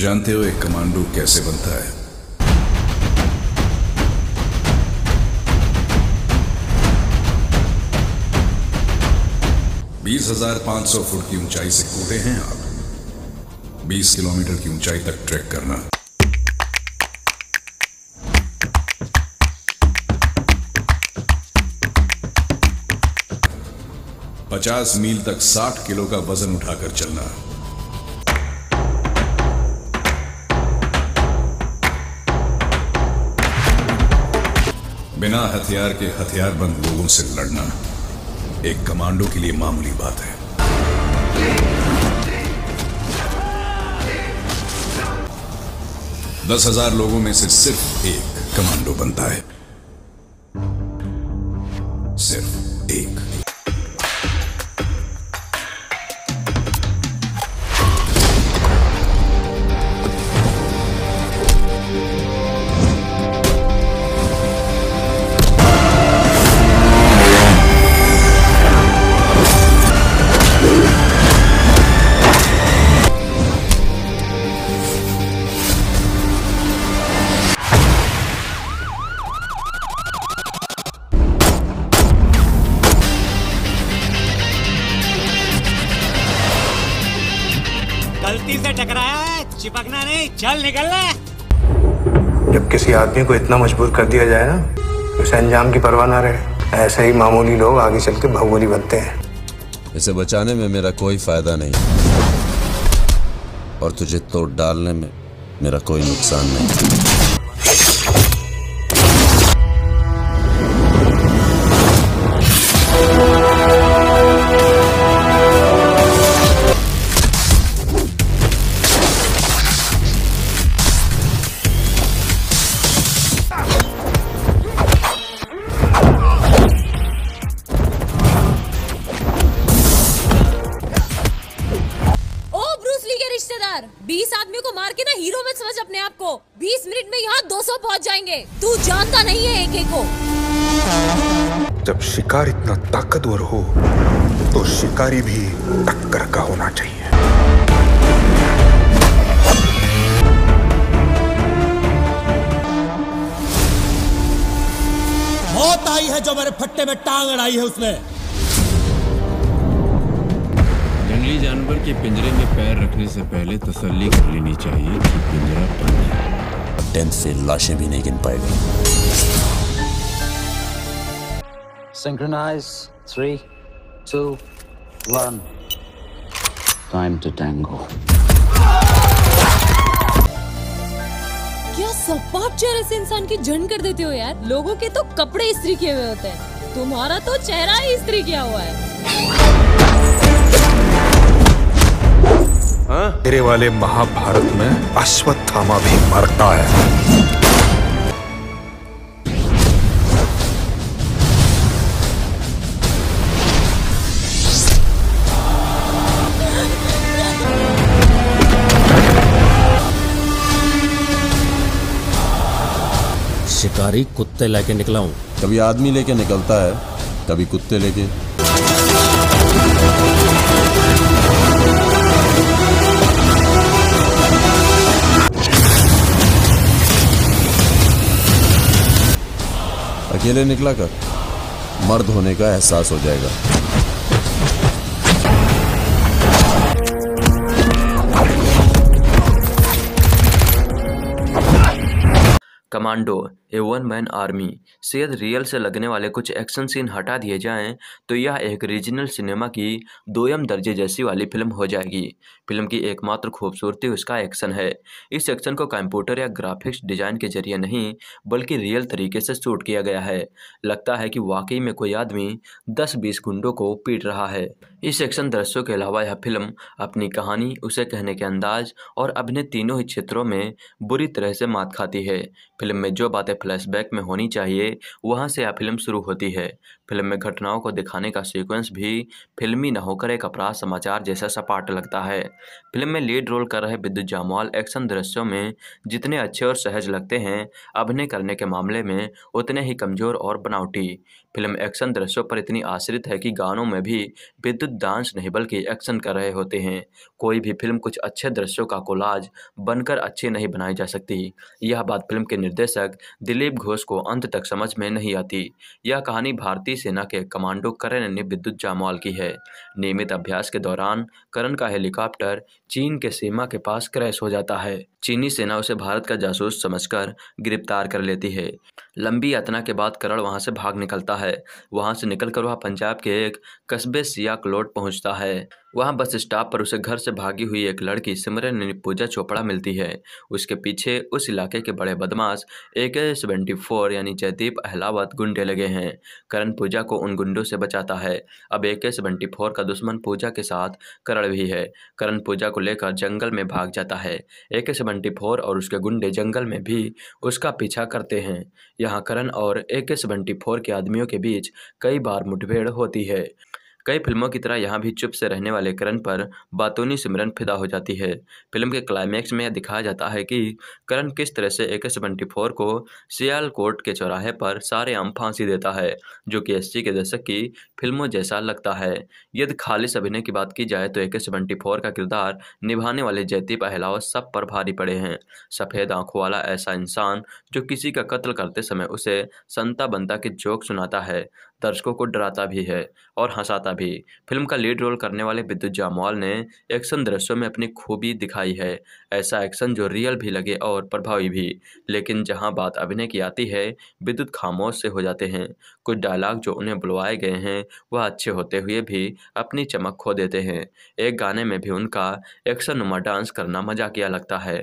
जानते हो एक कमांडो कैसे बनता है बीस हजार पांच सौ फुट की ऊंचाई से कूदे हैं आप बीस किलोमीटर की ऊंचाई तक ट्रैक करना पचास मील तक साठ किलो का वजन उठाकर चलना बिना हथियार के हथियारबंद लोगों से लड़ना एक कमांडो के लिए मामूली बात है दस हजार लोगों में से सिर्फ एक कमांडो बनता है आदमी को इतना मजबूर कर दिया जाए ना उसे अंजाम की परवाह ना रहे ऐसे ही मामूली लोग आगे चल के भगोली बनते हैं इसे बचाने में मेरा कोई फायदा नहीं और तुझे तोड़ डालने में मेरा कोई नुकसान नहीं आई है उसने जंगली जानवर के पिंजरे में पैर रखने से पहले तसल्ली कर लेनी चाहिए कि पिंजरा बंद है टेंट से लाशें भी नहीं गिन पाएगा synchronise three two one time to tango क्या सपाट चेहरे से इंसान की जन कर देते हो यार लोगों के तो कपड़े इस्त्री किए हुए होते हैं तुम्हारा तो चेहरा ही स्त्री किया हुआ है हाँ? तेरे वाले महाभारत में अश्वत्थामा भी मरता है शिकारी कुत्ते लेके निकला हूँ कभी आदमी लेके निकलता है कभी कुत्ते लेके अकेले निकला कर मर्द होने का एहसास हो जाएगा कमांडो ए वन मैन आर्मी शायद रियल से लगने वाले कुछ एक्शन सीन हटा दिए जाएं तो यह एक रीजनल सिनेमा की दोयम दर्जे जैसी वाली फिल्म हो जाएगी फिल्म की एकमात्र खूबसूरती उसका एक्शन है इस एक्शन को कंप्यूटर या ग्राफिक्स डिजाइन के जरिए नहीं बल्कि रियल तरीके से शूट किया गया है लगता है कि वाकई में कोई आदमी दस बीस गुंडों को पीट रहा है इस एक्शन दृश्यों के अलावा यह फिल्म अपनी कहानी उसे कहने के अंदाज और अपने तीनों ही क्षेत्रों में बुरी तरह से मात खाती है फिल्म में जो बातें फ्लैशबैक में होनी चाहिए वहाँ से यह फिल्म शुरू होती है फिल्म में घटनाओं को दिखाने का सीक्वेंस भी फिल्मी न होकर एक अपराध समाचार जैसा सपाट लगता है फिल्म में लीड रोल कर रहे विद्युत जामवाल एक्शन दृश्यों में जितने अच्छे और सहज लगते हैं अभिनय करने के मामले में उतने ही कमजोर और बनावटी फिल्म एक्शन दृश्यों पर इतनी आश्रित है कि गानों में भी विद्युत डांस नहीं बल्कि एक्शन कर रहे होते हैं कोई भी फिल्म कुछ अच्छे दृश्यों का कोलाज बनकर अच्छी नहीं बनाई जा सकती यह बात फिल्म के निर्देशक दिलीप घोष को अंत तक समझ में नहीं आती यह कहानी भारतीय भारतीय सेना के कमांडो करण ने विद्युत जामवाल की है नियमित अभ्यास के दौरान करण का हेलीकॉप्टर चीन के सीमा के पास क्रैश हो जाता है चीनी सेना उसे भारत का जासूस समझकर गिरफ्तार कर लेती है लंबी यातना के बाद करण वहां से भाग निकलता है वहां से निकलकर वह पंजाब के एक कस्बे सियाकलोट पहुंचता है वहां बस स्टॉप पर उसे घर से भागी हुई एक लड़की सिमरन पूजा चोपड़ा मिलती है उसके पीछे उस इलाके के बड़े बदमाश ए के सेवेंटी फोर यानी जयदीप अहलावत गुंडे लगे हैं करण पूजा को उन गुंडों से बचाता है अब ए के सेवेंटी फोर का दुश्मन पूजा के साथ करण भी है करण पूजा को लेकर जंगल में भाग जाता है ए के सेवेंटी फोर और उसके गुंडे जंगल में भी उसका पीछा करते हैं यहाँ करण और ए के सेवेंटी फोर के आदमियों के बीच कई बार मुठभेड़ होती है कई फिल्मों की तरह यहाँ भी चुप से रहने वाले करण पर बातूनी सिमरन फिदा हो जाती है फिल्म के क्लाइमैक्स में यह दिखाया जाता है कि करण किस तरह से ए के सेवेंटी फोर को कोर्ट के चौराहे पर सारे आम फांसी देता है जो कि एस के दशक की फिल्मों जैसा लगता है यदि खालिस अभिनय की बात की जाए तो ए के सेवेंटी फोर का किरदार निभाने वाले जयदीप अहलावत सब पर भारी पड़े हैं सफ़ेद आंखों वाला ऐसा इंसान जो किसी का कत्ल करते समय उसे संता बनता के जोक सुनाता है दर्शकों को डराता भी है और हंसाता भी फिल्म का लीड रोल करने वाले विद्युत जामवाल ने एक्शन दृश्यों में अपनी खूबी दिखाई है ऐसा एक्शन जो रियल भी लगे और प्रभावी भी लेकिन जहां बात अभिनय की आती है विद्युत खामोश से हो जाते हैं कुछ डायलॉग जो उन्हें बुलवाए गए हैं वह अच्छे होते हुए भी अपनी चमक खो देते हैं एक गाने में भी उनका एक्शन नुमा डांस करना मजाकिया लगता है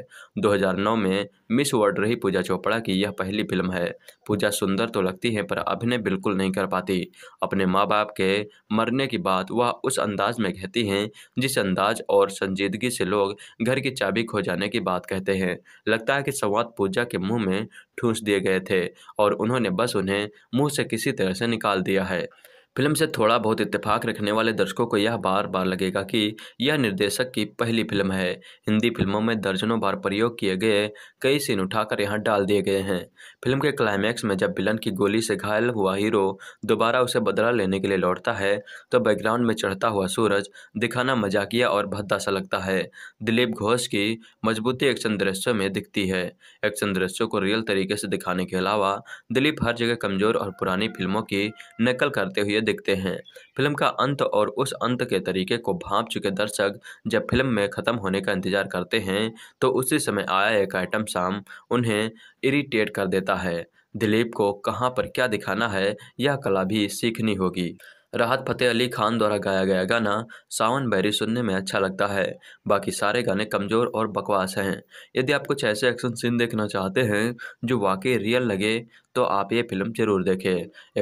दो में मिस वर्ल्ड रही पूजा चोपड़ा की यह पहली फिल्म है पूजा सुंदर तो लगती है पर अभिनय बिल्कुल नहीं कर पाती अपने माँ बाप के मरने की बात वह उस अंदाज में कहती हैं जिस अंदाज और संजीदगी से लोग घर की चाबी खो जाने की बात कहते हैं लगता है कि संवाद पूजा के मुँह में ठूंस दिए गए थे और उन्होंने बस उन्हें मुँह से किसी तरह से निकाल दिया है फिल्म से थोड़ा बहुत इत्तेफाक रखने वाले दर्शकों को यह बार बार लगेगा कि यह निर्देशक की पहली फिल्म है हिंदी फिल्मों में दर्जनों बार प्रयोग किए गए कई सीन उठाकर यहाँ डाल दिए गए हैं फिल्म के क्लाइमैक्स में जब विलन की गोली से घायल हुआ हीरो दोबारा उसे बदला लेने के लिए लौटता है तो बैकग्राउंड में चढ़ता हुआ सूरज दिखाना मजाकिया और भद्दा सा लगता है दिलीप घोष की मजबूती एक्शन दृश्यों में दिखती है एक्शन दृश्यों को रियल तरीके से दिखाने के अलावा दिलीप हर जगह कमजोर और पुरानी फिल्मों की नकल करते हुए दिखते हैं फिल्म का अंत और उस अंत के तरीके को भाप चुके दर्शक जब फिल्म में ख़त्म होने का इंतजार करते हैं तो उसी समय आया एक आइटम शाम उन्हें इरिटेट कर देता है दिलीप को कहाँ पर क्या दिखाना है यह कला भी सीखनी होगी राहत फतेह अली खान द्वारा गाया गया गाना सावन बैरी सुनने में अच्छा लगता है बाकी सारे गाने कमज़ोर और बकवास हैं यदि आप कुछ ऐसे एक्शन सीन देखना चाहते हैं जो वाकई रियल लगे तो आप ये फिल्म ज़रूर देखें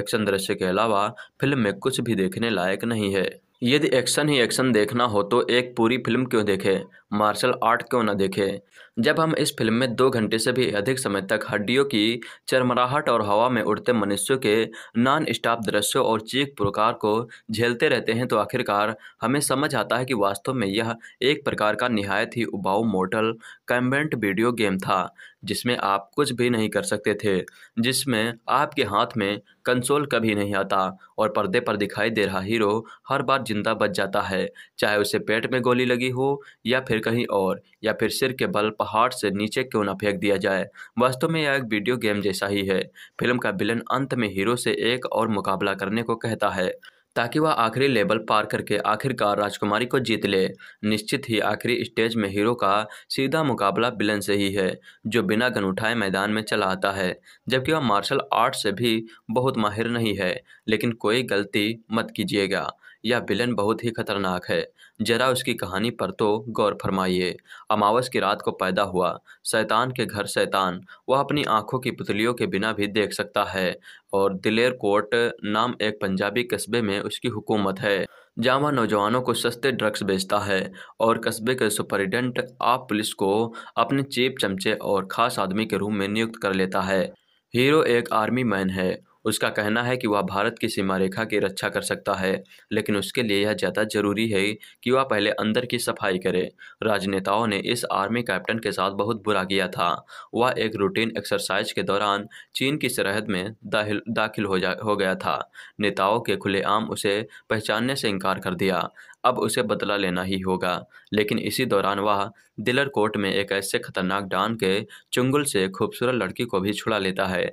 एक्शन दृश्य के अलावा फिल्म में कुछ भी देखने लायक नहीं है यदि एक्शन ही एक्शन देखना हो तो एक पूरी फिल्म क्यों देखें मार्शल आर्ट क्यों ना देखें जब हम इस फिल्म में दो घंटे से भी अधिक समय तक हड्डियों की चरमराहट और हवा में उड़ते मनुष्यों के नॉन स्टॉप दृश्यों और चीख पुकार को झेलते रहते हैं तो आखिरकार हमें समझ आता है कि वास्तव में यह एक प्रकार का नहायत ही उबाऊ मोटल कैम्बेंट वीडियो गेम था जिसमें आप कुछ भी नहीं कर सकते थे जिसमें आपके हाथ में कंसोल कभी नहीं आता और पर्दे पर दिखाई दे रहा हीरो हर बार जिंदा बच जाता है चाहे उसे पेट में गोली लगी हो या फिर कहीं और या फिर सिर के बल पहाड़ से नीचे क्यों ना फेंक दिया जाए वास्तव में यह एक वीडियो गेम जैसा ही है फिल्म का विलन अंत में हीरो से एक और मुकाबला करने को कहता है ताकि वह आखिरी लेवल पार करके आखिरकार राजकुमारी को जीत ले निश्चित ही आखिरी स्टेज में हीरो का सीधा मुकाबला बिलन से ही है जो बिना गन उठाए मैदान में चला आता है जबकि वह मार्शल आर्ट से भी बहुत माहिर नहीं है लेकिन कोई गलती मत कीजिएगा यह विलन बहुत ही खतरनाक है जरा उसकी कहानी पर तो गौर फरमाइए अमावस की रात को पैदा हुआ शैतान के घर शैतान वह अपनी आंखों की पुतलियों के बिना भी देख सकता है और दिलेर कोट नाम एक पंजाबी कस्बे में उसकी हुकूमत है जहाँ नौजवानों को सस्ते ड्रग्स बेचता है और कस्बे के सुपरिटेंडेंट आप पुलिस को अपने चेप चमचे और खास आदमी के रूम में नियुक्त कर लेता है हीरो एक आर्मी मैन है उसका कहना है कि वह भारत की सीमा रेखा की रक्षा कर सकता है लेकिन उसके लिए यह ज़्यादा जरूरी है कि वह पहले अंदर की सफाई करे राजनेताओं ने इस आर्मी कैप्टन के साथ बहुत बुरा किया था वह एक रूटीन एक्सरसाइज के दौरान चीन की सरहद में दाखिल दाखिल हो जा हो गया था नेताओं के खुलेआम उसे पहचानने से इनकार कर दिया अब उसे बदला लेना ही होगा लेकिन इसी दौरान वह दिलर कोर्ट में एक ऐसे खतरनाक डान के चुंगल से खूबसूरत लड़की को भी छुड़ा लेता है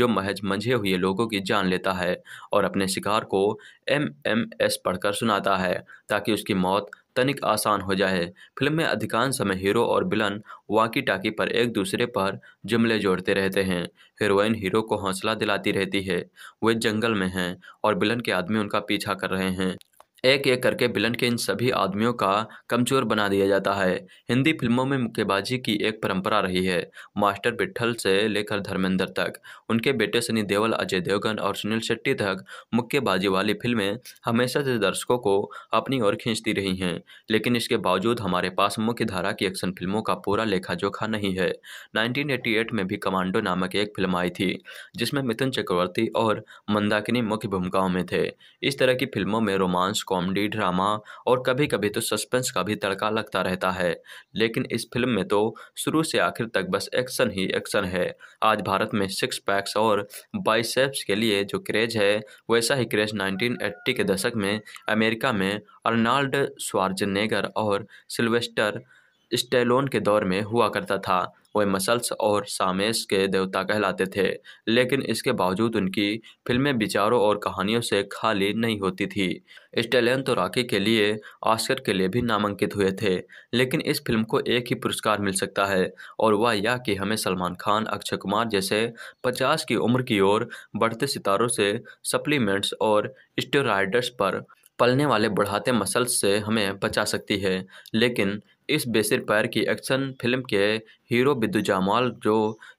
जो महज मंझे हुए लोगों की जान लेता है और अपने शिकार को एम एम एस पढ़कर सुनाता है ताकि उसकी मौत तनिक आसान हो जाए फिल्म में अधिकांश समय हीरो और बिलन वाकी टाकी पर एक दूसरे पर जुमले जोड़ते रहते हैं हीरोइन हीरो को हौसला दिलाती रहती है वे जंगल में हैं और बिलन के आदमी उनका पीछा कर रहे हैं एक एक करके विलन के इन सभी आदमियों का कमजोर बना दिया जाता है हिंदी फिल्मों में मुक्केबाजी की एक परंपरा रही है मास्टर बिट्ठल से लेकर धर्मेंद्र तक उनके बेटे सनी देवल अजय देवगन और सुनील शेट्टी तक मुक्केबाजी वाली फिल्में हमेशा से दर्शकों को अपनी ओर खींचती रही हैं लेकिन इसके बावजूद हमारे पास मुख्य धारा की एक्शन फिल्मों का पूरा लेखा जोखा नहीं है नाइनटीन में भी कमांडो नामक एक फिल्म आई थी जिसमें मिथुन चक्रवर्ती और मंदाकिनी मुख्य भूमिकाओं में थे इस तरह की फिल्मों में रोमांस को कॉमेडी ड्रामा और कभी कभी तो सस्पेंस का भी तड़का लगता रहता है लेकिन इस फिल्म में तो शुरू से आखिर तक बस एक्शन ही एक्शन है आज भारत में सिक्स पैक्स और बाइसेप्स के लिए जो क्रेज है वैसा ही क्रेज नाइनटीन के दशक में अमेरिका में अर्नाल्ड स्वार्जनेगर और सिल्वेस्टर स्टेलोन के दौर में हुआ करता था वे मसल्स और सामेस के देवता कहलाते थे लेकिन इसके बावजूद उनकी फिल्में विचारों और कहानियों से खाली नहीं होती थी स्टेलियन तो राखी के लिए ऑस्कर के लिए भी नामांकित हुए थे लेकिन इस फिल्म को एक ही पुरस्कार मिल सकता है और वह यह कि हमें सलमान खान अक्षय कुमार जैसे पचास की उम्र की ओर बढ़ते सितारों से सप्लीमेंट्स और स्टेराइडर्स पर पलने वाले बढ़ाते मसल्स से हमें बचा सकती है लेकिन इस बेसिर पैर की एक्शन फिल्म के हीरो बिद्दू जामाल जो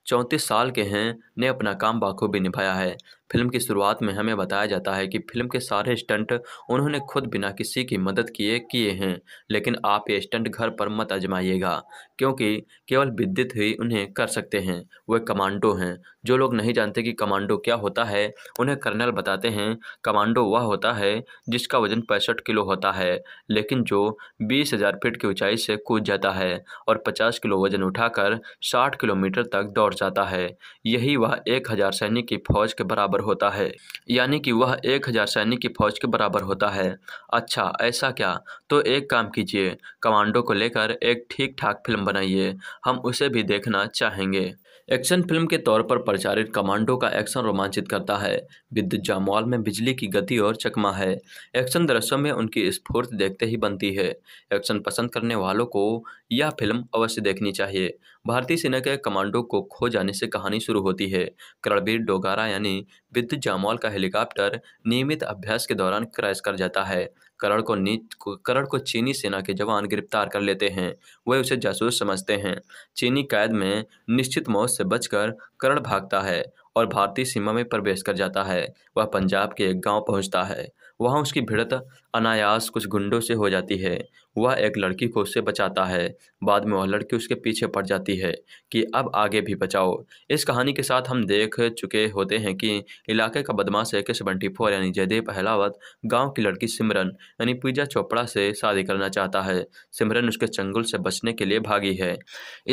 चौंतीस साल के हैं ने अपना काम बाखूबी निभाया है फिल्म की शुरुआत में हमें बताया जाता है कि फिल्म के सारे स्टंट उन्होंने खुद बिना किसी की मदद किए किए हैं लेकिन आप ये स्टंट घर पर मत आजमाइएगा क्योंकि केवल विद्युत ही उन्हें कर सकते हैं वे कमांडो हैं जो लोग नहीं जानते कि कमांडो क्या होता है उन्हें कर्नल बताते हैं कमांडो वह होता है जिसका वजन पैंसठ किलो होता है लेकिन जो बीस हज़ार फीट की ऊंचाई से कूद जाता है और पचास किलो वजन उठा जाकर 60 किलोमीटर तक दौड़ जाता है यही वह 1000 सैनिक की फौज के बराबर होता है यानी कि वह 1000 सैनिक की फौज के बराबर होता है अच्छा ऐसा क्या तो एक काम कीजिए कमांडो को लेकर एक ठीक ठाक फिल्म बनाइए हम उसे भी देखना चाहेंगे एक्शन फिल्म के तौर पर प्रचारित कमांडो का एक्शन रोमांचित करता है विद्युत जामवाल में बिजली की गति और चकमा है एक्शन दृश्यों में उनकी स्फूर्ति देखते ही बनती है एक्शन पसंद करने वालों को यह फिल्म अवश्य देखनी चाहिए भारतीय सेना के कमांडो को खो जाने से कहानी शुरू होती है करणबीर डोगारा यानी विद्युत जामवाल का हेलीकॉप्टर नियमित अभ्यास के दौरान क्रैश कर जाता है करण को नीच करण को चीनी सेना के जवान गिरफ्तार कर लेते हैं वे उसे जासूस समझते हैं चीनी कैद में निश्चित मौत से बचकर करण भागता है और भारतीय सीमा में प्रवेश कर जाता है वह पंजाब के एक गांव पहुंचता है वहां उसकी भिड़त अनायास कुछ गुंडों से हो जाती है वह एक लड़की को उससे बचाता है बाद में वह लड़की उसके पीछे पड़ जाती है कि अब आगे भी बचाओ इस कहानी के साथ हम देख चुके होते हैं कि इलाके का बदमाश ए के सेवेंटी फोर यानी जयदेव पहलावत गांव की लड़की सिमरन यानी पूजा चोपड़ा से शादी करना चाहता है सिमरन उसके चंगुल से बचने के लिए भागी है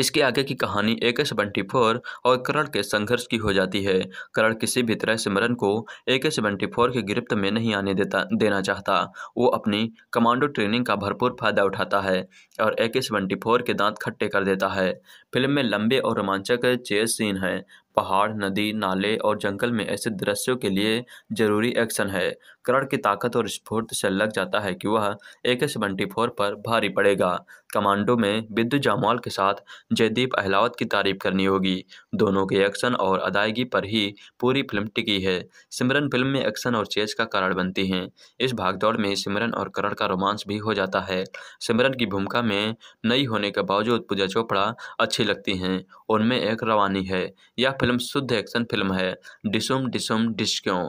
इसके आगे की कहानी ए के सेवेंटी फोर और करण के संघर्ष की हो जाती है करण किसी भी तरह सिमरन को ए के सेवेंटी फोर की गिरफ्त में नहीं आने देता देना चाहता वो अपनी कमांडो ट्रेनिंग का भरपूर फ़ायदा उठाता है और ए के फोर के दांत खट्टे कर देता है फिल्म में लंबे और रोमांचक चेस सीन हैं पहाड़ नदी नाले और जंगल में ऐसे दृश्यों के लिए जरूरी एक्शन है करण की ताकत और स्फूर्त से लग जाता है कि वह ए के सेवेंटी फोर पर भारी पड़ेगा कमांडो में बिद्दू जामवाल के साथ जयदीप अहलावत की तारीफ करनी होगी दोनों के एक्शन और अदायगी पर ही पूरी फिल्म टिकी है सिमरन फिल्म में एक्शन और चेस का कारण बनती हैं इस भागदौड़ में सिमरन और करण का रोमांस भी हो जाता है सिमरन की भूमिका में नई होने के बावजूद पूजा चोपड़ा अच्छी लगती हैं उनमें एक रवानी है यह फिल्म शुद्ध एक्शन फिल्म है डिसुम डिसुम डिस्क्यों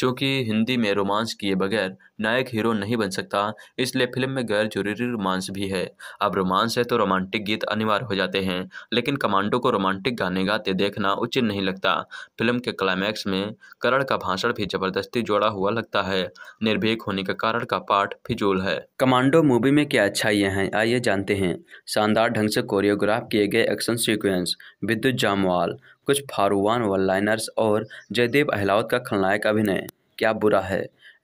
चूँकि हिंदी में रोमांस किए बगैर नायक हीरो नहीं बन सकता इसलिए फिल्म में गैर जरूरी रोमांस भी है अब रोमांस है तो रोमांटिक गीत अनिवार्य हो जाते हैं लेकिन कमांडो को रोमांटिक गाने गाते देखना उचित नहीं लगता फिल्म के क्लाइमैक्स में करण का भाषण भी जबरदस्ती जोड़ा हुआ लगता है निर्भीक होने के कारण का पाठ फिजूल है कमांडो मूवी में क्या अच्छाइयाँ हैं आइए जानते हैं शानदार ढंग से कोरियोग्राफ किए गए एक्शन सिक्वेंस विद्युत जामवाल कुछ फारूवान वन लाइनर्स और जयदेव अहलावत का खलनायक अभिनय क्या बुरा है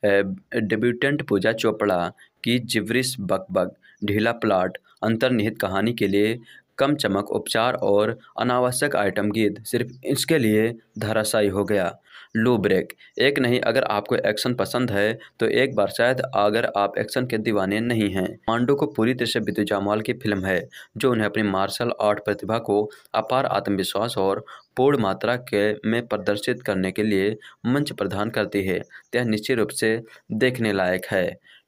डेब्यूटेंट पूजा चोपड़ा की जिवरिस बकबक ढीला प्लाट अंतर्निहित कहानी के लिए कम चमक उपचार और अनावश्यक आइटम गीत सिर्फ इसके लिए धराशायी हो गया लू ब्रेक एक नहीं अगर आपको एक्शन पसंद है तो एक बार शायद अगर आप एक्शन के दीवाने नहीं हैं मांडो को पूरी तरह से बितु जामवाल की फिल्म है जो उन्हें अपनी मार्शल आर्ट प्रतिभा को अपार आत्मविश्वास और पूर्ण मात्रा के में प्रदर्शित करने के लिए मंच प्रदान करती है यह निश्चित रूप से देखने लायक है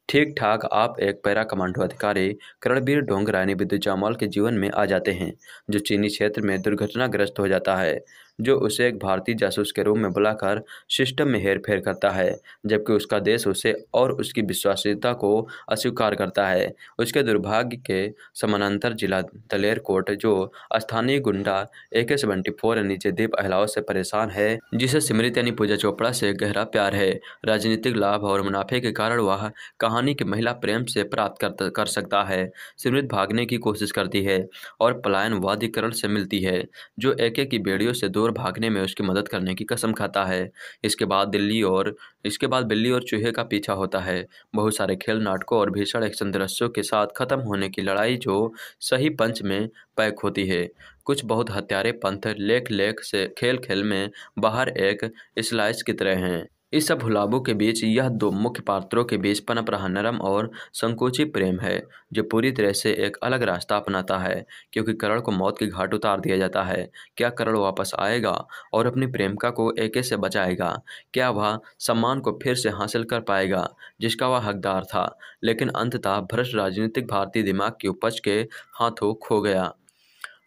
ठीक ठाक आप एक पैरा कमांडो अधिकारी करणबीर डोंगरानी विद्युत जामौल के जीवन में आ जाते हैं जो चीनी क्षेत्र में दुर्घटनाग्रस्त हो जाता है जो उसे एक भारतीय जासूस के रूप में बुलाकर सिस्टम में हेरफेर करता है जबकि उसका देश उसे और उसकी विश्वासता को अस्वीकार करता है उसके दुर्भाग्य के समानांतर जिला दलेर कोट जो स्थानीय गुंडा ए के सेवेंटी फोर नीचे दीप अहलाव से परेशान है जिसे सिमरित यानी पूजा चोपड़ा से गहरा प्यार है राजनीतिक लाभ और मुनाफे के कारण वह कहानी की महिला प्रेम से प्राप्त कर, सकता है सिमरित भागने की कोशिश करती है और पलायन वादिकरण से मिलती है जो एके की बेड़ियों से दूर और भागने में उसकी मदद करने की कसम खाता है इसके बाद दिल्ली और इसके बाद बिल्ली और चूहे का पीछा होता है बहुत सारे खेल नाटकों और भीषण एक्शन दृश्यों के साथ खत्म होने की लड़ाई जो सही पंच में पैक होती है कुछ बहुत हत्यारे पंथ लेख लेख से खेल खेल में बाहर एक स्लाइस की तरह हैं इस सब हुलाबों के बीच यह दो मुख्य पात्रों के बीच पनप रहा नरम और संकोची प्रेम है जो पूरी तरह से एक अलग रास्ता अपनाता है क्योंकि करण को मौत के घाट उतार दिया जाता है क्या करण वापस आएगा और अपनी प्रेमिका को एके से बचाएगा क्या वह सम्मान को फिर से हासिल कर पाएगा जिसका वह हकदार था लेकिन अंततः भ्रष्ट राजनीतिक भारतीय दिमाग की उपज के हाथों खो गया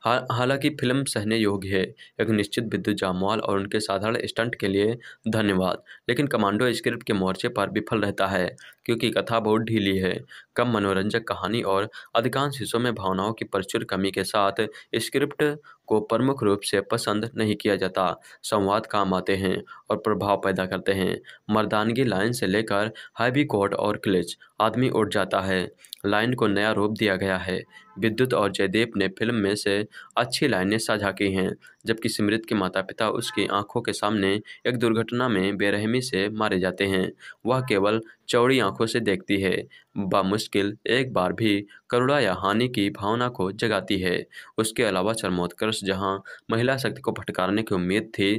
हा, हालांकि फिल्म सहने योग्य है एक निश्चित विद्युत जामवाल और उनके साधारण स्टंट के लिए धन्यवाद लेकिन कमांडो स्क्रिप्ट के मोर्चे पर विफल रहता है क्योंकि कथा बहुत ढीली है कम मनोरंजक कहानी और अधिकांश हिस्सों में भावनाओं की प्रचुर कमी के साथ स्क्रिप्ट को प्रमुख रूप से पसंद नहीं किया जाता संवाद काम आते हैं और प्रभाव पैदा करते हैं मर्दानगी लाइन से लेकर हाईवी कोर्ट और क्लिच आदमी उठ जाता है लाइन को नया रूप दिया गया है विद्युत और जयदेव ने फिल्म में से अच्छी लाइनें साझा की हैं जबकि सिमरित के माता पिता उसकी आंखों के सामने एक दुर्घटना में बेरहमी से मारे जाते हैं वह केवल चौड़ी आंखों से देखती है बामुश्किल एक बार भी करुणा या हानि की भावना को जगाती है उसके अलावा चरमोत्कर्ष जहां महिला शक्ति को फटकारने की उम्मीद थी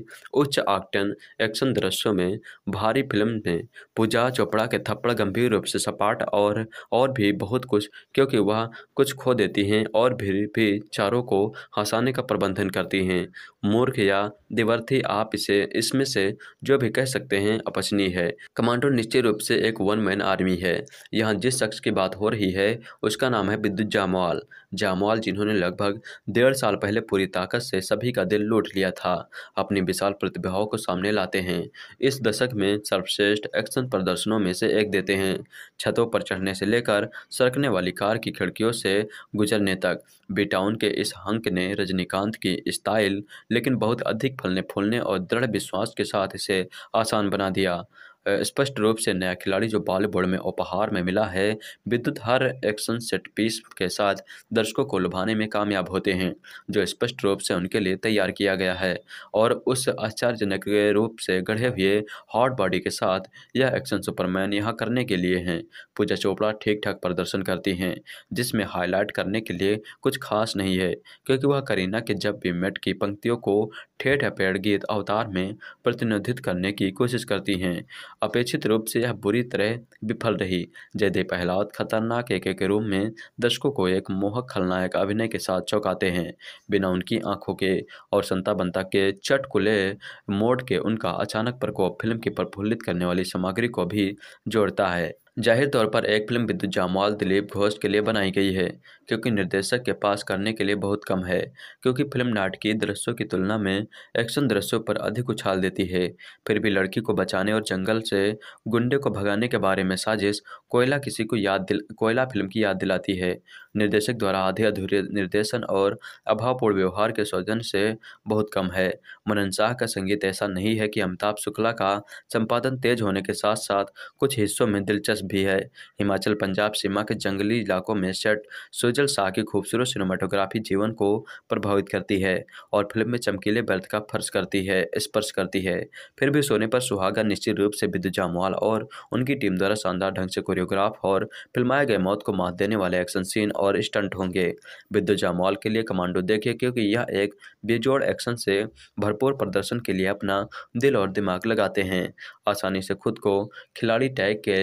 उच्च आक्टन एक्शन दृश्यों में भारी फिल्म में पूजा चोपड़ा के थप्पड़ गंभीर रूप से सपाट और और भी बहुत कुछ क्योंकि वह कुछ खो देती हैं और फिर भी चारों को हंसाने का प्रबंधन करती हैं मूर्ख या दिवर्थी आप इसे इसमें से जो भी कह सकते हैं अपचनीय है कमांडो निश्चित रूप से एक वन मैन आर्मी है यहाँ जिस शख्स की बात हो रही है उसका नाम है विद्युत जामवाल जामवाल जिन्होंने लगभग डेढ़ साल पहले पूरी ताकत से सभी का दिल लूट लिया था अपनी विशाल प्रतिभाओं को सामने लाते हैं इस दशक में सर्वश्रेष्ठ एक्शन प्रदर्शनों में से एक देते हैं छतों पर चढ़ने से लेकर सरकने वाली कार की खिड़कियों से गुजरने तक बिटाउन के इस हंक ने रजनीकांत की स्टाइल लेकिन बहुत अधिक फलने फूलने और दृढ़ विश्वास के साथ इसे आसान बना दिया स्पष्ट रूप से नया खिलाड़ी जो बॉलीवुड में उपहार में मिला है विद्युत हर एक्शन सेट पीस के साथ दर्शकों को लुभाने में कामयाब होते हैं जो स्पष्ट रूप से उनके लिए तैयार किया गया है और उस आश्चर्यजनक रूप से गढ़े हुए हॉट बॉडी के साथ यह एक्शन सुपरमैन यहाँ करने के लिए हैं पूजा चोपड़ा ठीक ठाक प्रदर्शन करती हैं जिसमें हाईलाइट करने के लिए कुछ खास नहीं है क्योंकि वह करीना के जब भी मेट की पंक्तियों को ठेठ पेड़ गीत अवतार में प्रतिनिधित्व करने की कोशिश करती हैं अपेक्षित रूप से यह बुरी तरह विफल रही जयदेव पहलावत खतरनाक एक एक रूप में दर्शकों को एक मोहक खलनायक अभिनय के साथ चौंकाते हैं बिना उनकी आंखों के और संता बंता के चटकुले मोड़ के उनका अचानक प्रकोप फिल्म की प्रफुल्लित करने वाली सामग्री को भी जोड़ता है जाहिर तौर पर एक फिल्म विद्युत जामवाल दिलीप घोष के लिए बनाई गई है क्योंकि निर्देशक के पास करने के लिए बहुत कम है क्योंकि फिल्म नाटकीय दृश्यों की तुलना में एक्शन दृश्यों पर अधिक उछाल देती है फिर भी लड़की को बचाने और जंगल से गुंडे को भगाने के बारे में साजिश कोयला किसी को याद दिल कोयला फिल्म की याद दिलाती है निर्देशक द्वारा आधे अधूरे निर्देशन और अभावपूर्ण व्यवहार के सौजन से बहुत कम है मनन शाह का संगीत ऐसा नहीं है कि अमिताभ शुक्ला का संपादन तेज होने के साथ साथ कुछ हिस्सों में दिलचस्प भी है हिमाचल पंजाब सीमा के जंगली इलाकों में सेट सुजल शाह की खूबसूरत सिनेमाटोग्राफी जीवन को प्रभावित करती है और फिल्म में चमकीले बर्थ का फर्श करती है स्पर्श करती है फिर भी सोने पर सुहागा निश्चित रूप से विद्युत जामवाल और उनकी टीम द्वारा शानदार ढंग से कोरियो कोरियोग्राफ और फिल्माए गए मौत को मात देने वाले एक्शन सीन और स्टंट होंगे बिद्दू जामवाल के लिए कमांडो देखें क्योंकि यह एक बेजोड़ एक्शन से भरपूर प्रदर्शन के लिए अपना दिल और दिमाग लगाते हैं आसानी से खुद को खिलाड़ी टैग के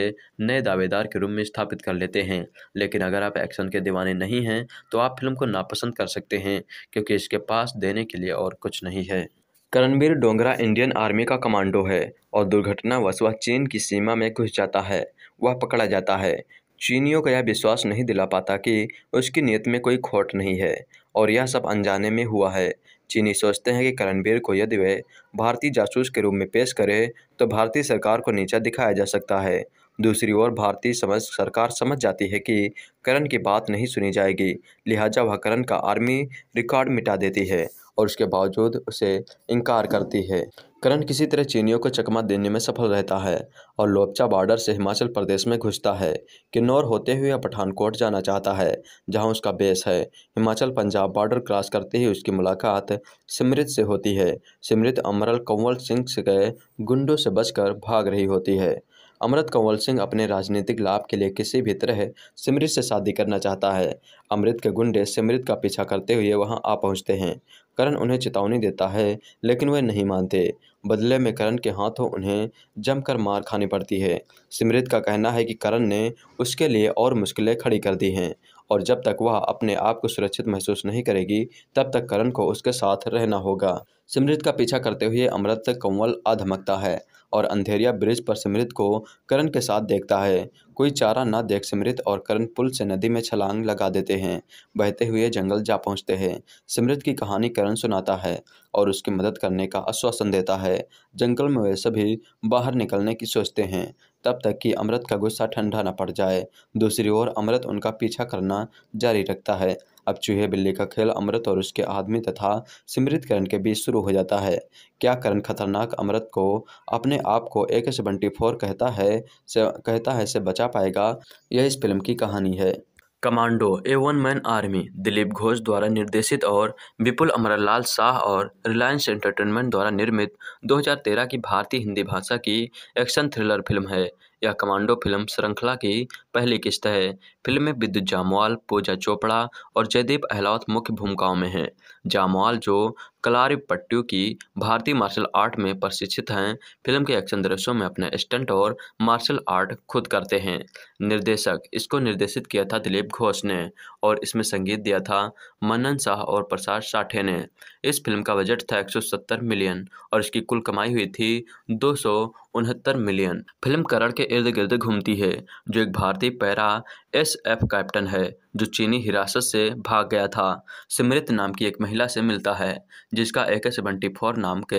नए दावेदार के रूप में स्थापित कर लेते हैं लेकिन अगर आप एक्शन के दीवाने नहीं हैं तो आप फिल्म को नापसंद कर सकते हैं क्योंकि इसके पास देने के लिए और कुछ नहीं है करणवीर डोंगरा इंडियन आर्मी का कमांडो है और दुर्घटनावश वह चीन की सीमा में घुस जाता है वह पकड़ा जाता है चीनियों को यह विश्वास नहीं दिला पाता कि उसकी नीयत में कोई खोट नहीं है और यह सब अनजाने में हुआ है चीनी सोचते हैं कि करणवीर को यदि वह भारतीय जासूस के रूप में पेश करे तो भारतीय सरकार को नीचा दिखाया जा सकता है दूसरी ओर भारतीय समझ सरकार समझ जाती है कि करण की बात नहीं सुनी जाएगी लिहाजा वह करण का आर्मी रिकॉर्ड मिटा देती है और उसके बावजूद उसे इनकार करती है करण किसी तरह चीनियों को चकमा देने में सफल रहता है और लोपचा बॉर्डर से हिमाचल प्रदेश में घुसता है किन्नौर होते हुए पठानकोट जाना चाहता है जहां उसका बेस है हिमाचल पंजाब बॉर्डर क्रॉस करते ही उसकी मुलाकात सिमरित से होती है सिमरित अमरल कंवल सिंह से गए गुंडों से बचकर भाग रही होती है अमृत कंवल सिंह अपने राजनीतिक लाभ के लिए किसी भी तरह सिमरित से शादी करना चाहता है अमृत के गुंडे सिमरित का पीछा करते हुए वहां आ पहुंचते हैं करण उन्हें चेतावनी देता है लेकिन वे नहीं मानते बदले में करण के हाथों उन्हें जमकर मार खानी पड़ती है सिमरित का कहना है कि करण ने उसके लिए और मुश्किलें खड़ी कर दी हैं और जब तक वह अपने आप को सुरक्षित महसूस नहीं करेगी तब तक करण को उसके साथ रहना होगा सिमरित का पीछा करते हुए अमृत कंवल आधमकता है और अंधेरिया ब्रिज पर सिमृत को करण के साथ देखता है कोई चारा न देख सिमृत और करण पुल से नदी में छलांग लगा देते हैं बहते हुए जंगल जा पहुंचते हैं सिमरित की कहानी करण सुनाता है और उसकी मदद करने का आश्वासन देता है जंगल में वे सभी बाहर निकलने की सोचते हैं तब तक कि अमृत का गुस्सा ठंडा न पड़ जाए दूसरी ओर अमृत उनका पीछा करना जारी रखता है अब चूहे बिल्ली का खेल अमृत और उसके आदमी तथा सिमृत करण के बीच शुरू हो जाता है क्या करण खतरनाक अमृत को अपने आप को एक सेवेंटी फोर कहता है से कहता है से बचा पाएगा यह इस फिल्म की कहानी है कमांडो ए one man army Dilip Ghosh द्वारा निर्देशित और विपुल अमरलाल शाह और रिलायंस एंटरटेनमेंट द्वारा निर्मित 2013 की भारतीय हिंदी भाषा की एक्शन थ्रिलर फिल्म है यह कमांडो फिल्म श्रृंखला की पहली किस्त है फिल्म में विद्युत जामवाल पूजा चोपड़ा और जयदीप अहलौत मुख्य भूमिकाओं में हैं जामवाल जो कलारी पट्टू की भारतीय मार्शल आर्ट में प्रशिक्षित हैं फिल्म के एक्शन दृश्यों में अपने स्टंट और मार्शल आर्ट खुद करते हैं निर्देशक इसको निर्देशित किया था दिलीप घोष ने और इसमें संगीत दिया था मनन शाह और प्रसाद साठे ने इस फिल्म का बजट था 170 मिलियन और इसकी कुल कमाई हुई थी दो मिलियन फिल्म करण के इर्द गिर्द घूमती है जो एक भारतीय पैरा एस एफ कैप्टन है जो चीनी हिरासत से भाग गया था सिमरित नाम की एक महिला से मिलता है जिसका ए के सेवेंटी फोर नाम के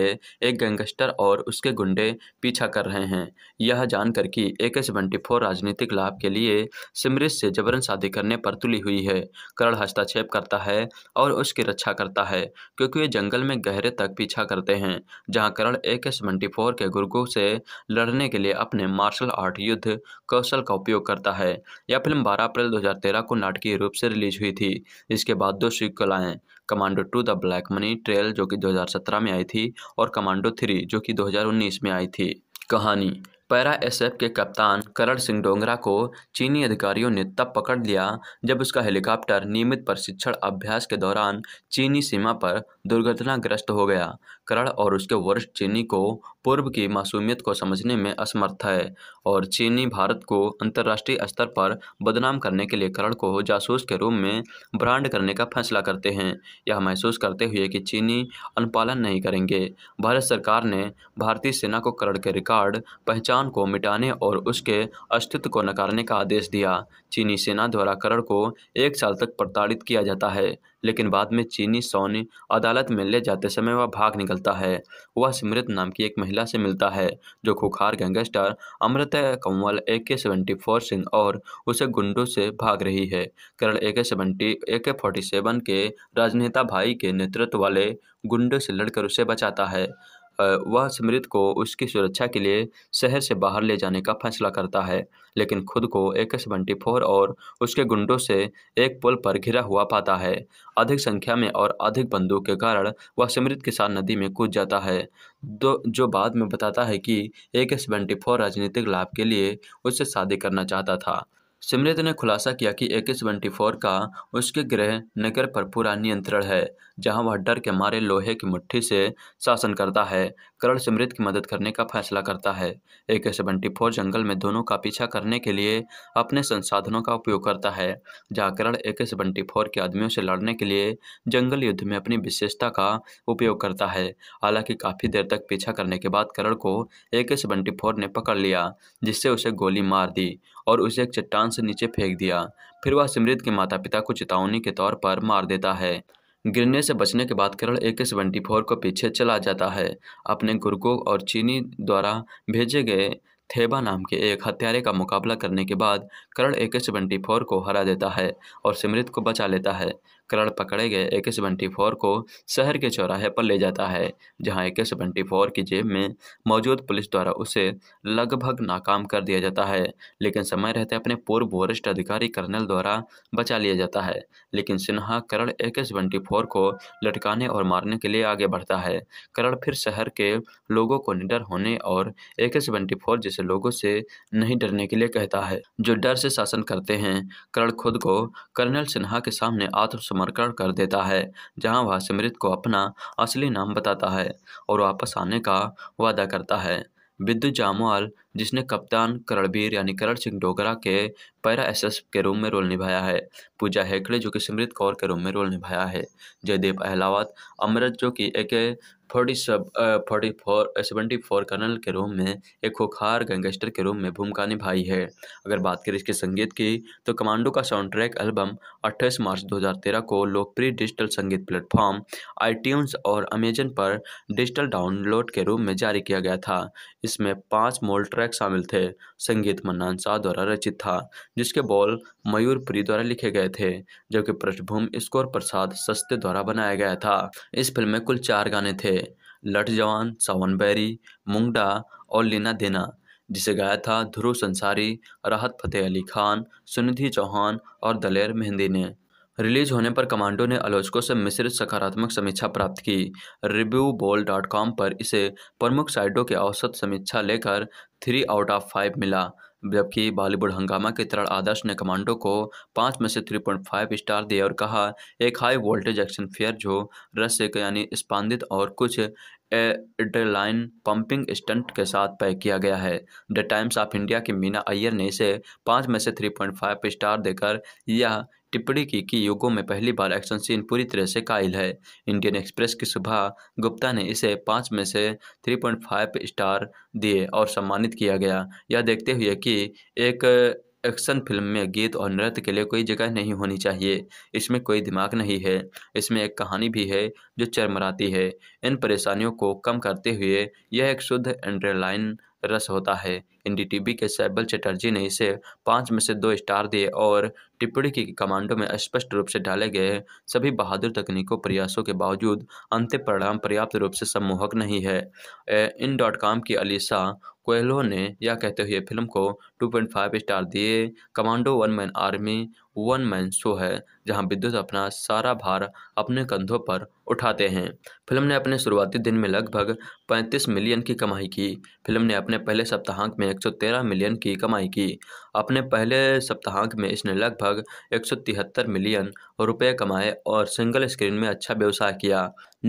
एक गैंगस्टर और उसके गुंडे पीछा कर रहे हैं यह जानकर कि ए के सेवेंटी फोर राजनीतिक लाभ के लिए सिमरित से जबरन शादी करने पर तुली हुई है करण हस्तक्षेप करता है और उसकी रक्षा करता है क्योंकि वे जंगल में गहरे तक पीछा करते हैं जहाँ करण ए के सेवेंटी फोर के गुर्गों से लड़ने के लिए अपने मार्शल आर्ट युद्ध कौशल का उपयोग करता है यह फिल्म फिल्म 12 अप्रैल 2013 को नाटकीय रूप से रिलीज हुई थी इसके बाद दो सीक्वल आए commando two the black money trail जो कि 2017 में आई थी और कमांडो थ्री जो कि 2019 में आई थी कहानी पैरा एसएफ के कप्तान करण सिंह डोंगरा को चीनी अधिकारियों ने तब पकड़ लिया जब उसका हेलीकॉप्टर नियमित प्रशिक्षण अभ्यास के दौरान चीनी सीमा पर दुर्घटनाग्रस्त हो गया करण और उसके वरिष्ठ चीनी को पूर्व की मासूमियत को समझने में असमर्थ है और चीनी भारत को अंतर्राष्ट्रीय स्तर पर बदनाम करने के लिए करण को जासूस के रूप में ब्रांड करने का फैसला करते हैं यह महसूस करते हुए कि चीनी अनुपालन नहीं करेंगे भारत सरकार ने भारतीय सेना को करण के रिकॉर्ड पहचान को मिटाने और उसके अस्तित्व को नकारने का आदेश दिया चीनी सेना द्वारा करण को एक साल तक प्रताड़ित किया जाता है लेकिन बाद में चीनी सोनी अदालत में ले जाते समय वह भाग निकलता है वह स्मृत नाम की एक महिला से मिलता है जो खुखार gangster Amrit Kanwal A K seventy four Singh और उसे गुंडों से भाग रही है करण ए के सेवेंटी ए के फोर्टी सेवन के राजनेता भाई के नेतृत्व वाले गुंडों से लड़कर उसे बचाता है वह स्मृत को उसकी सुरक्षा के लिए शहर से बाहर ले जाने का फैसला करता है लेकिन खुद को एक एस ट्वेंटी फोर और उसके गुंडों से एक पुल पर घिरा हुआ पाता है अधिक संख्या में और अधिक बंदूक के कारण वह स्मृत के साथ नदी में कूद जाता है दो जो बाद में बताता है कि एक एस ट्वेंटी फोर राजनीतिक लाभ के लिए उससे शादी करना चाहता था सिमरित ने खुलासा किया कि ए के सेवेंटी फोर का उसके गृह नगर पर पूरा नियंत्रण है जहां वह डर के मारे लोहे की मुट्ठी से शासन करता है करण सिमरित की मदद करने का फैसला करता है ए के सेवेंटी फोर जंगल में दोनों का पीछा करने के लिए अपने संसाधनों का उपयोग करता है जहां करण ए के सेवेंटी फोर के आदमियों से लड़ने के लिए जंगल युद्ध में अपनी विशेषता का उपयोग करता है हालांकि काफ़ी देर तक पीछा करने के बाद करण को ए के सेवेंटी फोर ने पकड़ लिया जिससे उसे गोली मार दी और उसे एक चट्टान चट्टान से नीचे फेंक दिया फिर वह सिमरित के माता पिता को चेतावनी के तौर पर मार देता है गिरने से बचने के बाद करण ए के सेवेंटी फोर को पीछे चला जाता है अपने गुरुकों और चीनी द्वारा भेजे गए थेबा नाम के एक हत्यारे का मुकाबला करने के बाद करण ए के सेवेंटी फोर को हरा देता है और सिमरित को बचा लेता है करण पकड़े गए ए के सेवेंटी फोर को शहर के चौराहे पर ले जाता है जहां ए के सेवेंटी फोर की जेब में मौजूद पुलिस द्वारा उसे लगभग नाकाम कर दिया जाता है लेकिन समय रहते अपने पूर्व वरिष्ठ अधिकारी कर्नल द्वारा बचा लिया जाता है लेकिन सिन्हा करण ए के सेवेंटी फोर को लटकाने और मारने के लिए आगे बढ़ता है करण फिर शहर के लोगों को निडर होने और ए के सेवेंटी फोर जैसे लोगों से नहीं डरने के लिए कहता है जो डर से शासन करते हैं करण खुद को कर्नल सिन्हा के सामने आत्मसम आत्मर्पण कर देता है जहां वह सिमरित को अपना असली नाम बताता है और वापस आने का वादा करता है विद्युत जामवाल जिसने कप्तान करणबीर यानी करण सिंह डोगरा के पैरा एस के रूम में रोल निभाया है पूजा हेकड़े जो कि सिमरित कौर के रूम में रोल निभाया है जयदेव अहलावत अमृत जो कि एक forty forty four seventy four colonel के रूम में एक खुखार गैंगस्टर के रूम में भूमिका निभाई है अगर बात करें इसके संगीत की तो कमांडो का साउंड ट्रैक एल्बम अट्ठाईस मार्च 2013 को लोकप्रिय डिजिटल संगीत प्लेटफॉर्म आई और अमेजन पर डिजिटल डाउनलोड के रूप में जारी किया गया था इसमें पाँच मोल ट्रैक शामिल थे संगीत मन्नान शाह द्वारा रचित था जिसके बॉल मयूर प्री द्वारा लिखे गए थे जबकि पृष्ठभूमि स्कोर प्रसाद सस्ते द्वारा बनाया गया था इस फिल्म में कुल चार गाने थे लठ जवान सावन बैरी मुंगडा और लीना देना जिसे गाया था ध्रुव संसारी राहत फतेह अली खान सुनिधि चौहान और दलेर मेहंदी ने रिलीज होने पर कमांडो ने आलोचकों से मिश्रित सकारात्मक समीक्षा प्राप्त की रिव्यू बोल डॉट कॉम पर इसे प्रमुख साइटों के औसत समीक्षा लेकर थ्री आउट ऑफ फाइव मिला जबकि बॉलीवुड हंगामा के तरह आदर्श ने कमांडो को पाँच में से थ्री पॉइंट फाइव स्टार दिए और कहा एक हाई वोल्टेज एक्शन फेयर जो रस्य यानी स्पांदित और कुछ एडलाइन पंपिंग स्टंट के साथ पैक किया गया है द टाइम्स ऑफ इंडिया की मीना अय्यर ने इसे पाँच में से थ्री पॉइंट फाइव स्टार देकर यह टिप्पणी की कि युगों में पहली बार एक्शन सीन पूरी तरह से कायल है इंडियन एक्सप्रेस की सुबह गुप्ता ने इसे पाँच में से 3.5 स्टार दिए और सम्मानित किया गया यह देखते हुए कि एक एक्शन फिल्म में गीत और नृत्य के लिए कोई जगह नहीं होनी चाहिए इसमें कोई दिमाग नहीं है इसमें एक कहानी भी है जो चरमराती है इन परेशानियों को कम करते हुए यह एक शुद्ध एंड्रेलाइन रस होता है एन के सैबल चटर्जी ने इसे पाँच में से दो स्टार दिए और टिप्पणी की कमांडो में स्पष्ट रूप से डाले गए सभी बहादुर तकनीकों प्रयासों के बावजूद अंतिम परिणाम पर्याप्त रूप से सम्मोहक नहीं है इन डॉट कॉम की अलीसा कोयलो ने यह कहते हुए फिल्म को 2.5 स्टार दिए commando one man army one man show है जहां विद्युत अपना सारा भार अपने कंधों पर उठाते हैं फिल्म ने अपने शुरुआती दिन में लगभग 35 मिलियन की कमाई की फिल्म ने अपने पहले सप्ताहांक में 113 मिलियन की कमाई की अपने पहले सप्ताहांक में इसने लगभग 173 मिलियन रुपए कमाए और सिंगल स्क्रीन में अच्छा व्यवसाय किया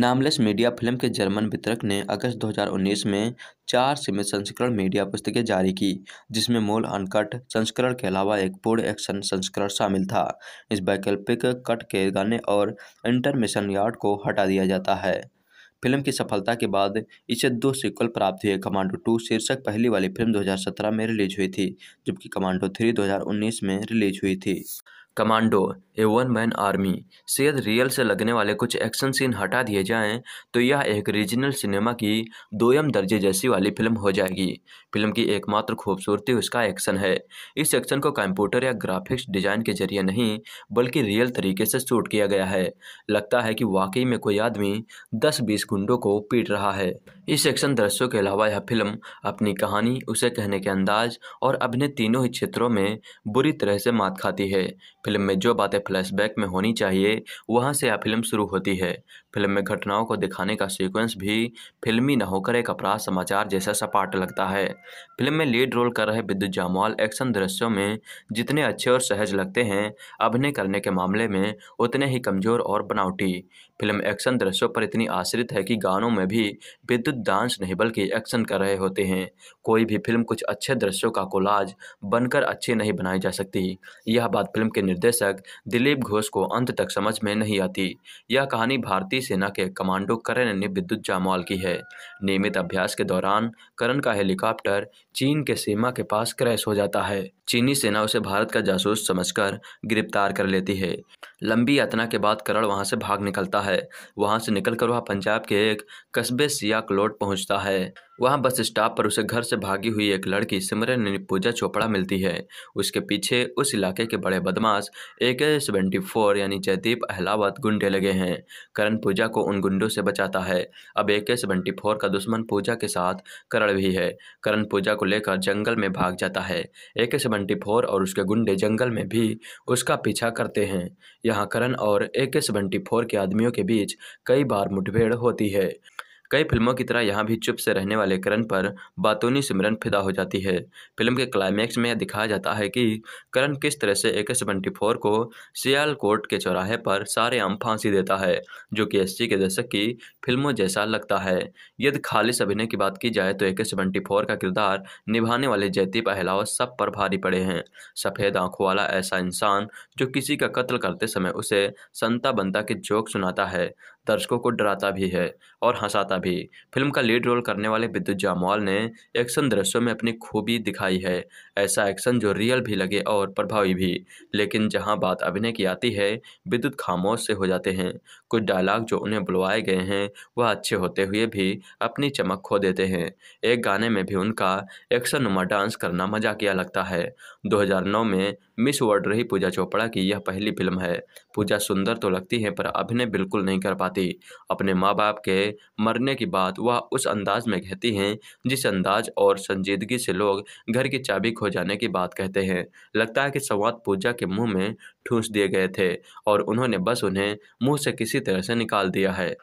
नामलेस मीडिया फिल्म के जर्मन वितरक ने अगस्त 2019 में चार सीमित संस्करण मीडिया पुस्तकें जारी की जिसमें मूल अनकट संस्करण के अलावा एक पूर्ण एक्शन संस्करण शामिल था इस वैकल्पिक कट के गाने और इंटरमिशन यार्ड को हटा दिया जाता है फिल्म की सफलता के बाद इसे दो सीक्वल प्राप्त हुए कमांडो टू शीर्षक पहली वाली फिल्म 2017 में रिलीज हुई थी जबकि कमांडो थ्री 2019 में रिलीज हुई थी कमांडो ए वन मैन आर्मी शायद रियल से लगने वाले कुछ एक्शन सीन हटा दिए जाएं तो यह एक रीजनल सिनेमा की दोयम दर्जे जैसी वाली फिल्म हो जाएगी फिल्म की एकमात्र खूबसूरती उसका एक्शन है इस एक्शन को कंप्यूटर या ग्राफिक्स डिज़ाइन के जरिए नहीं बल्कि रियल तरीके से शूट किया गया है लगता है कि वाकई में कोई आदमी दस बीस गुंडों को पीट रहा है इस एक्शन दृश्यों के अलावा यह फिल्म अपनी कहानी उसे कहने के अंदाज और अपने तीनों ही क्षेत्रों में बुरी तरह से मात खाती है फिल्म में जो बातें फ्लैशबैक में होनी चाहिए वहाँ से यह फिल्म शुरू होती है फिल्म में घटनाओं को दिखाने का सीक्वेंस भी फिल्मी न होकर एक अपराध समाचार जैसा सपाट लगता है फिल्म में लीड रोल कर रहे विद्युत जामवाल एक्शन दृश्यों में जितने अच्छे और सहज लगते हैं अभिनय करने के मामले में उतने ही कमजोर और बनावटी फिल्म एक्शन दृश्यों पर इतनी आश्रित है कि गानों में भी विद्युत डांस नहीं बल्कि एक्शन कर रहे होते हैं कोई भी फिल्म कुछ अच्छे दृश्यों का कोलाज बनकर अच्छी नहीं बनाई जा सकती यह बात फिल्म के निर्देशक दिलीप घोष को अंत तक समझ में नहीं आती यह कहानी भारतीय भारतीय सेना के कमांडो करण ने विद्युत जामवाल की है नियमित अभ्यास के दौरान करण का हेलीकॉप्टर चीन के सीमा के पास क्रैश हो जाता है चीनी सेना उसे भारत का जासूस समझकर गिरफ्तार कर लेती है लंबी यातना के बाद करण वहां से भाग निकलता है वहां से निकलकर वह पंजाब के एक कस्बे सियाकलोट पहुंचता है वहाँ बस स्टॉप पर उसे घर से भागी हुई एक लड़की सिमरन पूजा चोपड़ा मिलती है उसके पीछे उस इलाके के बड़े बदमाश ए के सेवेंटी फोर यानी जयदीप अहलावत गुंडे लगे हैं करण पूजा को उन गुंडों से बचाता है अब ए के सेवेंटी फोर का दुश्मन पूजा के साथ करण भी है करण पूजा को लेकर जंगल में भाग जाता है ए के सेवेंटी फोर और उसके गुंडे जंगल में भी उसका पीछा करते हैं यहाँ करण और ए के सेवेंटी फोर के आदमियों के बीच कई बार मुठभेड़ होती है कई फिल्मों की तरह यहाँ भी चुप से रहने वाले करण पर बातूनी सिमरन फिदा हो जाती है फिल्म के क्लाइमैक्स में यह दिखाया जाता है कि करण किस तरह से ए के सेवेंटी फोर को कोर्ट के चौराहे पर सारे आम फांसी देता है जो कि अस्सी के दशक की फिल्मों जैसा लगता है यदि खालिस अभिनय की बात की जाए तो ए के सेवेंटी फोर का किरदार निभाने वाले जयदीप अहलावत सब पर भारी पड़े हैं सफ़ेद आंखों वाला ऐसा इंसान जो किसी का कत्ल करते समय उसे संता बनता के जोक सुनाता है दर्शकों को डराता भी है और हंसाता भी फिल्म का लीड रोल करने वाले विद्युत जामवाल ने एक्शन दृश्यों में अपनी खूबी दिखाई है ऐसा एक्शन जो रियल भी लगे और प्रभावी भी लेकिन जहाँ बात अभिनय की आती है विद्युत खामोश से हो जाते हैं कुछ डायलॉग जो उन्हें बुलवाए गए हैं वह अच्छे होते हुए भी अपनी चमक खो देते हैं एक गाने में भी उनका एक्शन नुमा डांस करना मजाकिया लगता है 2009 में मिस वर्ल्ड रही पूजा चोपड़ा की यह पहली फिल्म है पूजा सुंदर तो लगती है पर अभिनय बिल्कुल नहीं कर पाती अपने माँ बाप के मरने की बात वह उस अंदाज में कहती हैं जिस अंदाज और संजीदगी से लोग घर की चाबी खो जाने की बात कहते हैं लगता है कि संवाद पूजा के मुँह में ठूंस दिए गए थे और उन्होंने बस उन्हें मुँह से किसी तरह से निकाल दिया है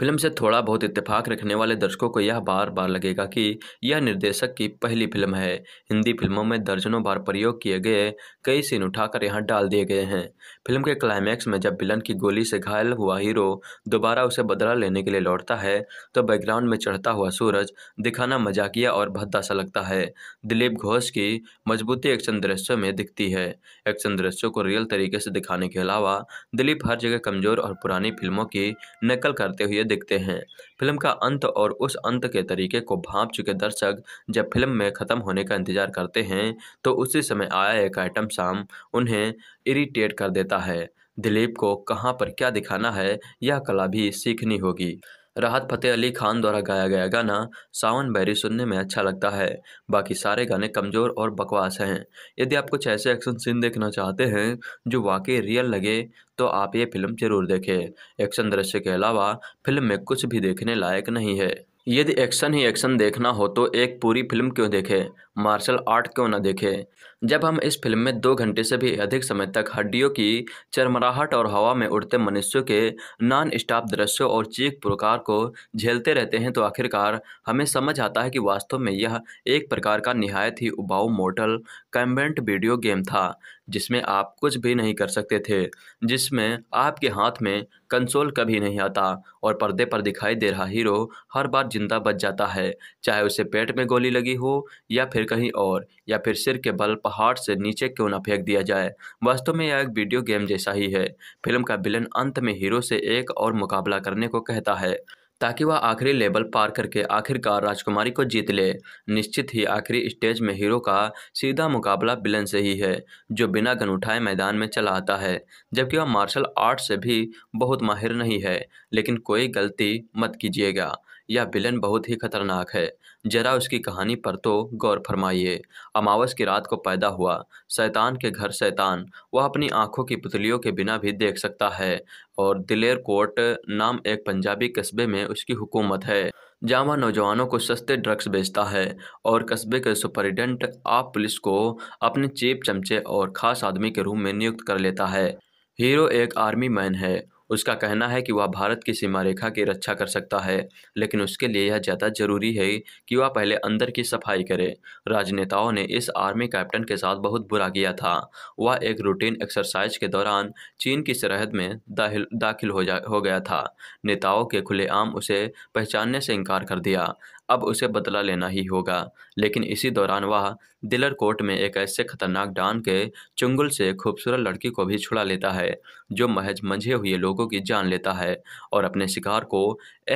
फिल्म से थोड़ा बहुत इत्तेफाक रखने वाले दर्शकों को यह बार बार लगेगा कि यह निर्देशक की पहली फिल्म है हिंदी फिल्मों में दर्जनों बार प्रयोग किए गए कई सीन उठाकर यहाँ डाल दिए गए हैं फिल्म के क्लाइमैक्स में जब विलन की गोली से घायल हुआ हीरो दोबारा उसे बदला लेने के लिए लौटता है तो बैकग्राउंड में चढ़ता हुआ सूरज दिखाना मजाकिया और भद्दा सा लगता है दिलीप घोष की मजबूती एक्शन दृश्यों में दिखती है एक्शन दृश्यों को रियल तरीके से दिखाने के अलावा दिलीप हर जगह कमजोर और पुरानी फिल्मों की नकल करते हुए दिखते हैं फिल्म का अंत और उस अंत के तरीके को भाप चुके दर्शक जब फिल्म में ख़त्म होने का इंतज़ार करते हैं तो उसी समय आया एक आइटम शाम उन्हें इरिटेट कर देता है दिलीप को कहाँ पर क्या दिखाना है यह कला भी सीखनी होगी राहत फ़तेह अली खान द्वारा गाया गया गाना सावन बैरी सुनने में अच्छा लगता है बाकी सारे गाने कमज़ोर और बकवास हैं यदि आप कुछ ऐसे एक्शन सीन देखना चाहते हैं जो वाकई रियल लगे तो आप ये फिल्म ज़रूर देखें एक्शन दृश्य के अलावा फिल्म में कुछ भी देखने लायक नहीं है यदि एक्शन ही एक्शन देखना हो तो एक पूरी फिल्म क्यों देखें मार्शल आर्ट क्यों न देखें जब हम इस फिल्म में दो घंटे से भी अधिक समय तक हड्डियों की चरमराहट और हवा में उड़ते मनुष्यों के नॉन स्टॉप दृश्यों और चीख पुरकार को झेलते रहते हैं तो आखिरकार हमें समझ आता है कि वास्तव में यह एक प्रकार का नहायत ही उबाऊ मोटल कैम्बेंट वीडियो गेम था जिसमें आप कुछ भी नहीं कर सकते थे जिसमें आपके हाथ में कंसोल कभी नहीं आता और पर्दे पर दिखाई दे रहा हीरो हर बार जिंदा बच जाता है चाहे उसे पेट में गोली लगी हो या फिर कहीं और या फिर सिर के बल पहाड़ से नीचे क्यों ना फेंक दिया जाए वास्तव में यह एक वीडियो गेम जैसा ही है फिल्म का विलन अंत में हीरो से एक और मुकाबला करने को कहता है ताकि वह आखिरी लेवल पार करके आखिरकार राजकुमारी को जीत ले निश्चित ही आखिरी स्टेज में हीरो का सीधा मुकाबला बिलन से ही है जो बिना गन उठाए मैदान में चला आता है जबकि वह मार्शल आर्ट से भी बहुत माहिर नहीं है लेकिन कोई गलती मत कीजिएगा यह बिलन बहुत ही खतरनाक है जरा उसकी कहानी पर तो गौर फरमाइए अमावस की रात को पैदा हुआ शैतान के घर शैतान वह अपनी आंखों की पुतलियों के बिना भी देख सकता है और दिलेर कोट नाम एक पंजाबी कस्बे में उसकी हुकूमत है जामा नौजवानों को सस्ते ड्रग्स बेचता है और कस्बे के सुपरिटेंडेंट आप पुलिस को अपने चेप चमचे और खास आदमी के रूम में नियुक्त कर लेता है हीरो एक आर्मी मैन है उसका कहना है कि वह भारत की सीमा रेखा की रक्षा कर सकता है लेकिन उसके लिए यह ज़्यादा जरूरी है कि वह पहले अंदर की सफाई करे राजनेताओं ने इस आर्मी कैप्टन के साथ बहुत बुरा किया था वह एक रूटीन एक्सरसाइज के दौरान चीन की सरहद में दाखिल हो जा हो गया था नेताओं के खुलेआम उसे पहचानने से इनकार कर दिया अब उसे बदला लेना ही होगा लेकिन इसी दौरान वह दिलर कोर्ट में एक ऐसे खतरनाक डान के चुंगल से खूबसूरत लड़की को भी छुड़ा लेता है जो महज मंझे हुए लोगों की जान लेता है और अपने शिकार को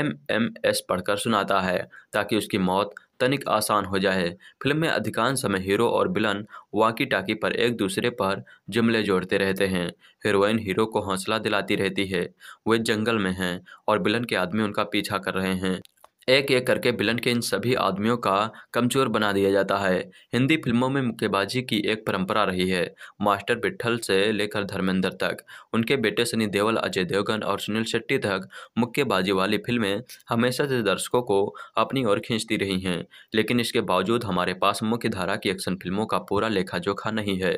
एम एम एस पढ़कर सुनाता है ताकि उसकी मौत तनिक आसान हो जाए फिल्म में अधिकांश समय हीरो और बिलन वाकी टाकी पर एक दूसरे पर जुमले जोड़ते रहते हैं हीरोइन हीरो को हौसला दिलाती रहती है वे जंगल में हैं और बिलन के आदमी उनका पीछा कर रहे हैं एक एक करके विलन के इन सभी आदमियों का कमजोर बना दिया जाता है हिंदी फिल्मों में मुक्केबाजी की एक परंपरा रही है मास्टर बिट्ठल से लेकर धर्मेंद्र तक उनके बेटे सनी देवल अजय देवगन और सुनील शेट्टी तक मुक्केबाजी वाली फिल्में हमेशा से दर्शकों को अपनी ओर खींचती रही हैं लेकिन इसके बावजूद हमारे पास मुख्य धारा की एक्शन फिल्मों का पूरा लेखा जोखा नहीं है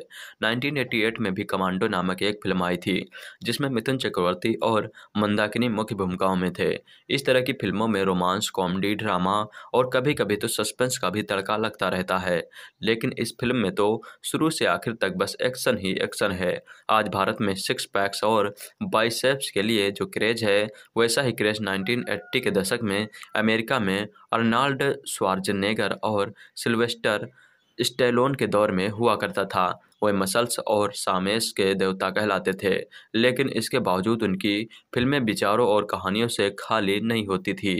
नाइनटीन में भी कमांडो नामक एक फिल्म आई थी जिसमें मिथुन चक्रवर्ती और मंदाकिनी मुख्य भूमिकाओं में थे इस तरह की फिल्मों में रोमांस कॉमेडी ड्रामा और कभी कभी तो सस्पेंस का भी तड़का लगता रहता है लेकिन इस फिल्म में तो शुरू से आखिर तक बस एक्शन ही एक्शन है आज भारत में सिक्स पैक्स और बाइसेप्स के लिए जो क्रेज है वैसा ही क्रेज 1980 के दशक में अमेरिका में अर्नाल्ड स्वार्जनेगर और सिल्वेस्टर स्टेलोन के दौर में हुआ करता था वे मसल्स और सामेस के देवता कहलाते थे लेकिन इसके बावजूद उनकी फिल्में विचारों और कहानियों से खाली नहीं होती थी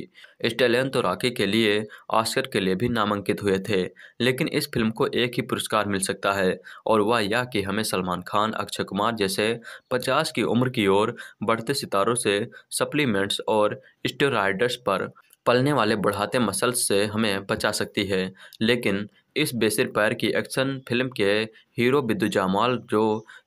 स्टेलियन तो राखी के लिए ऑस्कर के लिए भी नामांकित हुए थे लेकिन इस फिल्म को एक ही पुरस्कार मिल सकता है और वह यह कि हमें सलमान खान अक्षय कुमार जैसे पचास की उम्र की ओर बढ़ते सितारों से सप्लीमेंट्स और स्टेराइडर्स पर पलने वाले बढ़ाते मसल्स से हमें बचा सकती है लेकिन इस बेसिर पर की एक्शन फिल्म के हीरो बिद्दू जामाल जो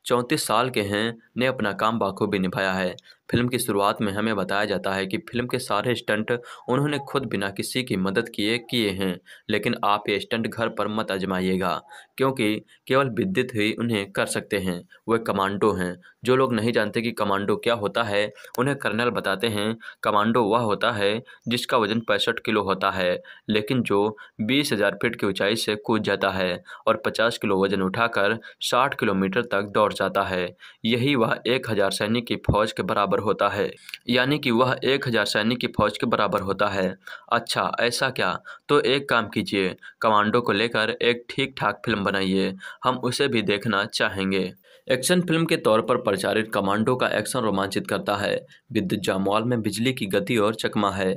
चौंतीस साल के हैं ने अपना काम बाखूबी निभाया है फिल्म की शुरुआत में हमें बताया जाता है कि फिल्म के सारे स्टंट उन्होंने खुद बिना किसी की मदद किए किए हैं लेकिन आप ये स्टंट घर पर मत आजमाइएगा क्योंकि केवल विद्युत ही उन्हें कर सकते हैं वे कमांडो हैं जो लोग नहीं जानते कि कमांडो क्या होता है उन्हें कर्नल बताते हैं कमांडो वह होता है जिसका वजन पैंसठ किलो होता है लेकिन जो बीस हज़ार फीट की ऊंचाई से कूद जाता है और पचास किलो वजन उठाकर साठ किलोमीटर तक दौड़ जाता है यही वह एक हज़ार सैनिक की फौज के बराबर बराबर होता है यानी कि वह एक हज़ार सैनिक की फौज के बराबर होता है अच्छा ऐसा क्या तो एक काम कीजिए कमांडो को लेकर एक ठीक ठाक फिल्म बनाइए हम उसे भी देखना चाहेंगे एक्शन फिल्म के तौर पर प्रचारित कमांडो का एक्शन रोमांचित करता है विद्युत जामवाल में बिजली की गति और चकमा है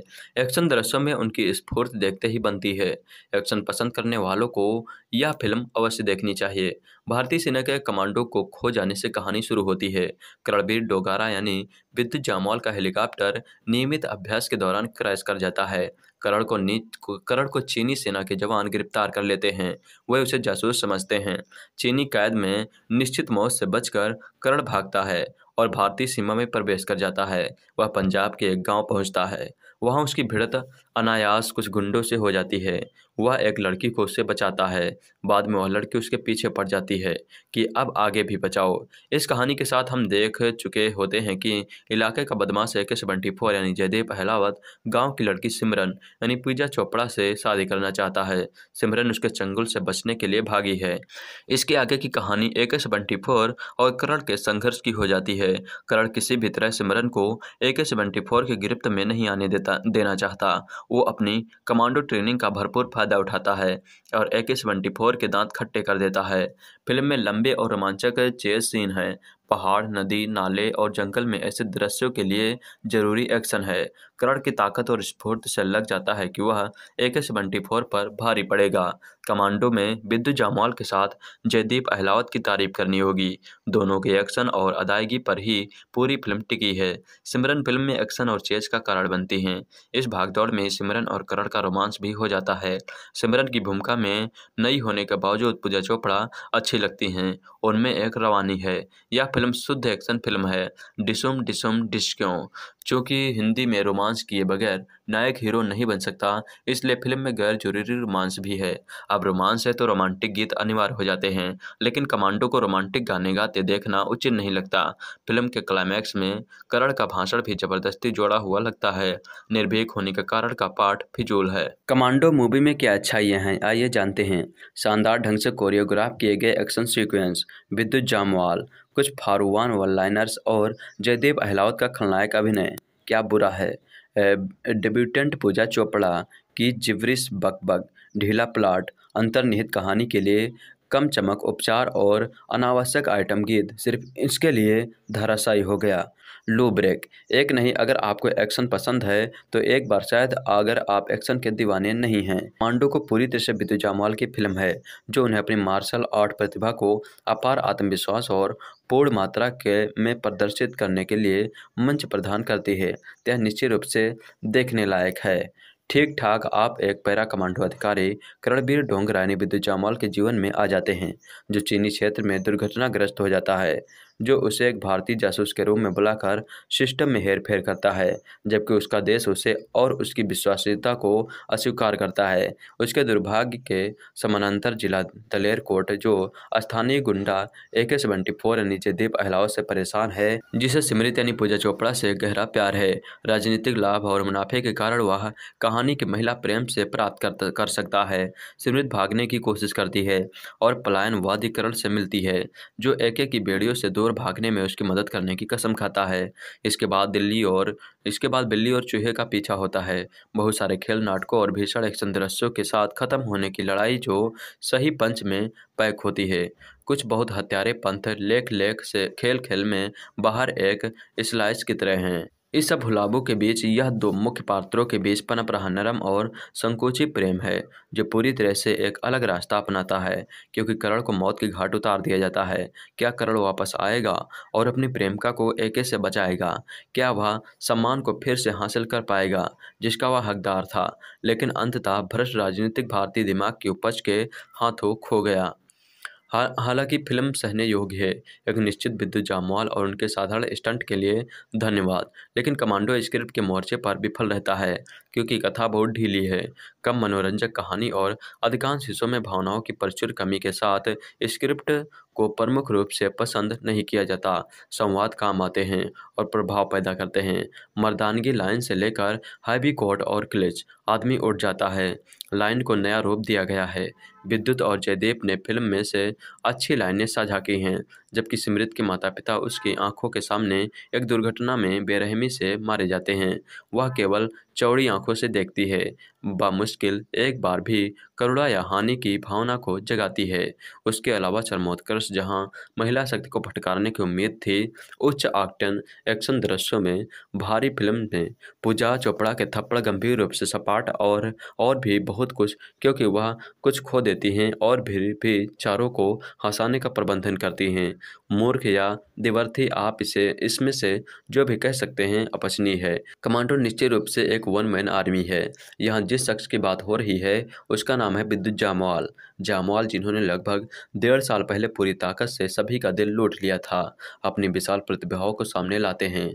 एक्शन दृश्यों में उनकी स्फूर्ति देखते ही बनती है एक्शन पसंद करने वालों को यह फिल्म अवश्य देखनी चाहिए भारतीय सेना के कमांडो को खो जाने से कहानी शुरू होती है करणबीर डोगारा यानी विद्युत जामवाल का हेलीकॉप्टर नियमित अभ्यास के दौरान क्रैश कर जाता है करण को नीच करण को चीनी सेना के जवान गिरफ्तार कर लेते हैं वे उसे जासूस समझते हैं चीनी कैद में निश्चित मौत से बचकर करण भागता है और भारतीय सीमा में प्रवेश कर जाता है वह पंजाब के एक गांव पहुंचता है वहां उसकी भिड़त अनायास कुछ गुंडों से हो जाती है वह एक लड़की को उससे बचाता है बाद में वह लड़की उसके पीछे पड़ जाती है कि अब आगे भी बचाओ इस कहानी के साथ हम देख चुके होते हैं कि इलाके का बदमाश है कि सेवेंटी फोर यानी जयदेव पहलावत गांव की लड़की सिमरन यानी पूजा चोपड़ा से शादी करना चाहता है सिमरन उसके चंगुल से बचने के लिए भागी है इसके आगे की कहानी ए फोर और करण के संघर्ष की हो जाती है करण किसी भी तरह सिमरन को ए के सेवेंटी फोर की गिरफ्त में नहीं आने देता देना चाहता वो अपनी कमांडो ट्रेनिंग का भरपूर फायदा फ़ायदा उठाता है और ए के सेवेंटी फोर के दांत खट्टे कर देता है फिल्म में लंबे और रोमांचक चेस सीन हैं पहाड़ नदी नाले और जंगल में ऐसे दृश्यों के लिए ज़रूरी एक्शन है करण की ताकत और स्फूर्त से लग जाता है कि वह ए के सेवेंटी फोर पर भारी पड़ेगा कमांडो में बिद्दू जामवाल के साथ जयदीप अहलावत की तारीफ करनी होगी दोनों के एक्शन और अदायगी पर ही पूरी फिल्म टिकी है सिमरन फिल्म में एक्शन और चेज का कारण बनती हैं इस भागदौड़ में सिमरन और करण का रोमांस भी हो जाता है सिमरन की भूमिका में नई होने के बावजूद पूजा चोपड़ा अच्छी लगती हैं उनमें एक रवानी है यह फिल्म शुद्ध एक्शन फिल्म है डिसुम डिसुम डिस्क्यों चूँकि हिंदी में रोमांस किए बगैर नायक हीरो नहीं बन सकता इसलिए फिल्म में गैर जरूरी रोमांस भी है अब रोमांस है तो रोमांटिक गीत अनिवार्य हो जाते हैं लेकिन कमांडो को रोमांटिक गाने गाते देखना उचित नहीं लगता फिल्म के क्लाइमैक्स में करण का भाषण भी जबरदस्ती जोड़ा हुआ लगता है निर्भीक होने के कारण का पाठ फिजूल है कमांडो मूवी में क्या अच्छाइयाँ हैं आइए जानते हैं शानदार ढंग से कोरियोग्राफ किए गए एक्शन सिक्वेंस विद्युत जामवाल कुछ फारूवान वन लाइनर्स और जयदेव अहलावत का खलनायक अभिनय क्या बुरा है डेब्यूटेंट पूजा चोपड़ा की जिवरिस बकबक ढीला प्लाट अंतर्निहित कहानी के लिए कम चमक उपचार और अनावश्यक आइटम गीत सिर्फ इसके लिए धराशायी हो गया लू ब्रेक एक नहीं अगर आपको एक्शन पसंद है तो एक बार शायद अगर आप एक्शन के दीवाने नहीं हैं मांडो को पूरी तरह से बिदु जामवाल की फिल्म है जो उन्हें अपनी मार्शल आर्ट प्रतिभा को अपार आत्मविश्वास और पूर्ण मात्रा के में प्रदर्शित करने के लिए मंच प्रदान करती है यह निश्चित रूप से देखने लायक है ठीक ठाक आप एक पैरा कमांडो अधिकारी करणबीर डोंगरानी विद्युत जामवाल के जीवन में आ जाते हैं जो चीनी क्षेत्र में दुर्घटनाग्रस्त हो जाता है जो उसे एक भारतीय जासूस के रूप में बुलाकर सिस्टम में हेरफेर करता है जबकि उसका देश उसे और उसकी विश्वासता को अस्वीकार करता है उसके दुर्भाग्य के समानांतर जिला दलेर कोट जो स्थानीय गुंडा ए के सेवेंटी फोर निजदीप अहलाव से परेशान है जिसे स्मृत यानी पूजा चोपड़ा से गहरा प्यार है राजनीतिक लाभ और मुनाफे के कारण वह कहानी की महिला प्रेम से प्राप्त कर, सकता है स्मृत भागने की कोशिश करती है और पलायन वाधिकरण से मिलती है जो एके की बेड़ियों से दूर ओर भागने में उसकी मदद करने की कसम खाता है इसके बाद दिल्ली और इसके बाद बिल्ली और चूहे का पीछा होता है बहुत सारे खेल नाटकों और भीषण एक्शन दृश्यों के साथ खत्म होने की लड़ाई जो सही पंच में पैक होती है कुछ बहुत हत्यारे पंथ लेख लेख से खेल खेल में बाहर एक स्लाइस की तरह हैं इस सब हुलाबों के बीच यह दो मुख्य पात्रों के बीच पनप रहा नरम और संकोची प्रेम है जो पूरी तरह से एक अलग रास्ता अपनाता है क्योंकि करण को मौत के घाट उतार दिया जाता है क्या करण वापस आएगा और अपनी प्रेमिका को एके से बचाएगा क्या वह सम्मान को फिर से हासिल कर पाएगा जिसका वह हकदार था लेकिन अंततः भ्रष्ट राजनीतिक भारतीय दिमाग की उपज के हाथों खो गया हा हालांकि फिल्म सहने योग्य है एक निश्चित विद्युत जामवाल और उनके साधारण स्टंट के लिए धन्यवाद लेकिन कमांडो स्क्रिप्ट के मोर्चे पर विफल रहता है क्योंकि कथा बहुत ढीली है कम मनोरंजक कहानी और अधिकांश हिस्सों में भावनाओं की प्रचुर कमी के साथ स्क्रिप्ट को प्रमुख रूप से पसंद नहीं किया जाता संवाद काम आते हैं और प्रभाव पैदा करते हैं मर्दानगी लाइन से लेकर हैवी कोट और क्लिच आदमी उठ जाता है लाइन को नया रूप दिया गया है विद्युत और जयदेव ने फिल्म में से अच्छी लाइनें साझा की हैं जबकि स्मृत के माता पिता उसकी आंखों के सामने एक दुर्घटना में बेरहमी से मारे जाते हैं वह केवल चौड़ी आंखों से देखती है बामुश्किल एक बार भी करुणा या हानि की भावना को जगाती है उसके अलावा चरमोत्कर्ष जहां महिला शक्ति को फटकारने की उम्मीद थी उच्च आक्टन एक्शन दृश्यों में भारी फिल्म में पूजा चोपड़ा के थप्पड़ गंभीर रूप से सपाट और और भी बहुत कुछ क्योंकि वह कुछ खो देती हैं और फिर भी चारों को हंसाने का प्रबंधन करती हैं मूर्ख या दिवर्थी आप इसे इसमें से जो भी कह सकते हैं अपचनीय है कमांडो निश्चित रूप से एक वन मैन आर्मी है यहाँ जिस शख्स की बात हो रही है उसका नाम है विद्युत जामवाल जामवाल जिन्होंने लगभग डेढ़ साल पहले पूरी ताकत से सभी का दिल लूट लिया था अपनी विशाल प्रतिभाओं को सामने लाते हैं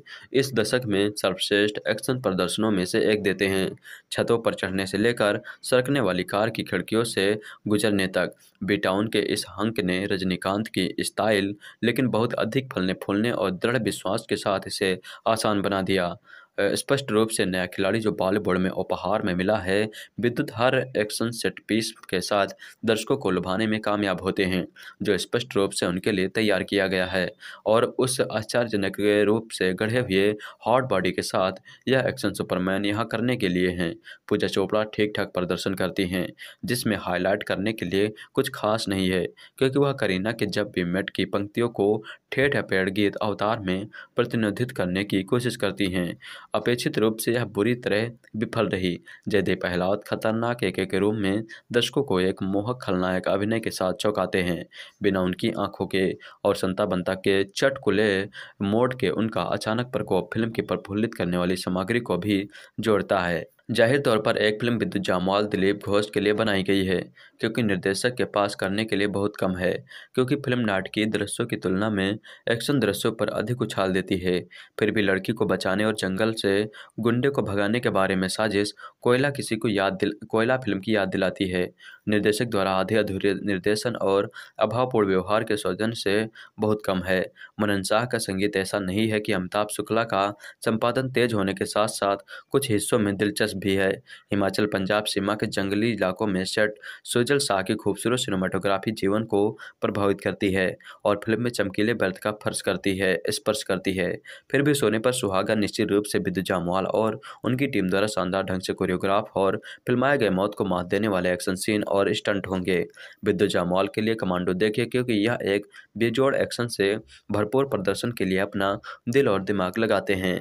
इस दशक में सर्वश्रेष्ठ एक्शन प्रदर्शनों में से एक देते हैं छतों पर चढ़ने से लेकर सरकने वाली कार की खिड़कियों से गुजरने तक बिटाउन के इस हंक ने रजनीकांत की स्टाइल लेकिन बहुत अधिक फलने फूलने और दृढ़ विश्वास के साथ इसे आसान बना दिया स्पष्ट रूप से नया खिलाड़ी जो बॉलीवुड में उपहार में मिला है विद्युत हर एक्शन सेट पीस के साथ दर्शकों को लुभाने में कामयाब होते हैं जो स्पष्ट रूप से उनके लिए तैयार किया गया है और उस आश्चर्यजनक रूप से गढ़े हुए हॉट बॉडी के साथ यह एक्शन सुपरमैन यहाँ करने के लिए हैं पूजा चोपड़ा ठीक ठाक प्रदर्शन करती हैं जिसमें हाईलाइट करने के लिए कुछ खास नहीं है क्योंकि वह करीना के जब भी मेट की पंक्तियों को ठेठ पेड़ गीत अवतार में प्रतिनिधित्व करने की कोशिश करती हैं अपेक्षित रूप से यह बुरी तरह विफल रही जयदेव पहलाद खतरनाक एक एक रूप में दर्शकों को एक मोहक खलनायक अभिनय के साथ चौंकाते हैं बिना उनकी आंखों के और संता बंता के चटकुले मोड़ के उनका अचानक प्रकोप फिल्म की प्रफुल्लित करने वाली सामग्री को भी जोड़ता है जाहिर तौर पर एक फिल्म विद्युत जामवाल दिलीप घोष के लिए बनाई गई है क्योंकि निर्देशक के पास करने के लिए बहुत कम है क्योंकि फिल्म नाटकीय दृश्यों की तुलना में एक्शन दृश्यों पर अधिक उछाल देती है फिर भी लड़की को बचाने और जंगल से गुंडे को भगाने के बारे में साजिश कोयला किसी को याद दिल कोयला फिल्म की याद दिलाती है निर्देशक द्वारा आधे अधूरे निर्देशन और अभावपूर्ण व्यवहार के सौजन से बहुत कम है मनन शाह का संगीत ऐसा नहीं है कि अमिताभ शुक्ला का संपादन तेज होने के साथ साथ कुछ हिस्सों में दिलचस्प भी है हिमाचल पंजाब सीमा के जंगली इलाकों में सेट सुजल शाह की खूबसूरत सिनेमाटोग्राफी जीवन को प्रभावित करती है और फिल्म में चमकीले बर्थ का फर्श करती है स्पर्श करती है फिर भी सोने पर सुहागा निश्चित रूप से विद्युत जामवाल और उनकी टीम द्वारा शानदार ढंग से कोरियोग्राफ और फिल्माए गए मौत को मात देने वाले एक्शन सीन और स्टंट होंगे विद्यु जामवाल के लिए कमांडो देखिए क्योंकि यह एक बेजोड़ एक्शन से भरपूर प्रदर्शन के लिए अपना दिल और दिमाग लगाते हैं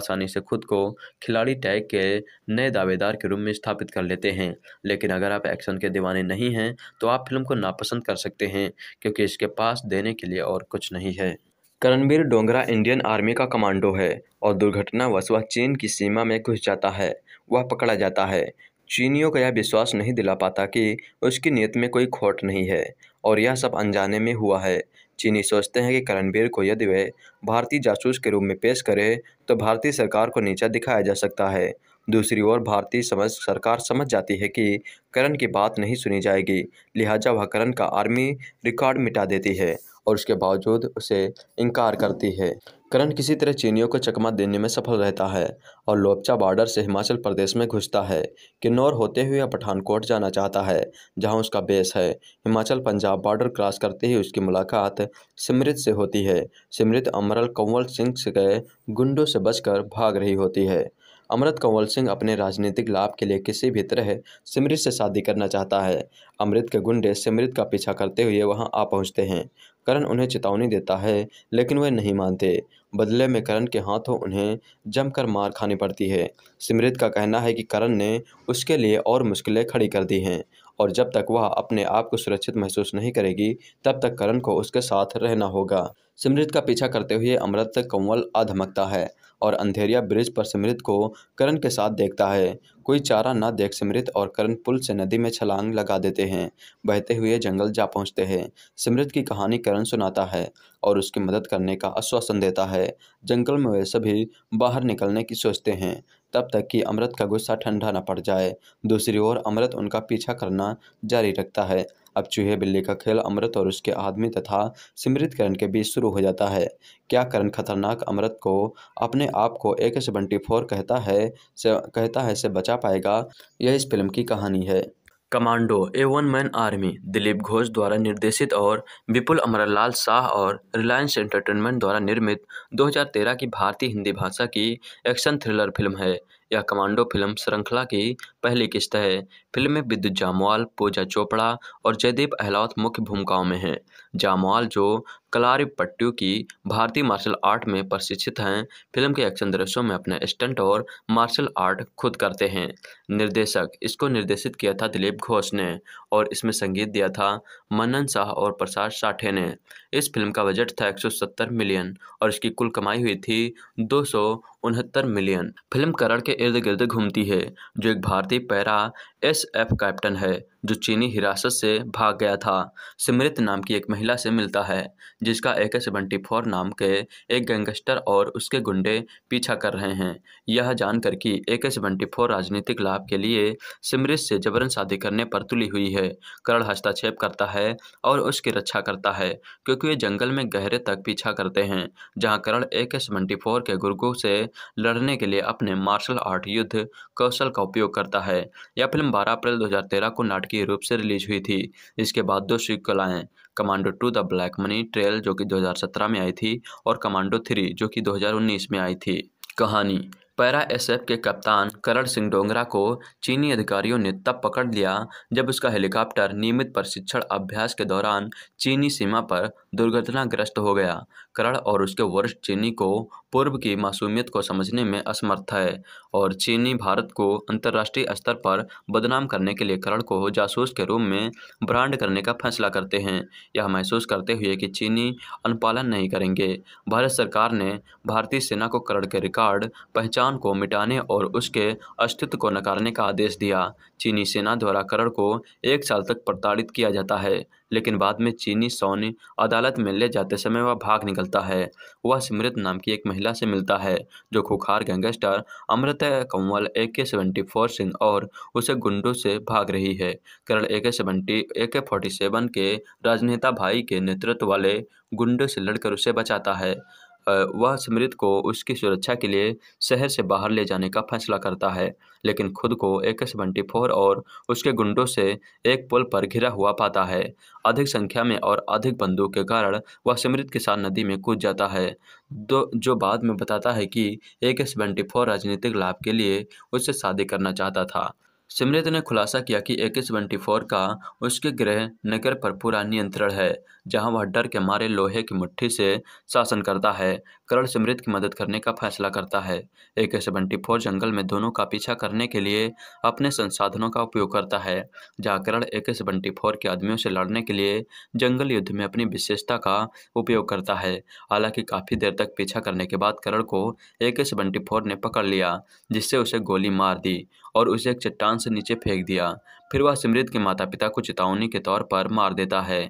आसानी से खुद को खिलाड़ी टैग के नए दावेदार के रूप में स्थापित कर लेते हैं लेकिन अगर आप एक्शन के दीवाने नहीं हैं तो आप फिल्म को नापसंद कर सकते हैं क्योंकि इसके पास देने के लिए और कुछ नहीं है करणबीर डोंगरा इंडियन आर्मी का कमांडो है और दुर्घटना वह चीन की सीमा में घुस जाता है वह पकड़ा जाता है चीनियों का यह विश्वास नहीं दिला पाता कि उसकी नीयत में कोई खोट नहीं है और यह सब अनजाने में हुआ है चीनी सोचते हैं कि करणवीर को यदि वह भारतीय जासूस के रूप में पेश करे तो भारतीय सरकार को नीचा दिखाया जा सकता है दूसरी ओर भारतीय समझ सरकार समझ जाती है कि करण की बात नहीं सुनी जाएगी लिहाजा वह करण का आर्मी रिकॉर्ड मिटा देती है और उसके बावजूद उसे इनकार करती है करण किसी तरह चीनियों को चकमा देने में सफल रहता है और लोपचा बॉर्डर से हिमाचल प्रदेश में घुसता है किन्नौर होते हुए पठानकोट जाना चाहता है जहां उसका बेस है हिमाचल पंजाब बॉर्डर क्रॉस करते ही उसकी मुलाकात सिमृत से होती है सिमृत अमरल कंवल सिंह से गए गुंडों से बचकर भाग रही होती है अमृत कंवल सिंह अपने राजनीतिक लाभ के लिए किसी भी तरह सिमृत से शादी करना चाहता है अमृत के गुंडे सिमृत का पीछा करते हुए वहां आ पहुंचते हैं करण उन्हें चेतावनी देता है लेकिन वे नहीं मानते बदले में करण के हाथों उन्हें जमकर मार खानी पड़ती है सिमरित का कहना है कि करण ने उसके लिए और मुश्किलें खड़ी कर दी हैं और जब तक वह अपने आप को सुरक्षित महसूस नहीं करेगी तब तक करण को उसके साथ रहना होगा सिमृत का पीछा करते हुए अमृत कंवल अधमकता है और अंधेरिया ब्रिज पर सिमृत को करण के साथ देखता है कोई चारा न देख सिमृत और करण पुल से नदी में छलांग लगा देते हैं बहते हुए जंगल जा पहुंचते हैं सिमृत की कहानी करण सुनाता है और उसकी मदद करने का आश्वासन देता है जंगल में वे सभी बाहर निकलने की सोचते हैं तब तक कि अमृत का गुस्सा ठंडा न पड़ जाए दूसरी ओर अमृत उनका पीछा करना जारी रखता है अब चूहे बिल्ली का खेल अमृत और उसके आदमी तथा सिमृत करण के बीच शुरू हो जाता है क्या करण खतरनाक अमृत को अपने आप को एक सेवेंटी फोर कहता है से कहता है से बचा पाएगा यह इस फिल्म की कहानी है कमांडो ए one man army Dilip Ghosh द्वारा निर्देशित और विपुल अमरलाल शाह और रिलायंस एंटरटेनमेंट द्वारा निर्मित 2013 की भारतीय हिंदी भाषा की एक्शन थ्रिलर फिल्म है यह कमांडो फिल्म श्रृंखला की पहली किस्त है फिल्म में विद्युत जामवाल पूजा चोपड़ा और जयदीप अहलौत मुख्य भूमिकाओं में हैं जामवाल जो कलारी पट्टू की भारतीय मार्शल आर्ट में प्रशिक्षित हैं फिल्म के एक्शन दृश्यों में अपने स्टंट और मार्शल आर्ट खुद करते हैं निर्देशक इसको निर्देशित किया था दिलीप घोष ने और इसमें संगीत दिया था मनन शाह और प्रसाद साठे ने इस फिल्म का बजट था 170 मिलियन और इसकी कुल कमाई हुई थी दो उनहत्तर मिलियन फिल्म करण के इर्द गिर्द घूमती है जो एक भारतीय para S S F captain है जो चीनी हिरासत से भाग गया था सिमृत नाम की एक महिला से मिलता है जिसका ए के सेवेंटी फोर नाम के एक गैंगस्टर और उसके गुंडे पीछा कर रहे हैं यह जानकर कि ए के सेवेंटी फोर राजनीतिक लाभ के लिए सिमृत से जबरन शादी करने पर तुली हुई है करण हस्तक्षेप करता है और उसकी रक्षा करता है क्योंकि वे जंगल में गहरे तक पीछा करते हैं जहाँ करण ए के सेवेंटी फोर के गुर्गों से लड़ने के लिए अपने मार्शल आर्ट युद्ध कौशल का उपयोग करता है यह फिल्म बारह अप्रैल दो को नाटकीय नाटकीय रूप से रिलीज हुई थी इसके बाद दो सीक्वल आएँ commando two the black money trail जो कि 2017 में आई थी और कमांडो थ्री जो कि 2019 में आई थी कहानी पैरा एसएफ के कप्तान करण सिंह डोंगरा को चीनी अधिकारियों ने तब पकड़ लिया जब उसका हेलीकॉप्टर नियमित प्रशिक्षण अभ्यास के दौरान चीनी सीमा पर दुर्घटनाग्रस्त हो गया करण और उसके वरिष्ठ चीनी को पूर्व की मासूमियत को समझने में असमर्थ है और चीनी भारत को अंतर्राष्ट्रीय स्तर पर बदनाम करने के लिए करण को जासूस के रूप में ब्रांड करने का फैसला करते हैं यह महसूस करते हुए कि चीनी अनुपालन नहीं करेंगे भारत सरकार ने भारतीय सेना को करण के रिकॉर्ड पहचान को मिटाने और उसके अस्तित्व को नकारने का आदेश दिया चीनी सेना द्वारा करण को एक साल तक प्रताड़ित किया जाता है लेकिन बाद में चीनी सोनी अदालत में ले जाते समय वह भाग निकलता है वह स्मृत नाम की एक महिला से मिलता है जो खुखार gangster Amrit Kanwal A K seventy four Singh और उसे गुंडों से भाग रही है करण ए के सेवेंटी ए के फोर्टी सेवन के राजनेता भाई के नेतृत्व वाले गुंडों से लड़कर उसे बचाता है वह स्मृत को उसकी सुरक्षा के लिए शहर से बाहर ले जाने का फैसला करता है लेकिन खुद को एक एस सेवेंटी फोर और उसके गुंडों से एक पुल पर घिरा हुआ पाता है अधिक संख्या में और अधिक बंदूक के कारण वह स्मृत के साथ नदी में कूद जाता है दो जो बाद में बताता है कि एक एस सेवेंटी फोर राजनीतिक लाभ के लिए उससे शादी करना चाहता था सिमरित ने खुलासा किया कि ए के सेवेंटी फोर का उसके गृह नगर पर पूरा नियंत्रण है जहां वह डर के मारे लोहे की मुट्ठी से शासन करता है करण सिमरित की मदद करने का फैसला करता है ए के सेवेंटी फोर जंगल में दोनों का पीछा करने के लिए अपने संसाधनों का उपयोग करता है जहां करण ए के सेवेंटी फोर के आदमियों से लड़ने के लिए जंगल युद्ध में अपनी विशेषता का उपयोग करता है हालांकि काफ़ी देर तक पीछा करने के बाद करण को ए के सेवेंटी फोर ने पकड़ लिया जिससे उसे गोली मार दी और उसे एक चट्टान से नीचे फेंक दिया फिर वह सिमरित के माता पिता को चेतावनी के तौर पर मार देता है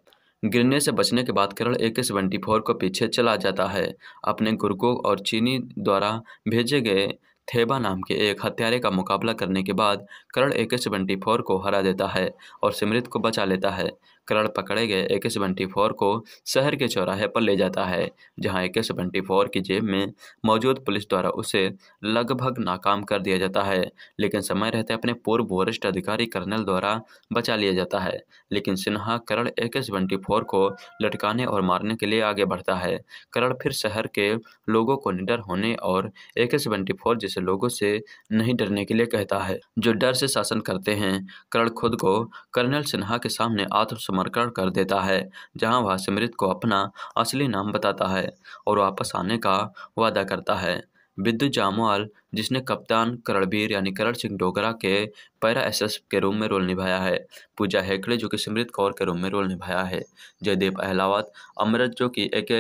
गिरने से बचने के बाद करण ए के सेवेंटी फोर को पीछे चला जाता है अपने गुरुकों और चीनी द्वारा भेजे गए थेबा नाम के एक हत्यारे का मुकाबला करने के बाद करण ए के सेवेंटी फोर को हरा देता है और सिमरित को बचा लेता है करण पकड़े गए ए के सेवेंटी फोर को शहर के चौराहे पर ले जाता है जहां ए के सेवेंटी फोर की जेब में मौजूद पुलिस द्वारा उसे लगभग नाकाम कर दिया जाता है लेकिन समय रहते अपने पूर्व वरिष्ठ अधिकारी कर्नल द्वारा बचा लिया जाता है लेकिन सिन्हा करण ए के सेवेंटी फोर को लटकाने और मारने के लिए आगे बढ़ता है करण फिर शहर के लोगों को निडर होने और ए के सेवेंटी फोर जैसे लोगों से नहीं डरने के लिए कहता है जो डर से शासन करते हैं करण खुद को कर्नल सिन्हा के सामने आत्मसम आत्मसमर्पण कर देता है जहां वह सिमरित को अपना असली नाम बताता है और वापस आने का वादा करता है विद्युत जामवाल जिसने कप्तान करणबीर यानी करण सिंह डोगरा के पैरा एस के रूम में रोल निभाया है पूजा हेकड़े जो कि सिमरित कौर के रूम में रोल निभाया है जयदेव अहलावत अमृत जो कि एक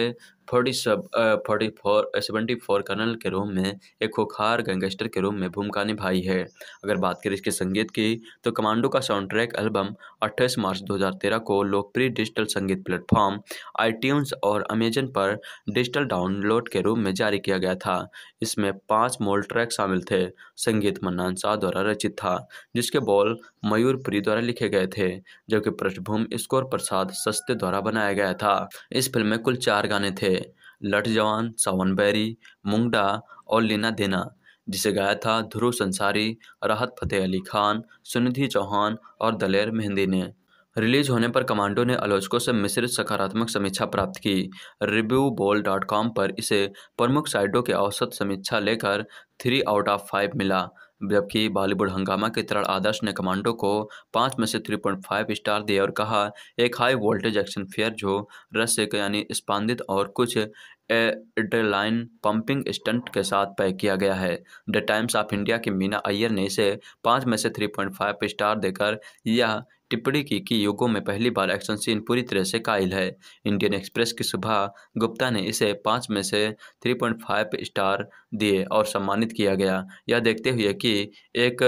फोर्टी सब forty four seventy four colonel के रूम में एक खुखार गैंगस्टर के रूम में भूमिका निभाई है अगर बात करें इसके संगीत की तो कमांडो का साउंड ट्रैक एल्बम 28 मार्च 2013 को लोकप्रिय डिजिटल संगीत प्लेटफॉर्म आई और अमेजन पर डिजिटल डाउनलोड के रूप में जारी किया गया था इसमें पाँच मोल्ट ट्रैक शामिल थे संगीत मन्नान शाह द्वारा रचित था जिसके बोल मयूर पुरी द्वारा लिखे गए थे जबकि पृष्ठभूमि स्कोर प्रसाद सस्ते द्वारा बनाया गया था इस फिल्म में कुल चार गाने थे लठ जवान सावन बैरी मुंगडा और लीना देना जिसे गाया था ध्रुव संसारी राहत फतेह अली खान सुनिधि चौहान और दलेर मेहंदी ने रिलीज होने पर कमांडो ने आलोचकों से मिश्रित सकारात्मक समीक्षा प्राप्त की रिव्यू बोल डॉट कॉम पर इसे प्रमुख साइटों के औसत समीक्षा लेकर थ्री आउट ऑफ फाइव मिला जबकि बॉलीवुड हंगामा के तरह आदर्श ने कमांडो को पाँच में से थ्री पॉइंट फाइव स्टार दिया और कहा एक हाई वोल्टेज एक्शन फेयर जो रस्य यानी स्पांदित और कुछ एडलाइन पंपिंग स्टंट के साथ पैक किया गया है द टाइम्स ऑफ इंडिया की मीना अय्यर ने इसे पाँच में से थ्री पॉइंट फाइव स्टार देकर यह टिप्पणी की कि युगों में पहली बार एक्शन सीन पूरी तरह से कायल है इंडियन एक्सप्रेस की सुबह गुप्ता ने इसे पाँच में से 3.5 स्टार दिए और सम्मानित किया गया यह देखते हुए कि एक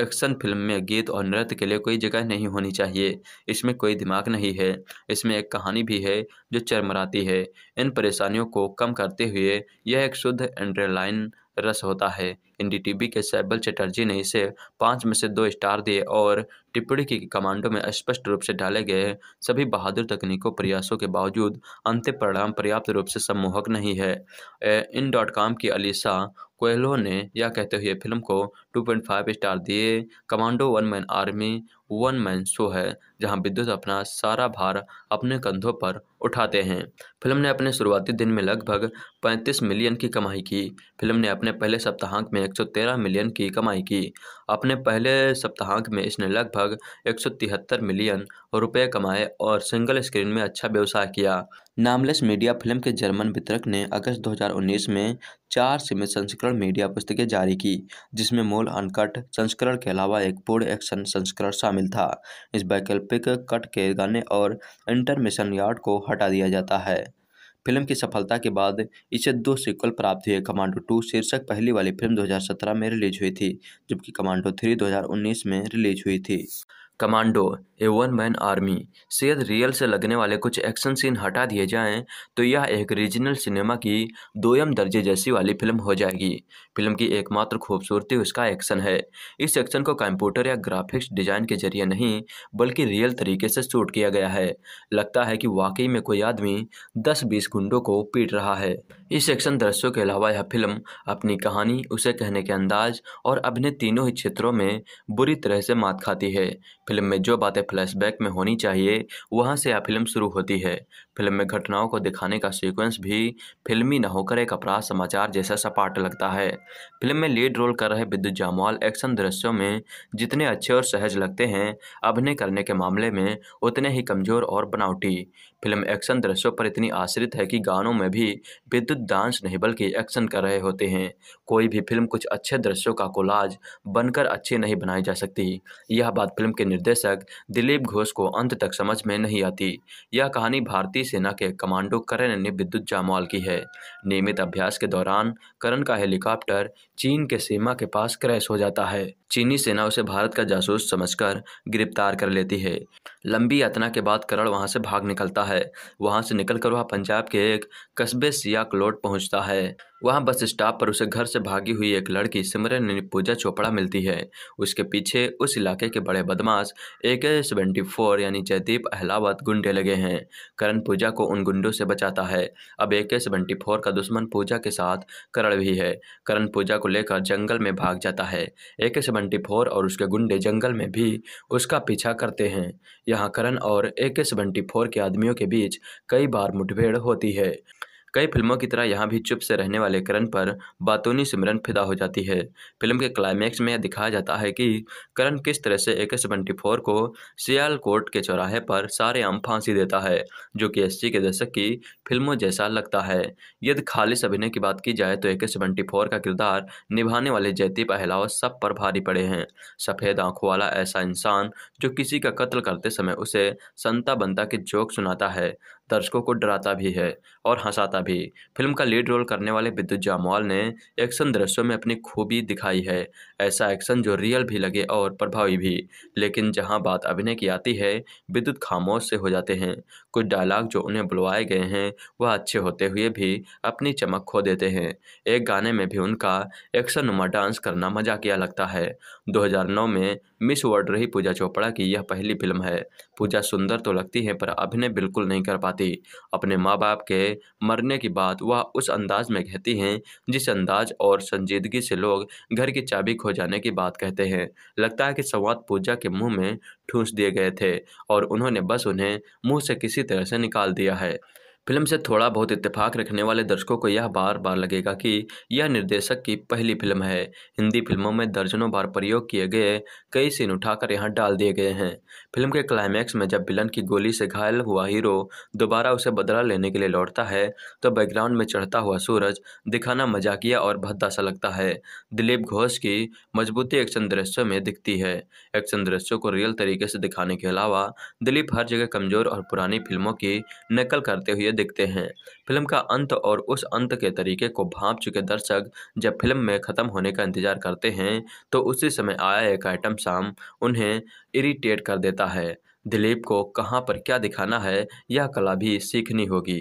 एक्शन फिल्म में गीत और नृत्य के लिए कोई जगह नहीं होनी चाहिए इसमें कोई दिमाग नहीं है इसमें एक कहानी भी है जो चरमराती है इन परेशानियों को कम करते हुए यह एक शुद्ध एंड्रेलाइन रस होता है एन के सैबल चटर्जी ने इसे पाँच में से दो स्टार दिए और टिप्पणी की कमांडो में स्पष्ट रूप से डाले गए सभी बहादुर तकनीकों प्रयासों के बावजूद अंतिम परिणाम पर्याप्त रूप से सम्मोहक नहीं है इन डॉट कॉम की अलीसा कोयलो ने यह कहते हुए फिल्म को 2.5 स्टार दिए commando one man army one man show है जहां विद्युत अपना सारा भार अपने कंधों पर उठाते हैं फिल्म ने अपने शुरुआती दिन में लगभग 35 मिलियन की कमाई की फिल्म ने अपने पहले सप्ताहांक में 113 मिलियन की कमाई की अपने पहले सप्ताहांक में इसने लगभग एक मिलियन रुपये कमाए और सिंगल स्क्रीन में अच्छा व्यवसाय किया नामलेस मीडिया फिल्म के जर्मन वितरक ने अगस्त 2019 में चार सीमित संस्करण मीडिया पुस्तकें जारी की जिसमें मूल अनकट संस्करण के अलावा एक पूर्ण एक्शन संस्करण शामिल था इस वैकल्पिक कट के गाने और इंटरमिशन यार्ड को हटा दिया जाता है फिल्म की सफलता के बाद इसे दो सीक्वल प्राप्त हुए कमांडो टू शीर्षक पहली वाली फिल्म 2017 में रिलीज हुई थी जबकि कमांडो थ्री 2019 में रिलीज हुई थी कमांडो ए वन मैन आर्मी से यदि रियल से लगने वाले कुछ एक्शन सीन हटा दिए जाएं तो यह एक रीजनल सिनेमा की दोयम दर्जे जैसी वाली फिल्म हो जाएगी फिल्म की एकमात्र खूबसूरती उसका एक्शन है इस एक्शन को कंप्यूटर या ग्राफिक्स डिज़ाइन के जरिए नहीं बल्कि रियल तरीके से शूट किया गया है लगता है कि वाकई में कोई आदमी दस बीस गुंडों को पीट रहा है इस एक्शन दृश्यों के अलावा यह फिल्म अपनी कहानी उसे कहने के अंदाज और अपने तीनों ही क्षेत्रों में बुरी तरह से मात खाती है फिल्म में जो बातें फ्लैशबैक में होनी चाहिए वहाँ से यह फिल्म शुरू होती है फिल्म में घटनाओं को दिखाने का सीक्वेंस भी फिल्मी न होकर एक अपराध समाचार जैसा सपाट लगता है फिल्म में लीड रोल कर रहे विद्युत जामवाल एक्शन दृश्यों में जितने अच्छे और सहज लगते हैं अभिनय करने के मामले में उतने ही कमजोर और बनावटी फिल्म एक्शन दृश्यों पर इतनी आश्रित है कि गानों में भी विद्युत डांस नहीं बल्कि एक्शन कर रहे होते हैं कोई भी फिल्म कुछ अच्छे दृश्यों का कोलाज बनकर अच्छी नहीं बनाई जा सकती यह बात फिल्म के निर्देशक दिलीप घोष को अंत तक समझ में नहीं आती यह कहानी भारतीय भारतीय सेना के कमांडो करण ने विद्युत जामवाल की है नियमित अभ्यास के दौरान करण का हेलीकॉप्टर चीन के सीमा के पास क्रैश हो जाता है चीनी सेना उसे भारत का जासूस समझकर गिरफ्तार कर लेती है लंबी यातना के बाद करण वहां से भाग निकलता है वहां से निकलकर वह पंजाब के एक कस्बे सियाकलोट पहुंचता है वहां बस स्टॉप पर उसे घर से भागी हुई एक लड़की सिमरन पूजा चोपड़ा मिलती है उसके पीछे उस इलाके के बड़े बदमाश ए के सेवेंटी फोर यानी जयदीप अहलावत गुंडे लगे हैं करण पूजा को उन गुंडों से बचाता है अब ए के सेवेंटी फोर का दुश्मन पूजा के साथ करण भी है करण पूजा को लेकर जंगल में भाग जाता है ए के सेवेंटी फोर और उसके गुंडे जंगल में भी उसका पीछा करते हैं यहाँ करण और ए के सेवेंटी फोर के आदमियों के बीच कई बार मुठभेड़ होती है कई फिल्मों की तरह यहाँ भी चुप से रहने वाले करण पर बातूनी सिमरन फिदा हो जाती है फिल्म के क्लाइमैक्स में यह दिखाया जाता है कि करण किस तरह से ए के सेवेंटी फोर को के चौराहे पर सारे आम फांसी देता है जो कि अस्सी के दशक की फिल्मों जैसा लगता है यदि खालिस अभिनय की बात की जाए तो ए के सेवेंटी फोर का किरदार निभाने वाले जयदीप अहलावत सब पर भारी पड़े हैं सफ़ेद आंखों वाला ऐसा इंसान जो किसी का कत्ल करते समय उसे संता बनता के जोक सुनाता है दर्शकों को डराता भी है और हंसाता भी फिल्म का लीड रोल करने वाले विद्युत जामवाल ने एक्शन दृश्यों में अपनी खूबी दिखाई है ऐसा एक्शन जो रियल भी लगे और प्रभावी भी लेकिन जहाँ बात अभिनय की आती है विद्युत खामोश से हो जाते हैं कुछ डायलॉग जो उन्हें बुलवाए गए हैं वह अच्छे होते हुए भी अपनी चमक खो देते हैं एक गाने में भी उनका एक्शन नुमा डांस करना मजाकिया लगता है दो में मिस वर्ल्ड रही पूजा चोपड़ा की यह पहली फिल्म है पूजा सुंदर तो लगती है पर अभिनय बिल्कुल नहीं कर पाती अपने माँ बाप के मरने की बात वह उस अंदाज में कहती हैं जिस अंदाज और संजीदगी से लोग घर की चाबी खो जाने की बात कहते हैं लगता है कि संवाद पूजा के मुँह में ठूंस दिए गए थे और उन्होंने बस उन्हें मुँह से किसी तरह से निकाल दिया है फिल्म से थोड़ा बहुत इत्तेफाक रखने वाले दर्शकों को यह बार बार लगेगा कि यह निर्देशक की पहली फिल्म है हिंदी फिल्मों में दर्जनों बार प्रयोग किए गए कई सीन उठाकर यहाँ डाल दिए गए हैं फिल्म के क्लाइमैक्स में जब विलन की गोली से घायल हुआ हीरो दोबारा उसे बदला लेने के लिए लौटता है तो बैकग्राउंड में चढ़ता हुआ सूरज दिखाना मजाकिया और भद्दा सा लगता है दिलीप घोष की मजबूती एक्शन दृश्यों में दिखती है एक्शन दृश्यों को रियल तरीके से दिखाने के अलावा दिलीप हर जगह कमजोर और पुरानी फिल्मों की नकल करते हुए दिखते हैं फिल्म का अंत और उस अंत के तरीके को भाप चुके दर्शक जब फिल्म में ख़त्म होने का इंतजार करते हैं तो उसी समय आया एक आइटम शाम उन्हें इरिटेट कर देता है दिलीप को कहाँ पर क्या दिखाना है यह कला भी सीखनी होगी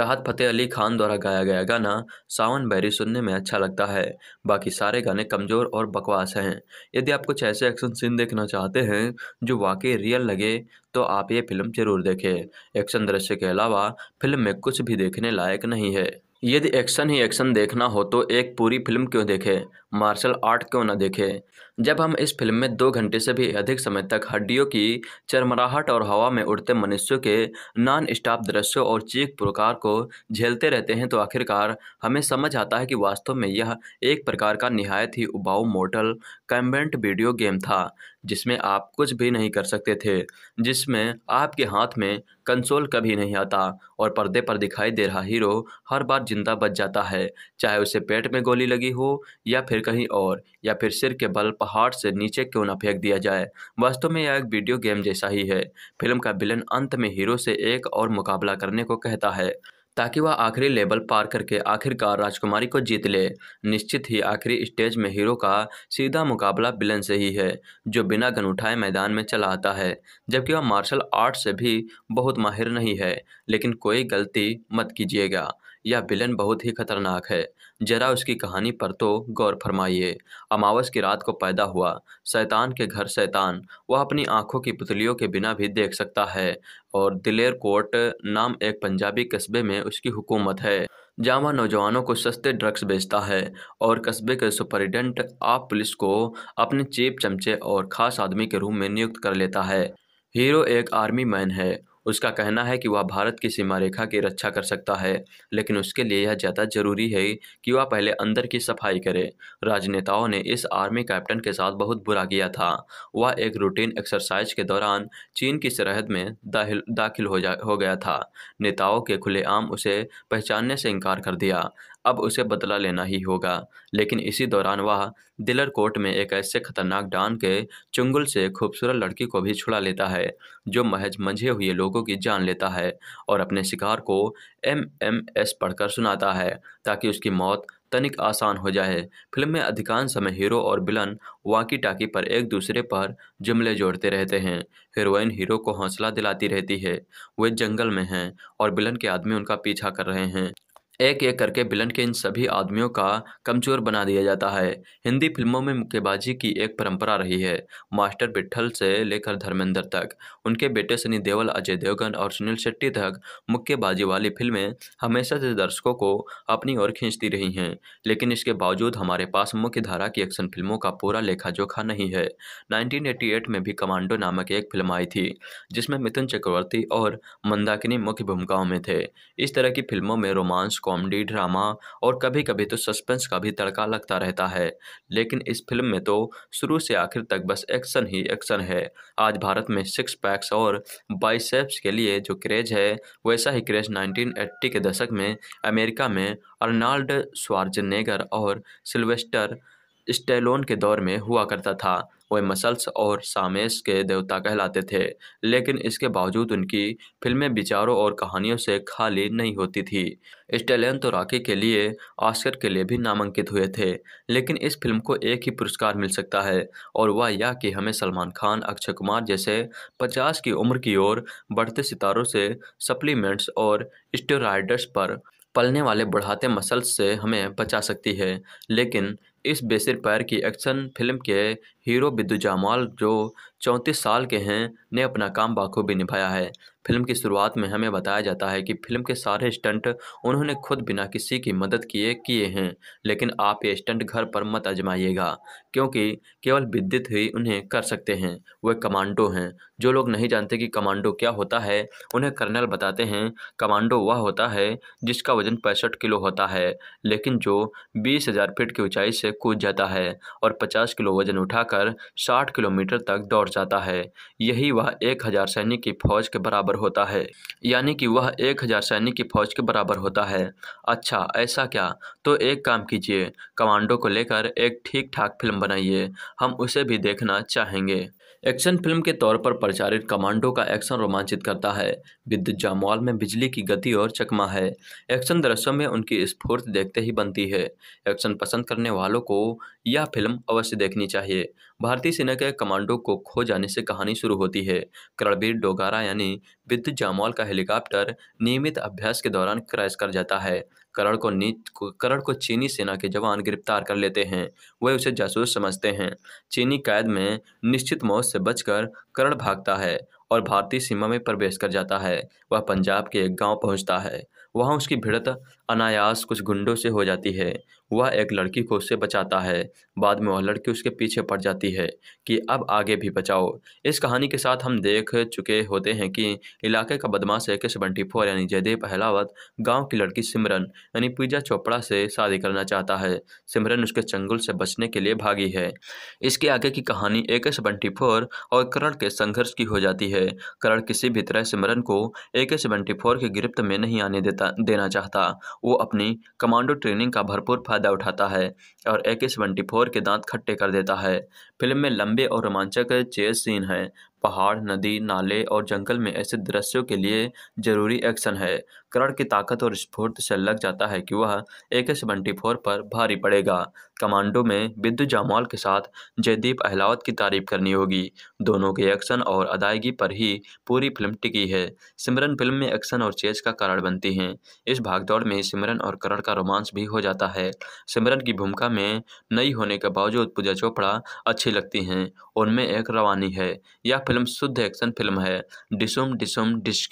राहत फतेह अली खान द्वारा गाया गया गाना सावन बैरी सुनने में अच्छा लगता है बाकी सारे गाने कमज़ोर और बकवास हैं यदि आप कुछ ऐसे एक्शन सीन देखना चाहते हैं जो वाकई रियल लगे तो आप ये फिल्म ज़रूर देखें एक्शन दृश्य के अलावा फिल्म में कुछ भी देखने लायक नहीं है यदि एक्शन ही एक्शन देखना हो तो एक पूरी फिल्म क्यों देखें मार्शल आर्ट क्यों ना देखें जब हम इस फिल्म में दो घंटे से भी अधिक समय तक हड्डियों की चरमराहट और हवा में उड़ते मनुष्यों के नॉन स्टॉप दृश्यों और चीख पुरकार को झेलते रहते हैं तो आखिरकार हमें समझ आता है कि वास्तव में यह एक प्रकार का निहायत ही उबाऊ मोटल कम्बेंट वीडियो गेम था जिसमें आप कुछ भी नहीं कर सकते थे जिसमें आपके हाथ में कंसोल कभी नहीं आता और पर्दे पर दिखाई दे रहा हीरो हर बार जिंदा बच जाता है चाहे उसे पेट में गोली लगी हो या फिर कहीं और या फिर सिर के बल पहाड़ से नीचे क्यों ना फेंक दिया जाए वास्तव में यह एक वीडियो गेम जैसा ही है फिल्म का विलन अंत में हीरो से एक और मुकाबला करने को कहता है ताकि वह आखिरी लेवल पार करके आखिरकार राजकुमारी को जीत ले निश्चित ही आखिरी स्टेज में हीरो का सीधा मुकाबला बिलन से ही है जो बिना गन उठाए मैदान में चला आता है जबकि वह मार्शल आर्ट से भी बहुत माहिर नहीं है लेकिन कोई गलती मत कीजिएगा यह बिलन बहुत ही खतरनाक है जरा उसकी कहानी पर तो गौर फरमाइए अमावस की रात को पैदा हुआ शैतान के घर शैतान वह अपनी आंखों की पुतलियों के बिना भी देख सकता है और दिलेर कोट नाम एक पंजाबी कस्बे में उसकी हुकूमत है जामा नौजवानों को सस्ते ड्रग्स बेचता है और कस्बे के सुपरिटेंडेंट आप पुलिस को अपने चेप चमचे और खास आदमी के रूम में नियुक्त कर लेता है हीरो एक आर्मी मैन है उसका कहना है कि वह भारत की सीमा रेखा की रक्षा कर सकता है लेकिन उसके लिए यह ज़्यादा जरूरी है कि वह पहले अंदर की सफाई करे राजनेताओं ने इस आर्मी कैप्टन के साथ बहुत बुरा किया था वह एक रूटीन एक्सरसाइज के दौरान चीन की सरहद में दाखिल हो जा हो गया था नेताओं के खुलेआम उसे पहचानने से इनकार कर दिया अब उसे बदला लेना ही होगा लेकिन इसी दौरान वह दिलर कोर्ट में एक ऐसे खतरनाक डान के चुंगल से खूबसूरत लड़की को भी छुड़ा लेता है जो महज मंझे हुए लोगों की जान लेता है और अपने शिकार को एम एम एस पढ़कर सुनाता है ताकि उसकी मौत तनिक आसान हो जाए फिल्म में अधिकांश समय हीरो और विलन वाकी टाकी पर एक दूसरे पर जुमले जोड़ते रहते हैं हीरोइन हीरो को हौसला दिलाती रहती है वे जंगल में हैं और विलन के आदमी उनका पीछा कर रहे हैं एक एक करके विलन के इन सभी आदमियों का कमजोर बना दिया जाता है हिंदी फिल्मों में मुक्केबाजी की एक परंपरा रही है मास्टर बिट्ठल से लेकर धर्मेंद्र तक उनके बेटे सनी देवल अजय देवगन और सुनील शेट्टी तक मुक्केबाजी वाली फिल्में हमेशा से दर्शकों को अपनी ओर खींचती रही हैं लेकिन इसके बावजूद हमारे पास मुख्य धारा की एक्शन फिल्मों का पूरा लेखा जोखा नहीं है नाइनटीन में भी कमांडो नामक एक फिल्म आई थी जिसमें मिथुन चक्रवर्ती और मंदाकिनी मुख्य भूमिकाओं में थे इस तरह की फिल्मों में रोमांस कॉमेडी ड्रामा और कभी कभी तो सस्पेंस का भी तड़का लगता रहता है लेकिन इस फिल्म में तो शुरू से आखिर तक बस एक्शन ही एक्शन है आज भारत में सिक्स पैक्स और बाइसेप्स के लिए जो क्रेज है वैसा ही क्रेज 1980 के दशक में अमेरिका में अर्नाल्ड स्वार्जनेगर और सिल्वेस्टर स्टेलोन के दौर में हुआ करता था वे मसल्स और सामेस के देवता कहलाते थे लेकिन इसके बावजूद उनकी फिल्में विचारों और कहानियों से खाली नहीं होती थी स्टेलियन तो राखी के लिए ऑस्कर के लिए भी नामांकित हुए थे लेकिन इस फिल्म को एक ही पुरस्कार मिल सकता है और वह यह कि हमें सलमान खान अक्षय कुमार जैसे पचास की उम्र की ओर बढ़ते सितारों से सप्लीमेंट्स और स्टेराइडर्स पर पलने वाले बढ़ाते मसल्स से हमें बचा सकती है लेकिन इस बेसिर पैर की एक्शन फिल्म के हीरो बिद्दू जामाल जो चौंतीस साल के हैं ने अपना काम बाखूबी निभाया है फिल्म की शुरुआत में हमें बताया जाता है कि फिल्म के सारे स्टंट उन्होंने खुद बिना किसी की मदद किए किए हैं लेकिन आप ये स्टंट घर पर मत आजमाइएगा क्योंकि केवल विद्युत ही उन्हें कर सकते हैं वे कमांडो हैं जो लोग नहीं जानते कि कमांडो क्या होता है उन्हें कर्नल बताते हैं कमांडो वह होता है जिसका वजन पैंसठ किलो होता है लेकिन जो बीस हज़ार फीट की ऊंचाई से कूद जाता है और पचास किलो वजन उठाकर जाकर 60 किलोमीटर तक दौड़ जाता है यही वह 1000 सैनिक की फौज के बराबर होता है यानी कि वह 1000 सैनिक की फौज के बराबर होता है अच्छा ऐसा क्या तो एक काम कीजिए कमांडो को लेकर एक ठीक ठाक फिल्म बनाइए हम उसे भी देखना चाहेंगे एक्शन फिल्म के तौर पर प्रचारित कमांडो का एक्शन रोमांचित करता है विद्युत जामवाल में बिजली की गति और चकमा है एक्शन दृश्यों में उनकी स्फूर्ति देखते ही बनती है एक्शन पसंद करने वालों को यह फिल्म अवश्य देखनी चाहिए भारतीय सेना के कमांडो को खो जाने से कहानी शुरू होती है करणबीर डोगारा यानी विद्युत जामवाल का हेलीकॉप्टर नियमित अभ्यास के दौरान क्रैश कर जाता है करण को नीच करण को चीनी सेना के जवान गिरफ्तार कर लेते हैं वे उसे जासूस समझते हैं चीनी कैद में निश्चित मौत से बचकर करण भागता है और भारतीय सीमा में प्रवेश कर जाता है वह पंजाब के एक गांव पहुंचता है वहां उसकी भिड़त अनायास कुछ गुंडों से हो जाती है वह एक लड़की को उससे बचाता है बाद में वह लड़की उसके पीछे पड़ जाती है कि अब आगे भी बचाओ इस कहानी के साथ हम देख चुके होते हैं कि इलाके का बदमाश ए के सेवेंटी फोर यानी जयदेव पहलावत गांव की लड़की सिमरन यानी पूजा चोपड़ा से शादी करना चाहता है सिमरन उसके चंगुल से बचने के लिए भागी है इसके आगे की कहानी ए के सेवेंटी फोर और करण के संघर्ष की हो जाती है करण किसी भी तरह सिमरन को ए के सेवेंटी फोर की गिरफ्त में नहीं आने देता देना चाहता वो अपनी कमांडो ट्रेनिंग का भरपूर फ़ायदा उठाता है और ए के फोर के दांत खट्टे कर देता है फिल्म में लंबे और रोमांचक चेस सीन हैं पहाड़ नदी नाले और जंगल में ऐसे दृश्यों के लिए जरूरी एक्शन है करण की ताकत और स्फूर्त से लग जाता है कि वह ए के सेवेंटी फोर पर भारी पड़ेगा कमांडो में बिद्दू जामवाल के साथ जयदीप अहलावत की तारीफ करनी होगी दोनों के एक्शन और अदायगी पर ही पूरी फिल्म टिकी है सिमरन फिल्म में एक्शन और चेज का कारण बनती हैं इस भागदौड़ में सिमरन और करण का रोमांस भी हो जाता है सिमरन की भूमिका में नई होने के बावजूद पूजा चोपड़ा अच्छी लगती हैं उनमें एक रवानी है यह फिल्म शुद्ध एक्शन फिल्म है डिसुम डिसुम डिश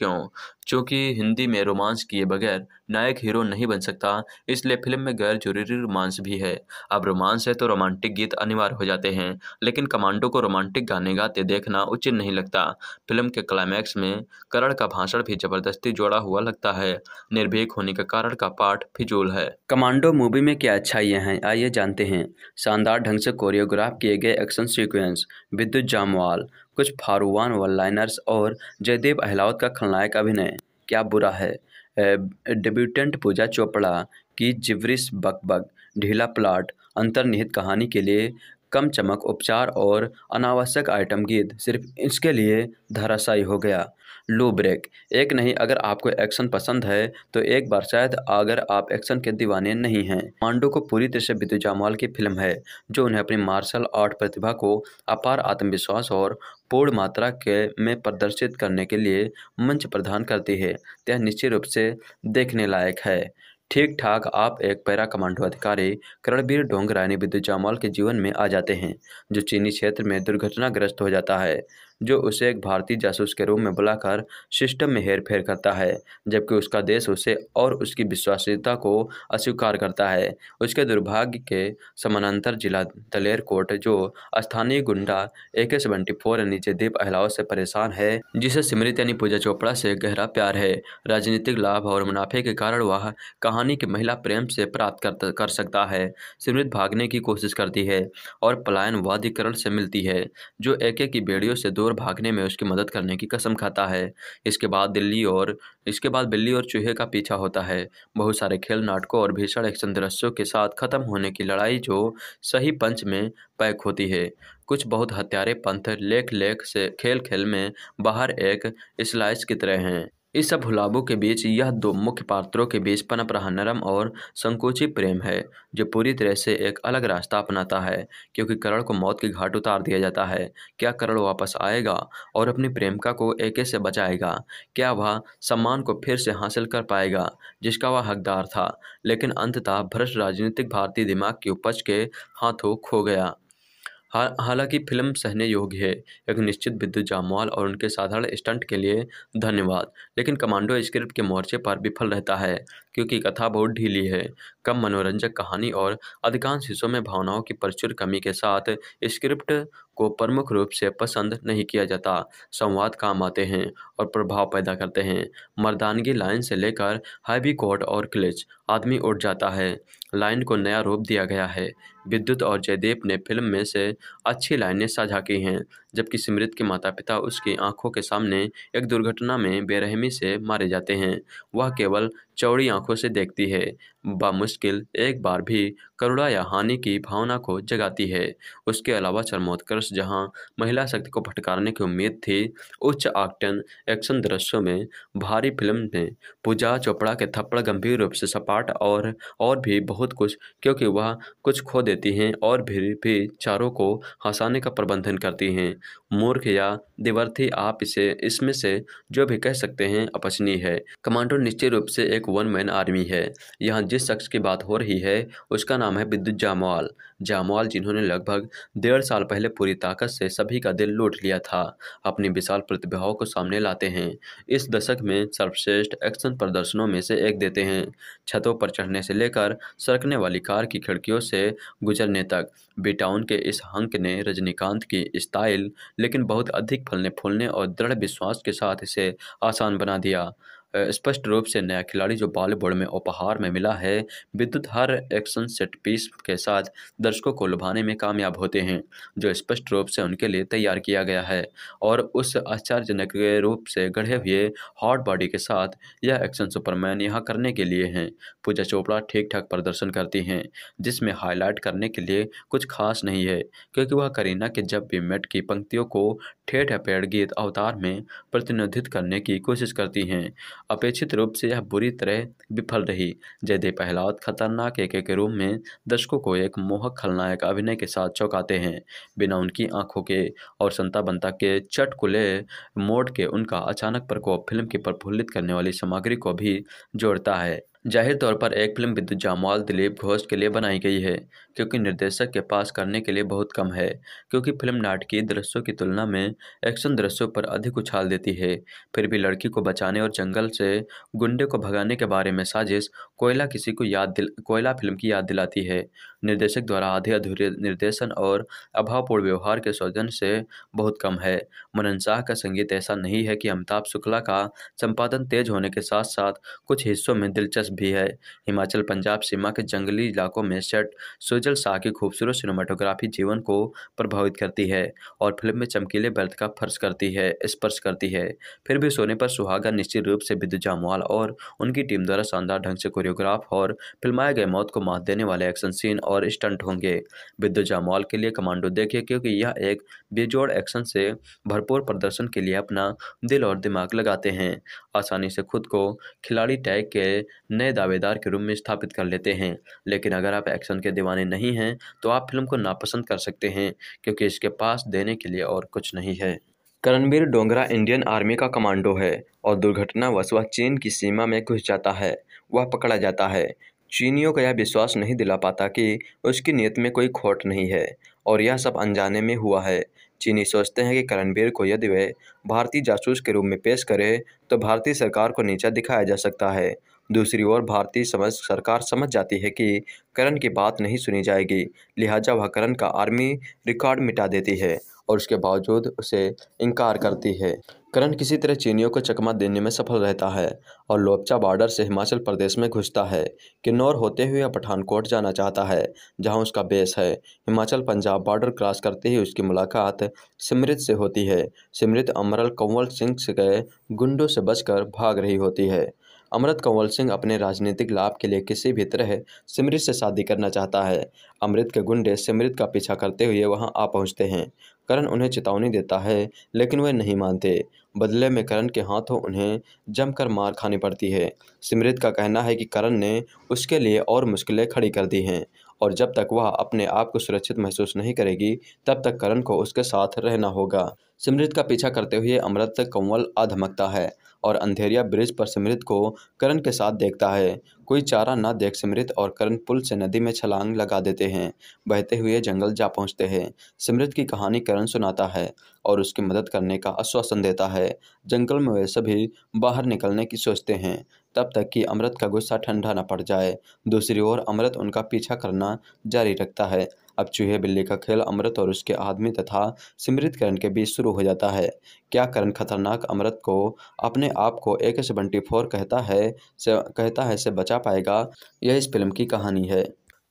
चूँकि हिंदी में रोमांस किए बगैर नायक हीरो नहीं बन सकता इसलिए फिल्म में गैर जरूरी रोमांस भी है अब रोमांस है तो रोमांटिक गीत अनिवार्य हो जाते हैं लेकिन कमांडो को रोमांटिक गाने गाते देखना उचित नहीं लगता फिल्म के क्लाइमैक्स में करण का भाषण भी जबरदस्ती जोड़ा हुआ लगता है निर्भीक होने के कारण का पाठ फिजूल है कमांडो मूवी में क्या अच्छाइयाँ हैं आइए जानते हैं शानदार ढंग से कोरियोग्राफ किए गए एक्शन सिक्वेंस विद्युत जामवाल कुछ फारूवान वन लाइनर्स और जयदेव अहलावत का खलनायक अभिनय क्या बुरा है डेब्यूटेंट पूजा चोपड़ा की जिवरिस बकबक ढीला प्लाट अंतर्निहित कहानी के लिए कम चमक उपचार और अनावश्यक आइटम गीत सिर्फ इसके लिए धराशायी हो गया लू ब्रेक एक नहीं अगर आपको एक्शन पसंद है तो एक बार शायद अगर आप एक्शन के दीवाने नहीं हैं मांडो को पूरी तरह से बिदु जामवाल की फिल्म है जो उन्हें अपनी मार्शल आर्ट प्रतिभा को अपार आत्मविश्वास और पूर्ण मात्रा के में प्रदर्शित करने के लिए मंच प्रदान करती है यह निश्चित रूप से देखने लायक है ठीक ठाक आप एक पैरा कमांडो अधिकारी करणबीर डोंगरानी विद्युत जामौल के जीवन में आ जाते हैं जो चीनी क्षेत्र में दुर्घटनाग्रस्त हो जाता है जो उसे एक भारतीय जासूस के रूप में बुलाकर सिस्टम में हेरफेर करता है जबकि उसका देश उसे और उसकी विश्वासता को अस्वीकार करता है उसके दुर्भाग्य के समानांतर जिला दलेर कोट जो स्थानीय गुंडा ए के सेवेंटी फोर निजदीप अहलाव से परेशान है जिसे स्मृत यानी पूजा चोपड़ा से गहरा प्यार है राजनीतिक लाभ और मुनाफे के कारण वह कहानी की महिला प्रेम से प्राप्त कर, सकता है स्मृत भागने की कोशिश करती है और पलायन वाधिकरण से मिलती है जो एके की बेड़ियों से दूर ओर भागने में उसकी मदद करने की कसम खाता है इसके बाद दिल्ली और इसके बाद बिल्ली और चूहे का पीछा होता है बहुत सारे खेल नाटकों और भीषण एक्शन दृश्यों के साथ खत्म होने की लड़ाई जो सही पंच में पैक होती है कुछ बहुत हत्यारे पंथ लेख लेख से खेल खेल में बाहर एक स्लाइस की तरह हैं इस सब हुलाबों के बीच यह दो मुख्य पात्रों के बीच पनप रहा नरम और संकोची प्रेम है जो पूरी तरह से एक अलग रास्ता अपनाता है क्योंकि करण को मौत के घाट उतार दिया जाता है क्या करण वापस आएगा और अपनी प्रेमिका को एके से बचाएगा क्या वह सम्मान को फिर से हासिल कर पाएगा जिसका वह हकदार था लेकिन अंततः भ्रष्ट राजनीतिक भारतीय दिमाग की उपज के हाथों खो गया हालांकि फिल्म सहने योग्य है एक निश्चित विद्युत जामवाल और उनके साधारण स्टंट के लिए धन्यवाद लेकिन कमांडो स्क्रिप्ट के मोर्चे पर विफल रहता है क्योंकि कथा बहुत ढीली है कम मनोरंजक कहानी और अधिकांश हिस्सों में भावनाओं की प्रचुर कमी के साथ स्क्रिप्ट को प्रमुख रूप से पसंद नहीं किया जाता संवाद काम आते हैं और प्रभाव पैदा करते हैं मर्दानगी लाइन से लेकर हाईवी कोर्ट और क्लिच आदमी उठ जाता है लाइन को नया रूप दिया गया है विद्युत और जयदेव ने फिल्म में से अच्छी लाइनें साझा की हैं जबकि सिमरित के माता पिता उसकी आंखों के सामने एक दुर्घटना में बेरहमी से मारे जाते हैं वह केवल चौड़ी आंखों से देखती है बामुश्किल एक बार भी करुणा या हानि की भावना को जगाती है उसके अलावा चरमोत्कर्ष जहां महिला शक्ति को फटकारने की उम्मीद थी उच्च आक्टन एक्शन दृश्यों में भारी फिल्म में पूजा चोपड़ा के थप्पड़ गंभीर रूप से सपाट और और भी बहुत कुछ क्योंकि वह कुछ खो देती हैं और फिर भी चारों को हंसाने का प्रबंधन करती हैं मूर्ख या दिवर्थी आप इसे इसमें से जो भी कह सकते हैं अपचनीय है कमांडो निश्चित रूप से एक वन मैन आर्मी है यहाँ जिस शख्स की बात हो रही है उसका नाम है विद्युत जामवाल जामवाल जिन्होंने लगभग डेढ़ साल पहले पूरी ताकत से सभी का दिल लूट लिया था अपनी विशाल प्रतिभाओं को सामने लाते हैं इस दशक में सर्वश्रेष्ठ एक्शन प्रदर्शनों में से एक देते हैं छतों पर चढ़ने से लेकर सरकने वाली कार की खिड़कियों से गुजरने तक बिटाउन के इस हंक ने रजनीकांत की स्टाइल लेकिन बहुत अधिक फलने फूलने और दृढ़ विश्वास के साथ इसे आसान बना दिया स्पष्ट रूप से नया खिलाड़ी जो बॉलीवुड में उपहार में मिला है विद्युत हर एक्शन सेट पीस के साथ दर्शकों को लुभाने में कामयाब होते हैं जो स्पष्ट रूप से उनके लिए तैयार किया गया है और उस आश्चर्यजनक रूप से गढ़े हुए हॉट बॉडी के साथ यह एक्शन सुपरमैन यहाँ करने के लिए हैं पूजा चोपड़ा ठीक ठाक प्रदर्शन करती हैं जिसमें हाईलाइट करने के लिए कुछ खास नहीं है क्योंकि वह करीना के जब भी मेट की पंक्तियों को ठेठ पेड़ गीत अवतार में प्रतिनिधित्व करने की कोशिश करती हैं अपेक्षित रूप से यह बुरी तरह विफल रही जयदेव पहलावत खतरनाक एक एक रूप में दर्शकों को एक मोहक खलनायक अभिनय के साथ चौंकाते हैं बिना उनकी आंखों के और संता बंता के चटकुले मोड़ के उनका अचानक प्रकोप फिल्म की प्रफुल्लित करने वाली सामग्री को भी जोड़ता है जाहिर तौर पर एक फिल्म विद्युत जामवाल दिलीप घोष के लिए बनाई गई है क्योंकि निर्देशक के पास करने के लिए बहुत कम है क्योंकि फिल्म नाटकीय दृश्यों की तुलना में एक्शन दृश्यों पर अधिक उछाल देती है फिर भी लड़की को बचाने और जंगल से गुंडे को भगाने के बारे में साजिश कोयला किसी को याद दिल कोयला फिल्म की याद दिलाती है निर्देशक द्वारा आधे अधूरे निर्देशन और अभावपूर्ण व्यवहार के सौजन से बहुत कम है मनन शाह का संगीत ऐसा नहीं है कि अमिताभ शुक्ला का संपादन तेज होने के साथ साथ कुछ हिस्सों में दिलचस्प भी है हिमाचल पंजाब सीमा के जंगली इलाकों में सेट सुजल शाह की खूबसूरत सिनेमाटोग्राफी जीवन को प्रभावित करती है और फिल्म में चमकीले बर्थ का फर्श करती है स्पर्श करती है फिर भी सोने पर सुहागा निश्चित रूप से विद्युत जामवाल और उनकी टीम द्वारा शानदार ढंग से कोरियो कोरियोग्राफ और फिल्माए गए मौत को मात देने वाले एक्शन सीन और स्टंट होंगे बिद्दू जामवाल के लिए कमांडो देखें क्योंकि यह एक बेजोड़ एक्शन से भरपूर प्रदर्शन के लिए अपना दिल और दिमाग लगाते हैं आसानी से खुद को खिलाड़ी टैग के नए दावेदार के रूप में स्थापित कर लेते हैं लेकिन अगर आप एक्शन के दीवाने नहीं हैं तो आप फिल्म को नापसंद कर सकते हैं क्योंकि इसके पास देने के लिए और कुछ नहीं है करणवीर डोंगरा इंडियन आर्मी का कमांडो है और दुर्घटनावश वह चीन की सीमा में घुस जाता है वह पकड़ा जाता है चीनियों को यह विश्वास नहीं दिला पाता कि उसकी नीयत में कोई खोट नहीं है और यह सब अनजाने में हुआ है चीनी सोचते हैं कि करणवीर को यदि वह भारतीय जासूस के रूप में पेश करे तो भारतीय सरकार को नीचा दिखाया जा सकता है दूसरी ओर भारतीय समझ सरकार समझ जाती है कि करण की बात नहीं सुनी जाएगी लिहाजा वह करण का आर्मी रिकॉर्ड मिटा देती है और उसके बावजूद उसे इनकार करती है करण किसी तरह चीनियों को चकमा देने में सफल रहता है और लोपचा बॉर्डर से हिमाचल प्रदेश में घुसता है किन्नौर होते हुए पठानकोट जाना चाहता है जहां उसका बेस है हिमाचल पंजाब बॉर्डर क्रॉस करते ही उसकी मुलाकात सिमरित से होती है सिमरित अमरल कंवल सिंह से गए गुंडों से बचकर भाग रही होती है अमृत कंवल सिंह अपने राजनीतिक लाभ के लिए किसी भी तरह सिमरित से शादी करना चाहता है अमृत के गुंडे सिमरित का पीछा करते हुए वहां आ पहुंचते हैं करण उन्हें चेतावनी देता है लेकिन वे नहीं मानते बदले में करण के हाथों उन्हें जमकर मार खानी पड़ती है सिमरित का कहना है कि करण ने उसके लिए और मुश्किलें खड़ी कर दी हैं और जब तक वह अपने आप को सुरक्षित महसूस नहीं करेगी तब तक करण को उसके साथ रहना होगा सिमरित का पीछा करते हुए अमृत कंवल आधमकता है और अंधेरिया ब्रिज पर सिमृत को करण के साथ देखता है कोई चारा न देख सिमृत और करण पुल से नदी में छलांग लगा देते हैं बहते हुए जंगल जा पहुंचते हैं सिमरित की कहानी करण सुनाता है और उसकी मदद करने का आश्वासन देता है जंगल में वे सभी बाहर निकलने की सोचते हैं तब तक कि अमृत का गुस्सा ठंडा न पड़ जाए दूसरी ओर अमृत उनका पीछा करना जारी रखता है अब चूहे बिल्ली का खेल अमृत और उसके आदमी तथा सिमृत करण के बीच शुरू हो जाता है क्या करण खतरनाक अमृत को अपने आप को एक सेवेंटी फोर कहता है से कहता है से बचा पाएगा यह इस फिल्म की कहानी है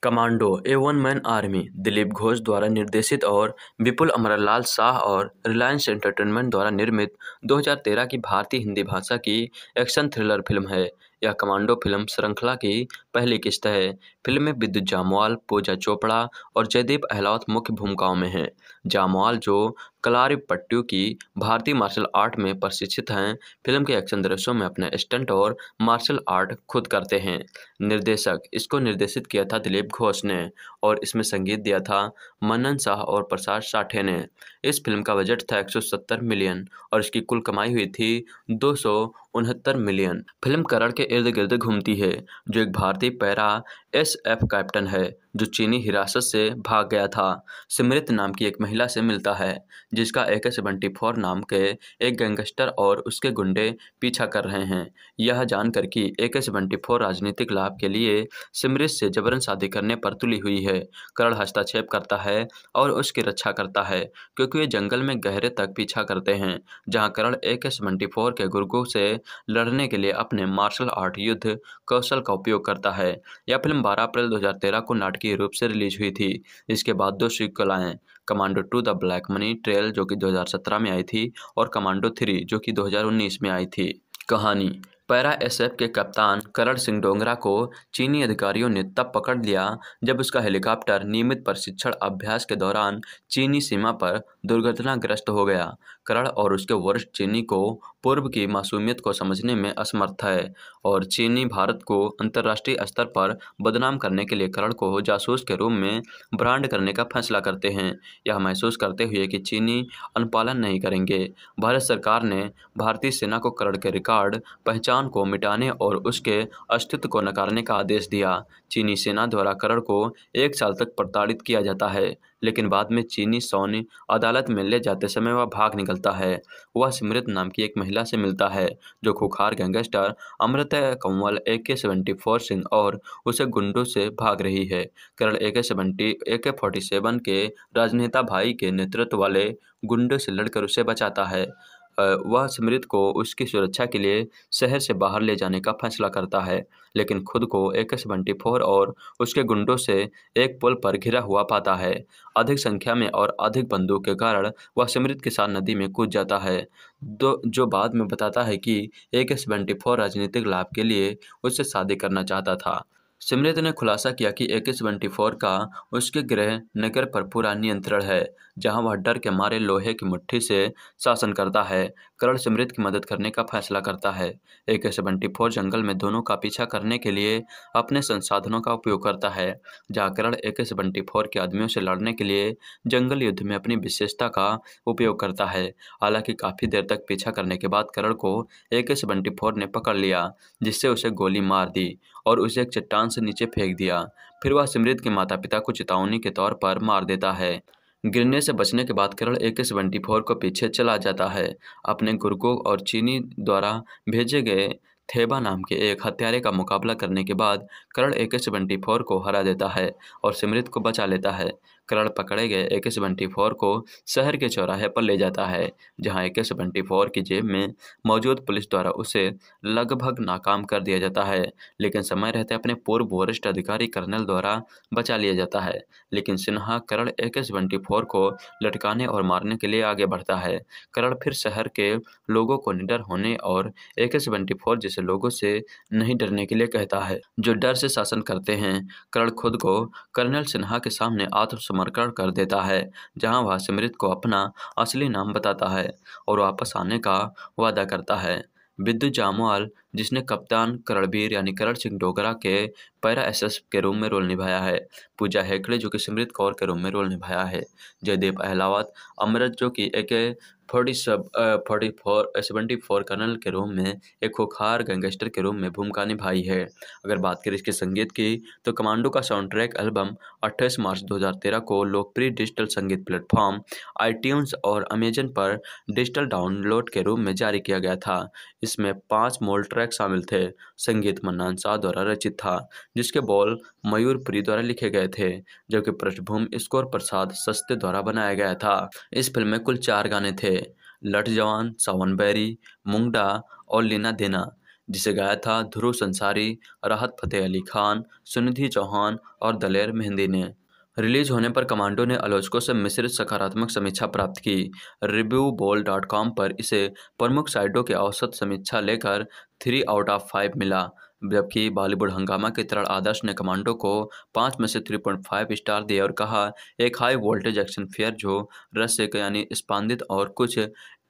कमांडो ए one man army Dilip Ghosh द्वारा निर्देशित और विपुल अमरलाल शाह और रिलायंस एंटरटेनमेंट द्वारा निर्मित 2013 की भारतीय हिंदी भाषा की एक्शन थ्रिलर फिल्म है यह कमांडो फिल्म श्रृंखला की पहली किस्त है फिल्म में विद्युत जामवाल पूजा चोपड़ा और जयदीप अहलावत मुख्य भूमिकाओं में हैं जामवाल जो कलारी पट्टू की भारतीय मार्शल आर्ट में प्रशिक्षित हैं फिल्म के एक्शन दृश्यों में अपने स्टंट और मार्शल आर्ट खुद करते हैं निर्देशक इसको निर्देशित किया था दिलीप घोष ने और इसमें संगीत दिया था मनन शाह और प्रसाद साठे ने इस फिल्म का बजट था 170 मिलियन और इसकी कुल कमाई हुई थी दो मिलियन फिल्म करण के इर्द गिर्द घूमती है जो एक भारतीय हाथी पैरा एस एफ कैप्टन है जो चीनी हिरासत से भाग गया था सिमरित नाम की एक महिला से मिलता है जिसका ए के सेवेंटी फोर नाम के एक गैंगस्टर और उसके गुंडे पीछा कर रहे हैं यह जानकर कि ए के सेवेंटी फोर राजनीतिक लाभ के लिए सिमरित से जबरन शादी करने पर तुली हुई है करण हस्ताक्षेप करता है और उसकी रक्षा करता है क्योंकि वे जंगल में गहरे तक पीछा करते हैं जहाँ करण ए के सेवेंटी फोर के गुर्गों से लड़ने के लिए अपने मार्शल आर्ट युद्ध कौशल का उपयोग करता है यह फिल्म फिल्म 12 अप्रैल 2013 को नाटकीय रूप से रिलीज हुई थी इसके बाद दो सीक्वल आए commando two the black money trail जो कि 2017 में आई थी और कमांडो थ्री जो कि 2019 में आई थी कहानी पैरा एसएफ के कप्तान करण सिंह डोंगरा को चीनी अधिकारियों ने तब पकड़ लिया जब उसका हेलीकॉप्टर नियमित प्रशिक्षण अभ्यास के दौरान चीनी सीमा पर दुर्घटनाग्रस्त हो गया करण और उसके वरिष्ठ चीनी को पूर्व की मासूमियत को समझने में असमर्थ है और चीनी भारत को अंतर्राष्ट्रीय स्तर पर बदनाम करने के लिए करण को जासूस के रूप में ब्रांड करने का फैसला करते हैं यह महसूस करते हुए कि चीनी अनुपालन नहीं करेंगे भारत सरकार ने भारतीय सेना को करण के रिकॉर्ड पहचान को मिटाने और उसके अस्तित्व को नकारने का आदेश दिया चीनी सेना द्वारा करण को एक साल तक प्रताड़ित किया जाता है लेकिन बाद में चीनी सोनी अदालत में ले जाते समय वह भाग निकलता है वह स्मृत नाम की एक महिला से मिलता है जो खुखार gangster Amrit Kanwal A K seventy four Singh और उसे गुंडों से भाग रही है करण ए के सेवेंटी ए के फोर्टी सेवन के राजनेता भाई के नेतृत्व वाले गुंडों से लड़कर उसे बचाता है वह स्मृत को उसकी सुरक्षा के लिए शहर से बाहर ले जाने का फैसला करता है लेकिन खुद को एक एस ट्वेंटी फोर और उसके गुंडों से एक पुल पर घिरा हुआ पाता है अधिक संख्या में और अधिक बंदूक के कारण वह स्मृत के साथ नदी में कूद जाता है दो जो बाद में बताता है कि एक एस ट्वेंटी फोर राजनीतिक लाभ के लिए उससे शादी करना चाहता था सिमरित ने खुलासा किया कि ए के सेवेंटी फोर का उसके गृह नगर पर पूरा नियंत्रण है जहां वह डर के मारे लोहे की मुट्ठी से शासन करता है करण सिमरित की मदद करने का फैसला करता है ए के सेवेंटी फोर जंगल में दोनों का पीछा करने के लिए अपने संसाधनों का उपयोग करता है जहां करण ए के सेवेंटी फोर के आदमियों से लड़ने के लिए जंगल युद्ध में अपनी विशेषता का उपयोग करता है हालांकि काफ़ी देर तक पीछा करने के बाद करण को ए के सेवेंटी फोर ने पकड़ लिया जिससे उसे गोली मार दी और उसे एक चट्टान चट्टान से नीचे फेंक दिया फिर वह सिमरित के माता पिता को चेतावनी के तौर पर मार देता है गिरने से बचने के बाद करण ए के सेवेंटी फोर को पीछे चला जाता है अपने गुरुकों और चीनी द्वारा भेजे गए थेबा नाम के एक हत्यारे का मुकाबला करने के बाद करण ए के सेवेंटी फोर को हरा देता है और सिमरित को बचा लेता है करण पकड़े गए ए के सेवेंटी फोर को शहर के चौराहे पर ले जाता है जहां ए के सेवेंटी फोर की जेब में मौजूद पुलिस द्वारा उसे लगभग नाकाम कर दिया जाता है लेकिन समय रहते अपने पूर्व वरिष्ठ अधिकारी कर्नल द्वारा बचा लिया जाता है लेकिन सिन्हा करण ए के सेवेंटी फोर को लटकाने और मारने के लिए आगे बढ़ता है करण फिर शहर के लोगों को निडर होने और ए के सेवेंटी फोर जैसे लोगों से नहीं डरने के लिए कहता है जो डर से शासन करते हैं करण खुद को कर्नल सिन्हा के सामने आत्मसम आत्मर्पण कर देता है जहां वह सिमरित को अपना असली नाम बताता है और वापस आने का वादा करता है विद्युत जामवाल जिसने कप्तान करणबीर यानी करण सिंह डोगरा के पैरा एस के रूम में रोल निभाया है पूजा हेगड़े जो कि सिमरित कौर के रूम में रोल निभाया है जयदेव अहलावत अमृत जो कि एक forty forty four seventy four colonel के रूम में एक खुखार गैंगस्टर के रूम में भूमिका निभाई है अगर बात करें इसके संगीत की तो कमांडो का साउंड ट्रैक एल्बम अट्ठाईस मार्च 2013 को लोकप्रिय डिजिटल संगीत प्लेटफॉर्म आई और अमेजन पर डिजिटल डाउनलोड के रूप में जारी किया गया था इसमें पाँच मोल ट्रैक शामिल थे संगीत मन्नान शाह द्वारा रचित था जिसके बॉल मयूर प्री द्वारा लिखे गए थे जबकि पृष्ठभूमि स्कोर प्रसाद सस्ते द्वारा बनाया गया था इस फिल्म में कुल चार गाने थे लठ जवान सावन बैरी मुंगडा और लेना देना जिसे गाया था ध्रुव संसारी राहत फतेह अली खान सुनिधि चौहान और दलेर मेहंदी ने रिलीज होने पर कमांडो ने आलोचकों से मिश्रित सकारात्मक समीक्षा प्राप्त की रिव्यू बोल डॉट कॉम पर इसे प्रमुख साइटों के औसत समीक्षा लेकर थ्री आउट ऑफ फाइव मिला जबकि बॉलीवुड हंगामा के तरह आदर्श ने कमांडो को पाँच में से थ्री पॉइंट फाइव स्टार दिया और कहा एक हाई वोल्टेज एक्शन फेयर जो रस्य यानी स्पांदित और कुछ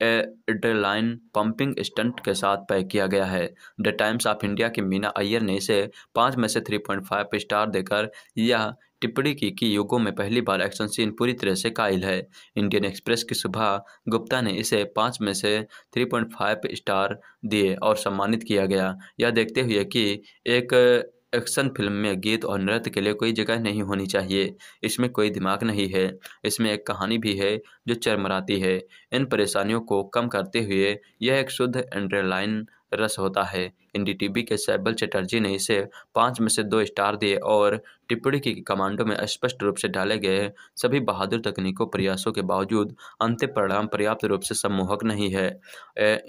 एडलाइन पंपिंग स्टंट के साथ पैक किया गया है द टाइम्स ऑफ इंडिया की मीना अय्यर ने इसे पाँच में से थ्री पॉइंट फाइव स्टार देकर यह टिप्पणी की कि युगों में पहली बार एक्शन सीन पूरी तरह से कायल है इंडियन एक्सप्रेस की सुबह गुप्ता ने इसे पाँच में से 3.5 स्टार दिए और सम्मानित किया गया यह देखते हुए कि एक एक्शन फिल्म में गीत और नृत्य के लिए कोई जगह नहीं होनी चाहिए इसमें कोई दिमाग नहीं है इसमें एक कहानी भी है जो चरमराती है इन परेशानियों को कम करते हुए यह एक शुद्ध एंड्रेलाइन रस होता है एन के सैबल चटर्जी ने इसे पाँच में से दो स्टार दिए और टिप्पणी की कमांडो में स्पष्ट रूप से डाले गए सभी बहादुर तकनीकों प्रयासों के बावजूद अंतिम परिणाम पर्याप्त रूप से सम्मोहक नहीं है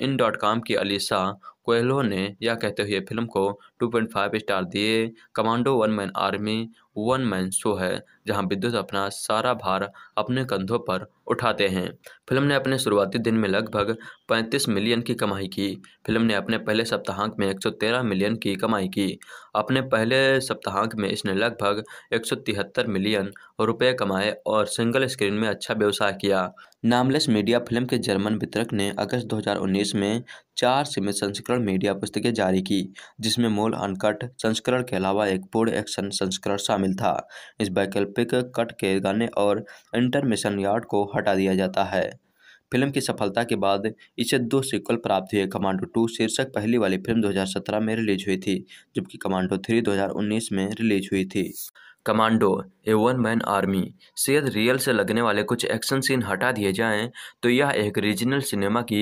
इन डॉट कॉम की अलीसा कोयलो ने यह कहते हुए फिल्म को 2.5 स्टार दिए commando one man army one man show है जहां विद्युत अपना सारा भार अपने कंधों पर उठाते हैं फिल्म ने अपने शुरुआती दिन में लगभग 35 मिलियन की कमाई की फिल्म ने अपने पहले सप्ताहांक में 113 मिलियन की कमाई की अपने पहले सप्ताहांक में इसने लगभग 173 मिलियन रुपए कमाए और सिंगल स्क्रीन में अच्छा व्यवसाय किया नामलेस मीडिया फिल्म के जर्मन वितरक ने अगस्त 2019 में चार सीमित संस्करण मीडिया पुस्तकें जारी की जिसमें मूल अनकट संस्करण के अलावा एक पूर्ण एक्शन संस्करण शामिल था इस वैकल्पिक कट के गाने और इंटरमिशन यार्ड को हटा दिया जाता है फिल्म की सफलता के बाद इसे दो सीक्वल प्राप्त हुए कमांडो टू शीर्षक पहली वाली फिल्म 2017 में रिलीज हुई थी जबकि कमांडो थ्री 2019 में रिलीज हुई थी कमांडो ए वन मैन आर्मी शायद रियल से लगने वाले कुछ एक्शन सीन हटा दिए जाएं तो यह एक रीजनल सिनेमा की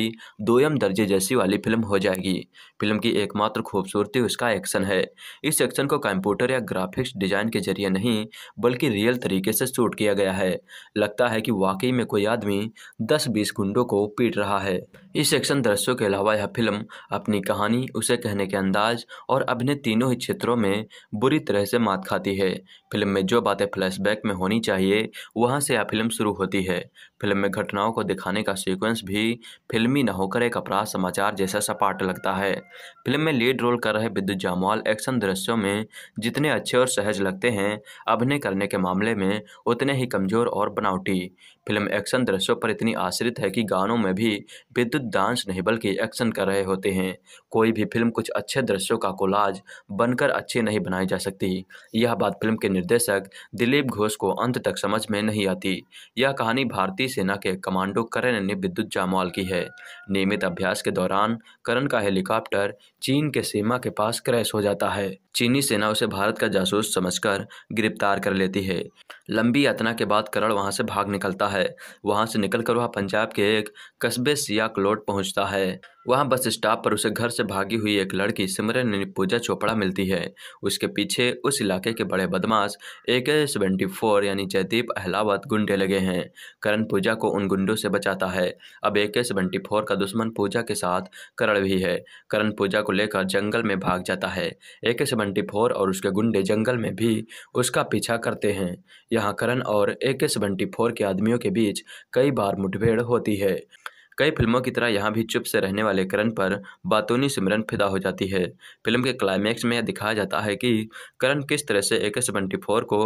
दोयम दर्जे जैसी वाली फिल्म हो जाएगी फिल्म की एकमात्र खूबसूरती उसका एक्शन है इस एक्शन को कंप्यूटर या ग्राफिक्स डिज़ाइन के जरिए नहीं बल्कि रियल तरीके से शूट किया गया है लगता है कि वाकई में कोई आदमी दस बीस गुंडों को पीट रहा है इस एक्शन दृश्यों के अलावा यह फिल्म अपनी कहानी उसे कहने के अंदाज और अपने तीनों ही क्षेत्रों में बुरी तरह से मात खाती है फिल्म में जो बातें फ्लैशबैक में होनी चाहिए वहाँ से यह फिल्म शुरू होती है फिल्म में घटनाओं को दिखाने का सीक्वेंस भी फिल्मी न होकर एक अपराध समाचार जैसा सपाट लगता है फिल्म में लीड रोल कर रहे विद्युत जामवाल एक्शन दृश्यों में जितने अच्छे और सहज लगते हैं अभिनय करने के मामले में उतने ही कमजोर और बनावटी फिल्म एक्शन दृश्यों पर इतनी आश्रित है कि गानों में भी विद्युत डांस नहीं बल्कि एक्शन कर रहे होते हैं कोई भी फिल्म कुछ अच्छे दृश्यों का कोलाज बनकर अच्छी नहीं बनाई जा सकती यह बात फिल्म के निर्देशक दिलीप घोष को अंत तक समझ में नहीं आती यह कहानी भारतीय भारतीय सेना के कमांडो करण ने विद्युत जामवाल की है नियमित अभ्यास के दौरान करण का हेलीकॉप्टर चीन के सीमा के पास क्रैश हो जाता है चीनी सेना उसे भारत का जासूस समझकर गिरफ्तार कर लेती है लंबी यातना के बाद करण वहां से भाग निकलता है वहां से निकलकर वह पंजाब के एक कस्बे सियाकलोट पहुंचता है वहां बस स्टॉप पर उसे घर से भागी हुई एक लड़की सिमरन पूजा चोपड़ा मिलती है उसके पीछे उस इलाके के बड़े बदमाश ए के सेवेंटी फोर यानी जयदीप अहलावत गुंडे लगे हैं करण पूजा को उन गुंडों से बचाता है अब ए के सेवेंटी फोर का दुश्मन पूजा के साथ करण भी है करण पूजा को लेकर जंगल में भाग जाता है ए के सेवेंटी फोर और उसके गुंडे जंगल में भी उसका पीछा करते हैं यहाँ करण और ए के सेवेंटी फोर के आदमियों के बीच कई बार मुठभेड़ होती है कई फिल्मों की तरह यहाँ भी चुप से रहने वाले करण पर बातूनी सिमरन फिदा हो जाती है फिल्म के क्लाइमैक्स में यह दिखाया जाता है कि करण किस तरह से ए के सेवेंटी फोर को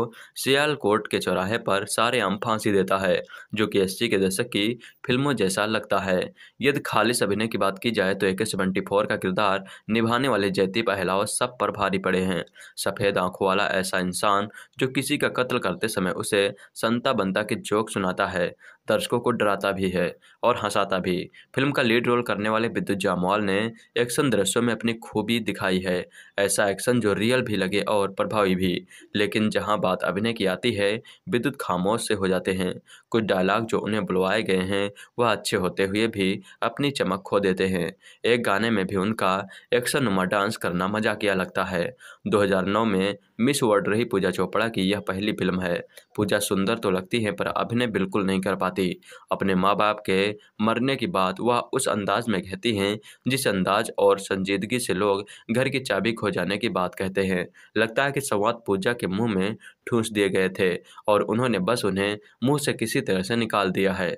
कोर्ट के चौराहे पर सारे आम फांसी देता है जो कि अस्सी के दशक की फिल्मों जैसा लगता है यदि खालिस अभिनय की बात की जाए तो ए के सेवेंटी फोर का किरदार निभाने वाले जयदीप अहलावत सब पर भारी पड़े हैं सफ़ेद आंखों वाला ऐसा इंसान जो किसी का कत्ल करते समय उसे संता बनता के जोक सुनाता है दर्शकों को डराता भी है और हंसाता भी फिल्म का लीड रोल करने वाले विद्युत जामवाल ने एक्शन दृश्यों में अपनी खूबी दिखाई है ऐसा एक्शन जो रियल भी लगे और प्रभावी भी लेकिन जहां बात अभिनय की आती है विद्युत खामोश से हो जाते हैं कुछ डायलॉग जो उन्हें बुलवाए गए हैं वह अच्छे होते हुए भी अपनी चमक खो देते हैं एक गाने में भी उनका एक्शन नुमा डांस करना किया लगता है 2009 में मिस वर्ल्ड रही पूजा चोपड़ा की यह पहली फिल्म है पूजा सुंदर तो लगती है पर अभिनय बिल्कुल नहीं कर पाती आती अपने माँ बाप के मरने की बात वह उस अंदाज में कहती हैं जिस अंदाज और संजीदगी से लोग घर की चाबी खो जाने की बात कहते हैं लगता है कि संवाद पूजा के मुंह में ठूंस दिए गए थे और उन्होंने बस उन्हें मुंह से किसी तरह से निकाल दिया है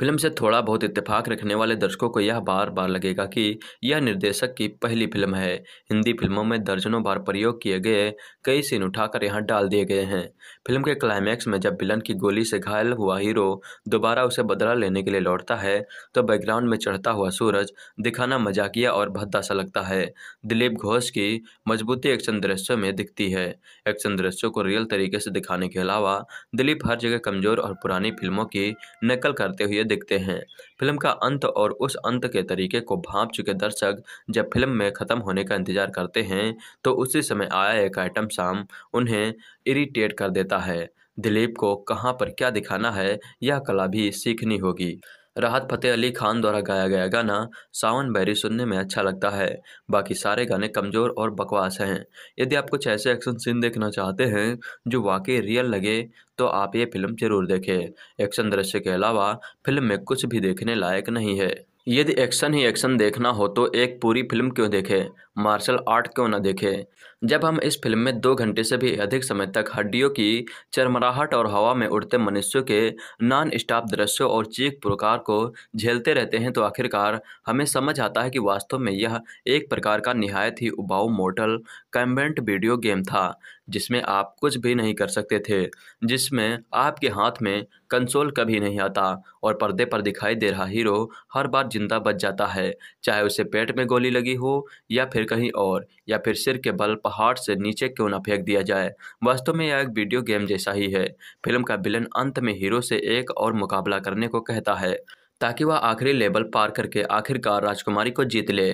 फिल्म से थोड़ा बहुत इत्तेफाक रखने वाले दर्शकों को यह बार बार लगेगा कि यह निर्देशक की पहली फिल्म है हिंदी फिल्मों में दर्जनों बार प्रयोग किए गए कई सीन उठाकर यहाँ डाल दिए गए हैं फिल्म के क्लाइमैक्स में जब विलन की गोली से घायल हुआ हीरो दोबारा उसे बदला लेने के लिए लौटता है तो बैकग्राउंड में चढ़ता हुआ सूरज दिखाना मजाकिया और भद्दा सा लगता है दिलीप घोष की मजबूती एक्शन दृश्यों में दिखती है एक्शन दृश्यों को रियल तरीके से दिखाने के अलावा दिलीप हर जगह कमजोर और पुरानी फिल्मों की नकल करते हुए दिखते हैं फिल्म का अंत और उस अंत के तरीके को भाप चुके दर्शक जब फिल्म में ख़त्म होने का इंतज़ार करते हैं तो उसी समय आया एक आइटम शाम उन्हें इरिटेट कर देता है दिलीप को कहाँ पर क्या दिखाना है यह कला भी सीखनी होगी राहत फ़तेह अली खान द्वारा गाया गया गाना सावन बैरी सुनने में अच्छा लगता है बाकी सारे गाने कमज़ोर और बकवास हैं यदि आप कुछ ऐसे एक्शन सीन देखना चाहते हैं जो वाकई रियल लगे तो आप ये फिल्म ज़रूर देखें एक्शन दृश्य के अलावा फिल्म में कुछ भी देखने लायक नहीं है यदि एक्शन ही एक्शन देखना हो तो एक पूरी फिल्म क्यों देखें मार्शल आर्ट क्यों न देखें जब हम इस फिल्म में दो घंटे से भी अधिक समय तक हड्डियों की चरमराहट और हवा में उड़ते मनुष्यों के नॉन स्टॉप दृश्यों और चीख पुरकार को झेलते रहते हैं तो आखिरकार हमें समझ आता है कि वास्तव में यह एक प्रकार का नहायत ही उबाऊ मोटल कैम्बेंट वीडियो गेम था जिसमें आप कुछ भी नहीं कर सकते थे जिसमें आपके हाथ में कंसोल कभी नहीं आता और पर्दे पर दिखाई दे रहा हीरो हर बार जिंदा बच जाता है चाहे उसे पेट में गोली लगी हो या फिर कहीं और या फिर सिर के बल पहाड़ से नीचे क्यों ना फेंक दिया जाए वास्तव में यह एक वीडियो गेम जैसा ही है फिल्म का विलन अंत में हीरो से एक और मुकाबला करने को कहता है ताकि वह आखिरी लेवल पार करके आखिरकार राजकुमारी को जीत ले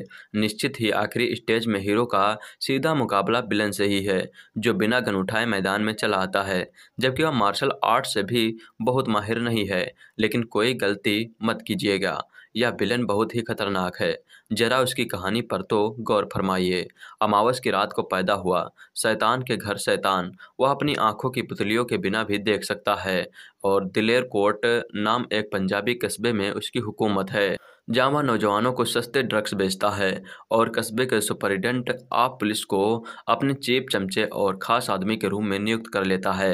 निश्चित ही आखिरी स्टेज में हीरो का सीधा मुकाबला बिलन से ही है जो बिना गन उठाए मैदान में चला आता है जबकि वह मार्शल आर्ट से भी बहुत माहिर नहीं है लेकिन कोई गलती मत कीजिएगा यह बिलन बहुत ही खतरनाक है जरा उसकी कहानी पर तो गौर फरमाइए अमावस की रात को पैदा हुआ शैतान के घर शैतान वह अपनी आंखों की पुतलियों के बिना भी देख सकता है और दिलेर कोट नाम एक पंजाबी कस्बे में उसकी हुकूमत है जामा नौजवानों को सस्ते ड्रग्स बेचता है और कस्बे के सुपरिटेंडेंट आप पुलिस को अपने चेप चमचे और खास आदमी के रूम में नियुक्त कर लेता है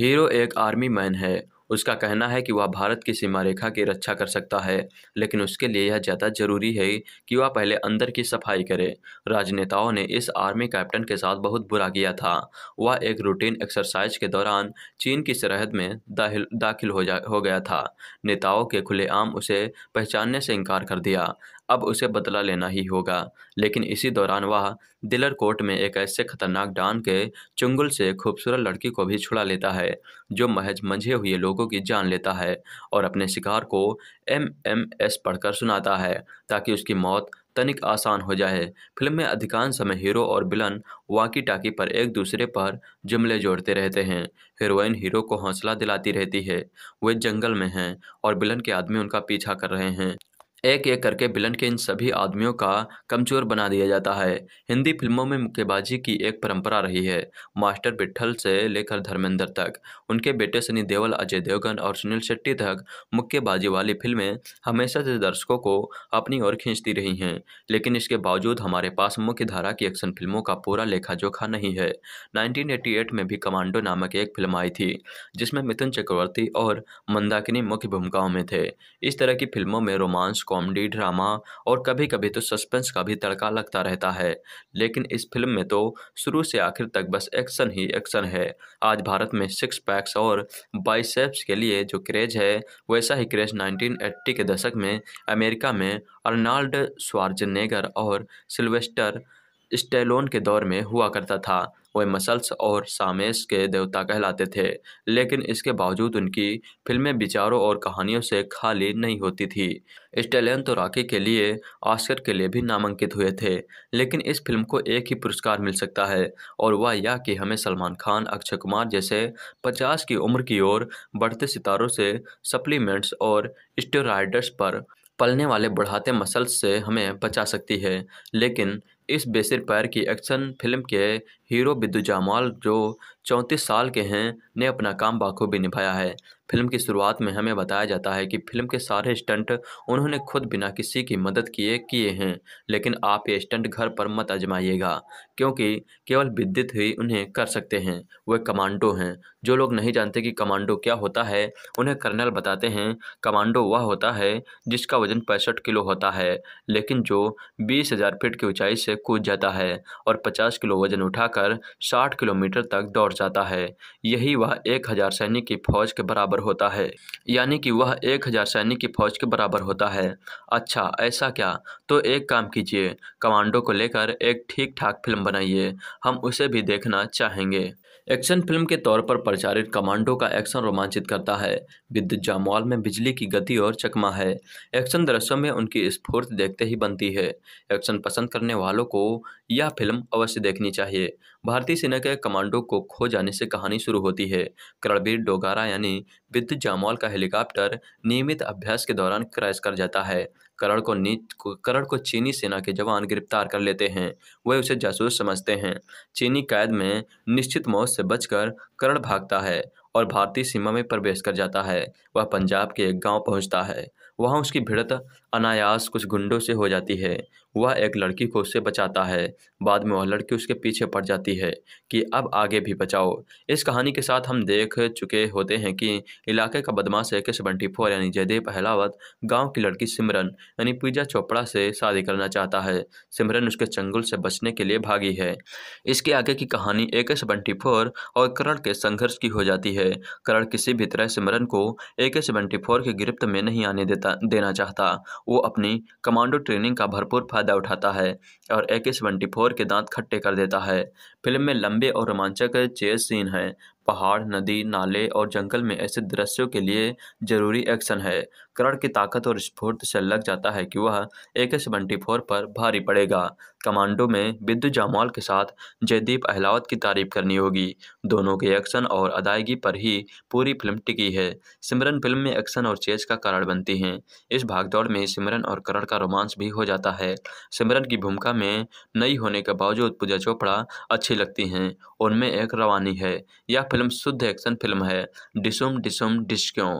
हीरो एक आर्मी मैन है उसका कहना है कि वह भारत की सीमा रेखा की रक्षा कर सकता है लेकिन उसके लिए यह ज़्यादा जरूरी है कि वह पहले अंदर की सफाई करे राजनेताओं ने इस आर्मी कैप्टन के साथ बहुत बुरा किया था वह एक रूटीन एक्सरसाइज के दौरान चीन की सरहद में दाखिल हो जा हो गया था नेताओं के खुलेआम उसे पहचानने से इनकार कर दिया अब उसे बदला लेना ही होगा लेकिन इसी दौरान वह दिलर कोर्ट में एक ऐसे खतरनाक डान के चुंगल से खूबसूरत लड़की को भी छुड़ा लेता है जो महज मंझे हुए लोगों की जान लेता है और अपने शिकार को एम एम एस पढ़कर सुनाता है ताकि उसकी मौत तनिक आसान हो जाए फिल्म में अधिकांश समय हीरो और विलन वाकी टाकी पर एक दूसरे पर जुमले जोड़ते रहते हैं हीरोइन हीरो को हौसला दिलाती रहती है वे जंगल में हैं और विलन के आदमी उनका पीछा कर रहे हैं एक एक करके विलन के इन सभी आदमियों का कमजोर बना दिया जाता है हिंदी फिल्मों में मुक्केबाजी की एक परंपरा रही है मास्टर बिट्ठल से लेकर धर्मेंद्र तक उनके बेटे सनी देवल अजय देवगन और सुनील शेट्टी तक मुक्केबाजी वाली फिल्में हमेशा से दर्शकों को अपनी ओर खींचती रही हैं लेकिन इसके बावजूद हमारे पास मुख्य धारा की एक्शन फिल्मों का पूरा लेखा जोखा नहीं है नाइनटीन में भी कमांडो नामक एक फिल्म आई थी जिसमें मिथुन चक्रवर्ती और मंदाकिनी मुख्य भूमिकाओं में थे इस तरह की फिल्मों में रोमांस कॉमेडी ड्रामा और कभी कभी तो सस्पेंस का भी तड़का लगता रहता है लेकिन इस फिल्म में तो शुरू से आखिर तक बस एक्शन ही एक्शन है आज भारत में सिक्स पैक्स और बाइसेप्स के लिए जो क्रेज है वैसा ही क्रेज नाइनटीन के दशक में अमेरिका में अर्नाल्ड स्वार्जनेगर और सिल्वेस्टर स्टेलोन के दौर में हुआ करता था वे मसल्स और सामेस के देवता कहलाते थे लेकिन इसके बावजूद उनकी फिल्में विचारों और कहानियों से खाली नहीं होती थी स्टेलियन तो राखी के लिए ऑस्कर के लिए भी नामांकित हुए थे लेकिन इस फिल्म को एक ही पुरस्कार मिल सकता है और वह यह कि हमें सलमान खान अक्षय कुमार जैसे पचास की उम्र की ओर बढ़ते सितारों से सप्लीमेंट्स और स्टेराइडर्स पर पलने वाले बढ़ाते मसल्स से हमें बचा सकती है लेकिन इस बेसिर पर की एक्शन फिल्म के हीरो बिद्दू जामाल जो चौंतीस साल के हैं ने अपना काम बाखूबी निभाया है फिल्म की शुरुआत में हमें बताया जाता है कि फिल्म के सारे स्टंट उन्होंने खुद बिना किसी की मदद किए किए हैं लेकिन आप ये स्टंट घर पर मत आजमाइएगा क्योंकि केवल विद्युत ही उन्हें कर सकते हैं वे कमांडो हैं जो लोग नहीं जानते कि कमांडो क्या होता है उन्हें कर्नल बताते हैं कमांडो वह होता है जिसका वजन पैंसठ किलो होता है लेकिन जो बीस हज़ार फीट की ऊंचाई से कूद जाता है और पचास किलो वजन उठाकर साठ किलोमीटर तक दौड़ जाता है यही वह एक हज़ार सैनिक की फौज के बराबर बराबर होता है यानी कि वह एक हज़ार सैनिक की फौज के बराबर होता है अच्छा ऐसा क्या तो एक काम कीजिए कमांडो को लेकर एक ठीक ठाक फिल्म बनाइए हम उसे भी देखना चाहेंगे एक्शन फिल्म के तौर पर प्रचारित कमांडो का एक्शन रोमांचित करता है विद्युत जामवाल में बिजली की गति और चकमा है एक्शन दृश्यों में उनकी स्फूर्ति देखते ही बनती है एक्शन पसंद करने वालों को यह फिल्म अवश्य देखनी चाहिए भारतीय सेना के कमांडो को खो जाने से कहानी शुरू होती है करणबीर डोगारा यानी विद्युत जामवाल का हेलीकॉप्टर नियमित अभ्यास के दौरान क्रैश कर जाता है करण को नीच करण को चीनी सेना के जवान गिरफ्तार कर लेते हैं वे उसे जासूस समझते हैं चीनी कैद में निश्चित मौत से बचकर करण भागता है और भारतीय सीमा में प्रवेश कर जाता है वह पंजाब के एक गांव पहुंचता है वहां उसकी भिड़त अनायास कुछ गुंडों से हो जाती है वह एक लड़की को उससे बचाता है बाद में वह लड़की उसके पीछे पड़ जाती है कि अब आगे भी बचाओ इस कहानी के साथ हम देख चुके होते हैं कि इलाके का बदमाश है कि सेवेंटी फोर यानी जयदेव पहलावत गांव की लड़की सिमरन यानी पूजा चोपड़ा से शादी करना चाहता है सिमरन उसके चंगुल से बचने के लिए भागी है इसके आगे की कहानी ए के सेवेंटी फोर और करण के संघर्ष की हो जाती है करण किसी भी तरह सिमरन को ए के सेवेंटी फोर की गिरफ्त में नहीं आने देता देना चाहता वो अपनी कमांडो ट्रेनिंग का भरपूर फायदा फ़ायदा उठाता है और ए के सेवेंटी फोर के दांत खट्टे कर देता है फिल्म में लंबे और रोमांचक चेस सीन हैं पहाड़ नदी नाले और जंगल में ऐसे दृश्यों के लिए ज़रूरी एक्शन है करण की ताकत और स्फूर्त से लग जाता है कि वह ए के सेवेंटी फोर पर भारी पड़ेगा कमांडो में बिद्दू जामवाल के साथ जयदीप अहलावत की तारीफ करनी होगी दोनों के एक्शन और अदायगी पर ही पूरी फिल्म टिकी है सिमरन फिल्म में एक्शन और चेज का कारण बनती हैं इस भागदौड़ में सिमरन और करण का रोमांस भी हो जाता है सिमरन की भूमिका में नई होने के बावजूद पूजा चोपड़ा अच्छी लगती हैं उनमें एक रवानी है यह फिल्म शुद्ध एक्शन फिल्म है डिसुम डिसुम डिस्क्यों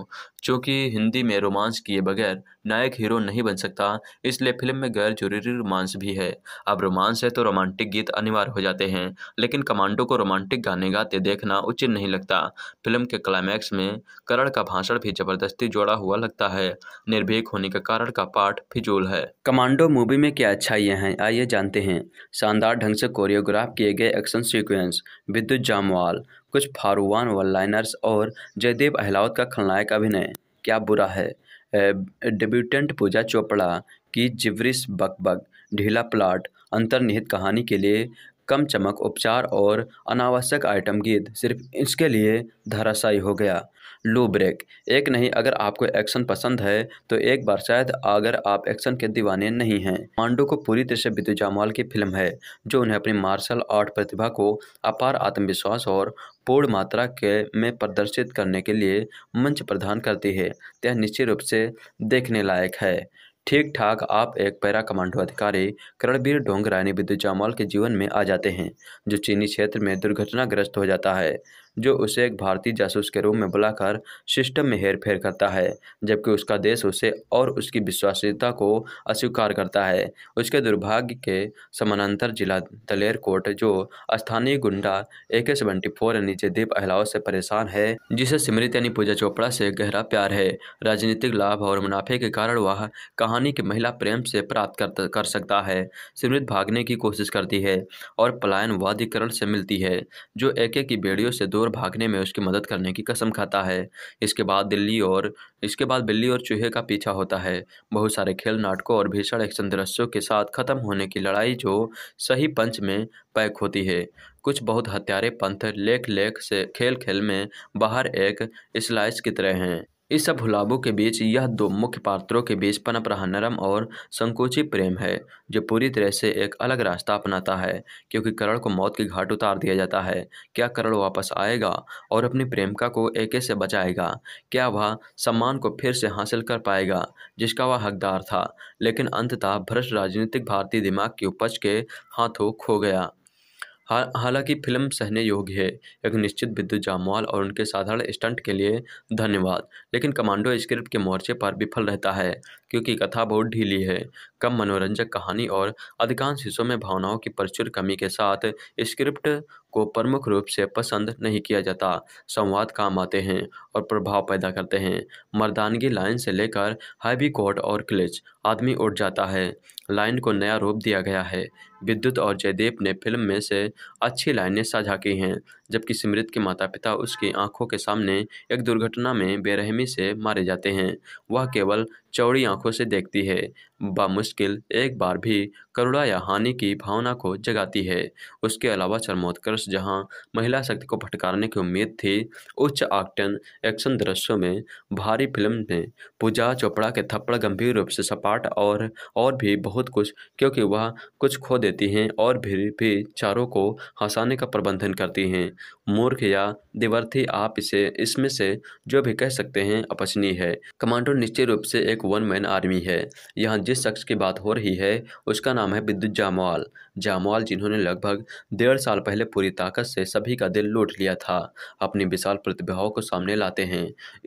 चूँकि हिंदी में रोमांस किए बगैर नायक हीरो नहीं बन सकता इसलिए फिल्म में गैर जरूरी रोमांस भी है अब रोमांस है तो रोमांटिक गीत अनिवार्य हो जाते हैं लेकिन कमांडो को रोमांटिक गाने गाते देखना उचित नहीं लगता फिल्म के क्लाइमैक्स में करण का भाषण भी जबरदस्ती जोड़ा हुआ लगता है निर्भीक होने के कारण का पाठ फिजूल है कमांडो मूवी में क्या अच्छाइयाँ हैं आइए जानते हैं शानदार ढंग से कोरियोग्राफ किए गए एक्शन सिक्वेंस विद्युत जामवाल कुछ फारूवान वन लाइनर्स और जयदेव अहलावत का खलनायक अभिनय क्या बुरा है डिब्यूटेंट पूजा चोपड़ा की जिवरिस बकबक ढीला प्लाट अंतर्निहित कहानी के लिए कम चमक उपचार और अनावश्यक आइटम गीत सिर्फ इसके लिए धराशायी हो गया लू ब्रेक एक नहीं अगर आपको एक्शन पसंद है तो एक बार शायद अगर आप एक्शन के दीवाने नहीं हैं मांडो को पूरी तरह से बिदु जामवाल की फिल्म है जो उन्हें अपनी मार्शल आर्ट प्रतिभा को अपार आत्मविश्वास और पूर्ण मात्रा के में प्रदर्शित करने के लिए मंच प्रदान करती है यह निश्चित रूप से देखने लायक है ठीक ठाक आप एक पैरा कमांडो अधिकारी करणबीर डोंगरानी विद्युत जामवाल के जीवन में आ जाते हैं जो चीनी क्षेत्र में दुर्घटनाग्रस्त हो जाता है जो उसे एक भारतीय जासूस के रूप में बुलाकर सिस्टम में हेरफेर करता है जबकि उसका देश उसे और उसकी विश्वासता को अस्वीकार करता है उसके दुर्भाग्य के समानांतर जिला दलेर कोट जो स्थानीय गुंडा ए के सेवेंटी फोर जयदीप अहलाव से परेशान है जिसे स्मृत यानी पूजा चोपड़ा से गहरा प्यार है राजनीतिक लाभ और मुनाफे के कारण वह कहानी की महिला प्रेम से प्राप्त कर, सकता है स्मृत भागने की कोशिश करती है और पलायन वादिकरण से मिलती है जो एके की बेड़ियों से दूर और भागने में उसकी मदद करने की कसम खाता है इसके बाद दिल्ली और इसके बाद बिल्ली और चूहे का पीछा होता है बहुत सारे खेल नाटकों और भीषण एक्शन दृश्यों के साथ खत्म होने की लड़ाई जो सही पंच में पैक होती है कुछ बहुत हत्यारे पंथ लेख लेख से खेल खेल में बाहर एक स्लाइस की तरह हैं इस सब हुलाबों के बीच यह दो मुख्य पात्रों के बीच पनप रहा नरम और संकोची प्रेम है जो पूरी तरह से एक अलग रास्ता अपनाता है क्योंकि करण को मौत के घाट उतार दिया जाता है क्या करण वापस आएगा और अपनी प्रेमिका को एके से बचाएगा क्या वह सम्मान को फिर से हासिल कर पाएगा जिसका वह हकदार था लेकिन अंततः भ्रष्ट राजनीतिक भारतीय दिमाग की उपज के हाथों खो गया हा हालांकि फिल्म सहने योग्य है एक निश्चित विद्युत जामवाल और उनके साधारण स्टंट के लिए धन्यवाद लेकिन कमांडो स्क्रिप्ट के मोर्चे पर विफल रहता है क्योंकि कथा बहुत ढीली है कम मनोरंजक कहानी और अधिकांश हिस्सों में भावनाओं की प्रचुर कमी के साथ स्क्रिप्ट को प्रमुख रूप से पसंद नहीं किया जाता संवाद काम आते हैं और प्रभाव पैदा करते हैं मर्दानगी लाइन से लेकर हैवी कोट और क्लिच आदमी उठ जाता है लाइन को नया रूप दिया गया है विद्युत और जयदेव ने फिल्म में से अच्छी लाइनें साझा की हैं जबकि स्मृत के माता पिता उसकी आंखों के सामने एक दुर्घटना में बेरहमी से मारे जाते हैं वह केवल चौड़ी आंखों से देखती है बामुश्किल एक बार भी करुणा या हानि की भावना को जगाती है उसके अलावा चरमोत्कर्ष जहां महिला शक्ति को फटकारने की उम्मीद थी उच्च आक्टन एक्शन दृश्यों में भारी फिल्म में पूजा चोपड़ा के थप्पड़ गंभीर रूप से सपाट और और भी बहुत कुछ क्योंकि वह कुछ खो देती हैं और फिर भी चारों को हंसाने का प्रबंधन करती हैं मूर्ख या दिवर्थी आप इसे इसमें से जो भी कह सकते हैं अपचनीय है कमांडो निश्चित रूप से एक वन मैन आर्मी है यहाँ जिस शख्स की बात हो रही है उसका नाम है विद्युत जामवाल जामवाल जिन्होंने लगभग डेढ़ साल पहले पूरी ताकत से सभी का दिल लूट लिया था अपनी विशाल प्रतिभाओं को सामने लाते हैं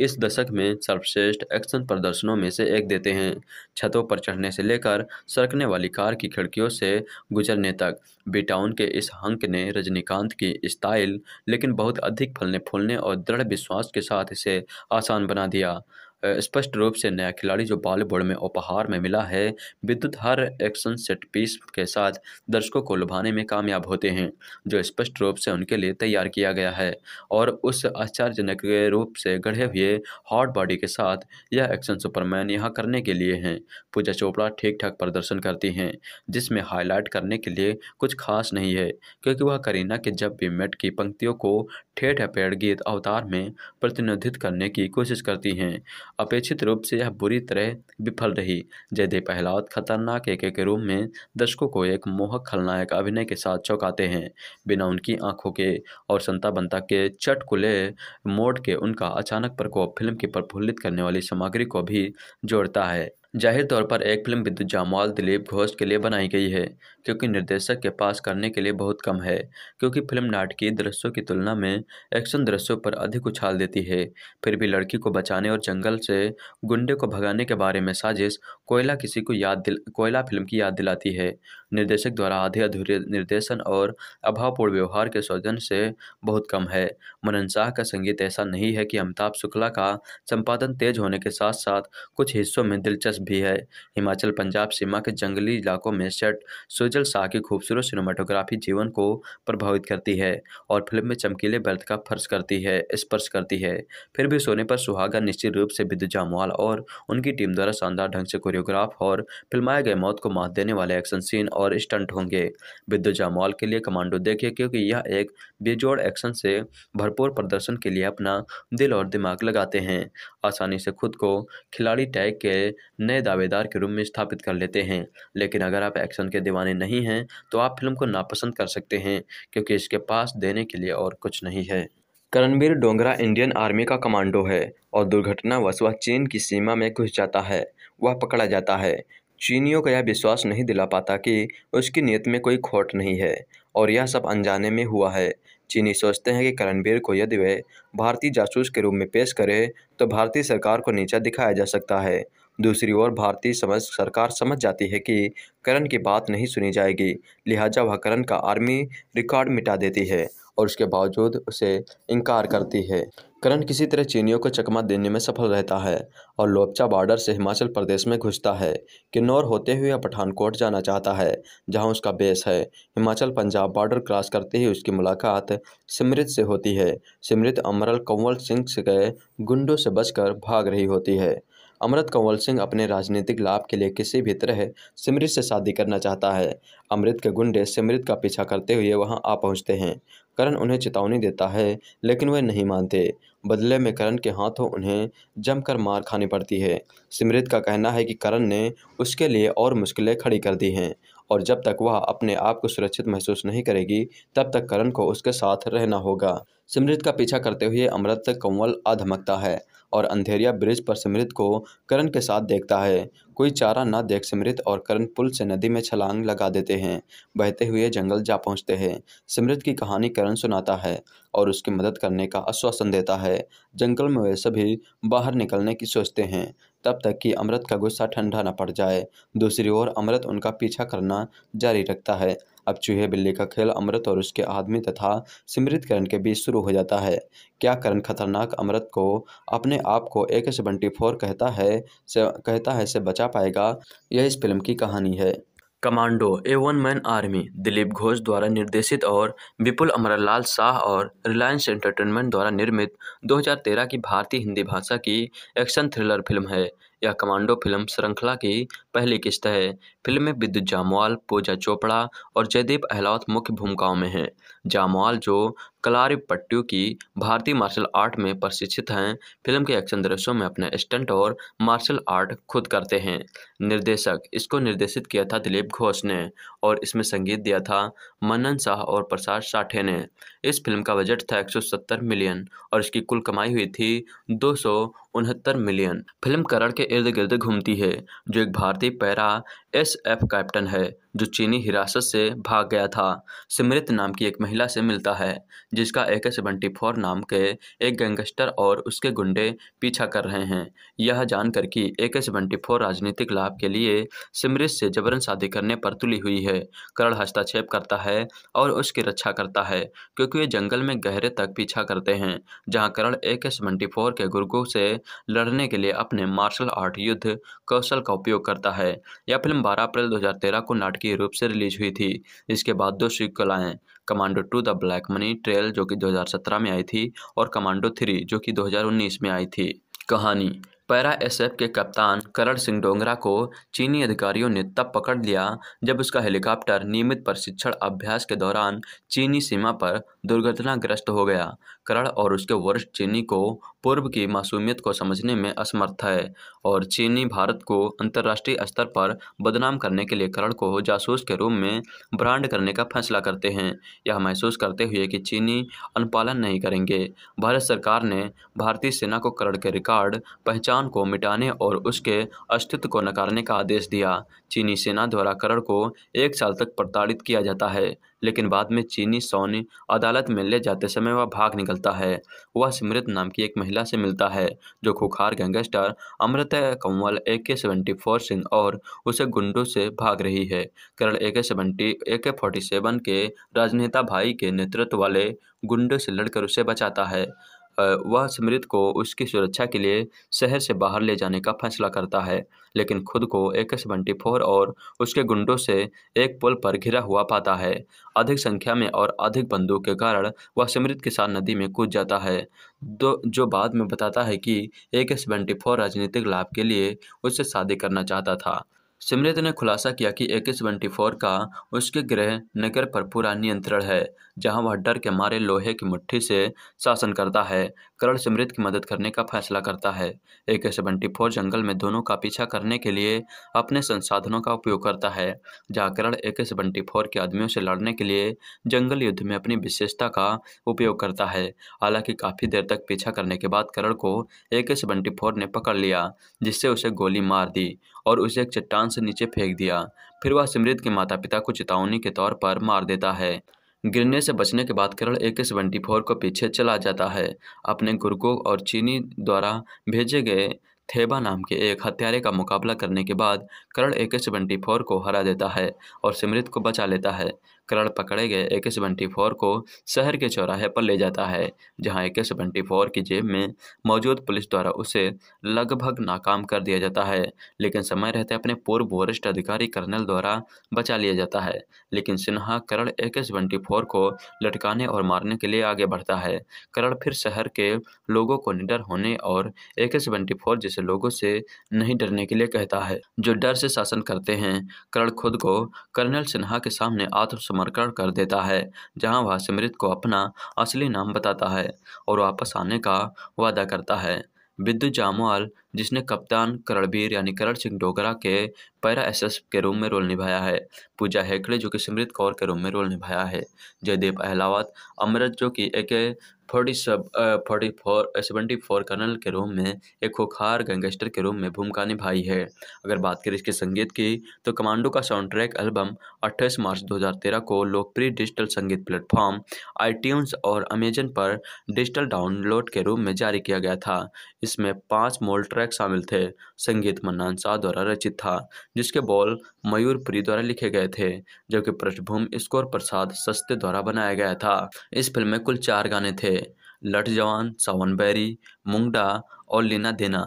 इस दशक में सर्वश्रेष्ठ एक्शन प्रदर्शनों में से एक देते हैं छतों पर चढ़ने से लेकर सरकने वाली कार की खिड़कियों से गुजरने तक बिटाउन के इस हंक ने रजनीकांत की स्टाइल लेकिन बहुत अधिक फलने फूलने और दृढ़ विश्वास के साथ इसे आसान बना दिया स्पष्ट रूप से नया खिलाड़ी जो बॉलीवुड में उपहार में मिला है विद्युत हर एक्शन सेट पीस के साथ दर्शकों को लुभाने में कामयाब होते हैं जो स्पष्ट रूप से उनके लिए तैयार किया गया है और उस आश्चर्यजनक रूप से गढ़े हुए हॉट बॉडी के साथ यह एक्शन सुपरमैन यहाँ करने के लिए हैं पूजा चोपड़ा ठीक ठाक प्रदर्शन करती हैं जिसमें हाईलाइट करने के लिए कुछ खास नहीं है क्योंकि वह करीना के जब भी मेट की पंक्तियों को ठेठ पेड़ गीत अवतार में प्रतिनिधित्व करने की कोशिश करती हैं अपेक्षित रूप से यह बुरी तरह विफल रही जयदेव पहलाद खतरनाक एक एक रूप में दर्शकों को एक मोहक खलनायक अभिनय के साथ चौंकाते हैं बिना उनकी आंखों के और संता बंता के चटकुले मोड़ के उनका अचानक प्रकोप फिल्म की प्रफुल्लित करने वाली सामग्री को भी जोड़ता है जाहिर तौर पर एक फिल्म विद्युत जामवाल दिलीप घोष के लिए बनाई गई है क्योंकि निर्देशक के पास करने के लिए बहुत कम है क्योंकि फिल्म नाटकीय दृश्यों की तुलना में एक्शन दृश्यों पर अधिक उछाल देती है फिर भी लड़की को बचाने और जंगल से गुंडे को भगाने के बारे में साजिश कोयला किसी को याद दिल कोयला फिल्म की याद दिलाती है निर्देशक द्वारा आधे अधूरे निर्देशन और अभावपूर्ण व्यवहार के सौजन से बहुत कम है मनन शाह का संगीत ऐसा नहीं है कि अमिताभ शुक्ला का संपादन तेज होने के साथ साथ कुछ हिस्सों में दिलचस्प भी है हिमाचल पंजाब सीमा के जंगली इलाकों में सेट सुजल काजल शाह की खूबसूरत सिनेमाटोग्राफी जीवन को प्रभावित करती है और फिल्म में चमकीले बर्थ का फर्श करती है स्पर्श करती है फिर भी सोने पर सुहागा निश्चित रूप से विद्युत जामवाल और उनकी टीम द्वारा शानदार ढंग से कोरियोग्राफ और फिल्माए गए मौत को मात देने वाले एक्शन सीन और स्टंट होंगे विद्युत जामवाल के लिए कमांडो देखे क्योंकि यह एक बेजोड़ एक्शन से भरपूर प्रदर्शन के लिए अपना दिल और दिमाग लगाते हैं आसानी से खुद को खिलाड़ी टैग के नए दावेदार के रूप में स्थापित कर लेते हैं लेकिन अगर आप एक्शन के दीवाने नहीं हैं तो आप फिल्म को नापसंद कर सकते हैं क्योंकि इसके पास देने के लिए और कुछ नहीं है करणवीर डोंगरा इंडियन आर्मी का कमांडो है और दुर्घटनावश वह चीन की सीमा में घुस जाता है वह पकड़ा जाता है चीनियों को यह विश्वास नहीं दिला पाता कि उसकी नीयत में कोई खोट नहीं है और यह सब अनजाने में हुआ है चीनी सोचते हैं कि करणवीर को यदि वह भारतीय जासूस के रूप में पेश करे तो भारतीय सरकार को नीचा दिखाया जा सकता है दूसरी ओर भारतीय समझ सरकार समझ जाती है कि करण की बात नहीं सुनी जाएगी लिहाजा वह करण का आर्मी रिकॉर्ड मिटा देती है और उसके बावजूद उसे इनकार करती है करण किसी तरह चीनियों को चकमा देने में सफल रहता है और लोपचा बॉर्डर से हिमाचल प्रदेश में घुसता है किन्नौर होते हुए पठानकोट जाना चाहता है जहां उसका बेस है हिमाचल पंजाब बॉर्डर क्रॉस करते ही उसकी मुलाकात सिमृत से होती है सिमृत अमरल कंवल सिंह से गए गुंडों से बचकर भाग रही होती है अमृत कंवल सिंह अपने राजनीतिक लाभ के लिए किसी भी तरह सिमरित से शादी करना चाहता है अमृत के गुंडे सिमरित का पीछा करते हुए वहां आ पहुंचते हैं करण उन्हें चेतावनी देता है लेकिन वह नहीं मानते बदले में करण के हाथों उन्हें जमकर मार खानी पड़ती है सिमरित का कहना है कि करण ने उसके लिए और मुश्किलें खड़ी कर दी हैं और जब तक वह अपने आप को सुरक्षित महसूस नहीं करेगी तब तक करण को उसके साथ रहना होगा सिमृत का पीछा करते हुए अमृत कंवल अधमकता है और अंधेरिया ब्रिज पर सिमृत को करण के साथ देखता है कोई चारा न देख सिमृत और करण पुल से नदी में छलांग लगा देते हैं बहते हुए जंगल जा पहुंचते हैं सिमृत की कहानी करण सुनाता है और उसकी मदद करने का आश्वासन देता है जंगल में वे सभी बाहर निकलने की सोचते हैं तब तक कि अमृत का गुस्सा ठंडा न पड़ जाए दूसरी ओर अमृत उनका पीछा करना जारी रखता है अब चूहे बिल्ली का खेल अमृत और उसके आदमी तथा सिमृत करण के बीच शुरू हो जाता है क्या करण खतरनाक अमृत को अपने आप को एक सेवेंटी फोर कहता है से कहता है से बचा पाएगा यह इस फिल्म की कहानी है कमांडो ए one man army Dilip Ghosh द्वारा निर्देशित और विपुल अमरलाल शाह और रिलायंस एंटरटेनमेंट द्वारा निर्मित 2013 की भारतीय हिंदी भाषा की एक्शन थ्रिलर फिल्म है यह कमांडो फिल्म श्रृंखला की पहली किस्त है फिल्म में विद्युत जामवाल पूजा चोपड़ा और जयदीप अहलावत मुख्य भूमिकाओं में हैं जामवाल जो कलारी पट्टू की भारतीय मार्शल आर्ट में प्रशिक्षित हैं फिल्म के एक्शन दृश्यों में अपने स्टंट और मार्शल आर्ट खुद करते हैं निर्देशक इसको निर्देशित किया था दिलीप घोष ने और इसमें संगीत दिया था मनन शाह और प्रसाद साठे ने इस फिल्म का बजट था 170 मिलियन और इसकी कुल कमाई हुई थी दो उनहत्तर मिलियन फिल्म करण के इर्द गिर्द घूमती है जो एक भारतीय para S S F captain है जो चीनी हिरासत से भाग गया था सिमृत नाम की एक महिला से मिलता है जिसका ए के सेवेंटी फोर नाम के एक गैंगस्टर और उसके गुंडे पीछा कर रहे हैं यह जानकर कि ए के सेवेंटी फोर राजनीतिक लाभ के लिए सिमृत से जबरन शादी करने पर तुली हुई है करण हस्तक्षेप करता है और उसकी रक्षा करता है क्योंकि वे जंगल में गहरे तक पीछा करते हैं जहाँ करण ए के सेवेंटी फोर के गुर्गों से लड़ने के लिए अपने मार्शल आर्ट युद्ध कौशल का उपयोग करता है यह फिल्म बारह अप्रैल दो को नाटकीय नाटकीय रूप से रिलीज हुई थी इसके बाद दो सीक्वल आएँ commando two the black money trail जो कि 2017 में आई थी और कमांडो थ्री जो कि 2019 में आई थी कहानी पैरा एसएफ के कप्तान करण सिंह डोंगरा को चीनी अधिकारियों ने तब पकड़ लिया जब उसका हेलीकॉप्टर नियमित प्रशिक्षण अभ्यास के दौरान चीनी सीमा पर दुर्घटनाग्रस्त हो गया करण और उसके वरिष्ठ चीनी को पूर्व की मासूमियत को समझने में असमर्थ है और चीनी भारत को अंतर्राष्ट्रीय स्तर पर बदनाम करने के लिए करण को जासूस के रूप में ब्रांड करने का फैसला करते हैं यह महसूस करते हुए कि चीनी अनुपालन नहीं करेंगे भारत सरकार ने भारतीय सेना को करण के रिकॉर्ड पहचान को मिटाने और उसके अस्तित्व को नकारने का आदेश दिया चीनी सेना द्वारा करण को एक साल तक प्रताड़ित किया जाता है लेकिन बाद में चीनी सोनी अदालत में ले जाते समय वह भाग निकलता है वह स्मृत नाम की एक महिला से मिलता है जो खुखार gangster Amrit Kanwal A K seventy four Singh और उसे गुंडों से भाग रही है करण ए के सेवेंटी ए के फोर्टी सेवन के राजनेता भाई के नेतृत्व वाले गुंडों से लड़कर उसे बचाता है वह स्मृत को उसकी सुरक्षा के लिए शहर से बाहर ले जाने का फैसला करता है लेकिन खुद को एक एस सेवेंटी फोर और उसके गुंडों से एक पुल पर घिरा हुआ पाता है अधिक संख्या में और अधिक बंदूक के कारण वह स्मृत के साथ नदी में कूद जाता है दो जो बाद में बताता है कि एक एस सेवेंटी फोर राजनीतिक लाभ के लिए उससे शादी करना चाहता था सिमरित ने खुलासा किया कि ए के सेवेंटी फोर का उसके गृह नगर पर पूरा नियंत्रण है जहां वह डर के मारे लोहे की मुट्ठी से शासन करता है करण सिमरित की मदद करने का फैसला करता है ए के सेवेंटी फोर जंगल में दोनों का पीछा करने के लिए अपने संसाधनों का उपयोग करता है जहां करण ए के सेवेंटी फोर के आदमियों से लड़ने के लिए जंगल युद्ध में अपनी विशेषता का उपयोग करता है हालांकि काफ़ी देर तक पीछा करने के बाद करण को ए के सेवेंटी फोर ने पकड़ लिया जिससे उसे गोली मार दी और उसे एक चट्टान से नीचे फेंक दिया फिर वह सिमरित के माता पिता को चेतावनी के तौर पर मार देता है गिरने से बचने के बाद करण ए के सेवेंटी फोर को पीछे चला जाता है अपने गुरुकों और चीनी द्वारा भेजे गए थेबा नाम के एक हत्यारे का मुकाबला करने के बाद करण ए के सेवेंटी फोर को हरा देता है और सिमरित को बचा लेता है करड़ पकड़े गए ए के सेवेंटी फोर को शहर के चौराहे पर ले जाता है जहां ए के सेवेंटी फोर की जेब में मौजूद पुलिस द्वारा उसे लगभग नाकाम कर दिया जाता है लेकिन समय रहते अपने पूर्व वरिष्ठ अधिकारी कर्नल द्वारा बचा लिया जाता है लेकिन सिन्हा करण ए के सेवेंटी फोर को लटकाने और मारने के लिए आगे बढ़ता है करण फिर शहर के लोगों को निडर होने और ए के सेवेंटी फोर जैसे लोगों से नहीं डरने के लिए कहता है जो डर से शासन करते हैं करण खुद को कर्नल सिन्हा के सामने आत्मसम आत्मर्पण कर देता है जहां वह सिमरित को अपना असली नाम बताता है और वापस आने का वादा करता है विद्युत जामवाल जिसने कप्तान करणबीर यानी करण सिंह डोगरा के पैरा एस के रूम में रोल निभाया है पूजा हेगड़े जो कि सिमरित कौर के रूम में रोल निभाया है जयदेव अहलावत अमृत जो कि एक फोर्टी सब forty four seventy four colonel के रूम में एक खुखार गैंगस्टर के रूम में भूमिका निभाई है अगर बात करें इसके संगीत की तो कमांडो का साउंड ट्रैक एल्बम 28 मार्च 2013 को लोकप्रिय डिजिटल संगीत प्लेटफॉर्म आई और अमेजन पर डिजिटल डाउनलोड के रूप में जारी किया गया था इसमें पाँच मोल्ट ट्रैक शामिल थे संगीत मन्नान शाह द्वारा रचित था जिसके बोल मयूर पुरी द्वारा लिखे गए थे जबकि पृष्ठभूमि स्कोर प्रसाद सस्ते द्वारा बनाया गया था इस फिल्म में कुल चार गाने थे लठ जवान सावन बैरी मुंगडा और लीना देना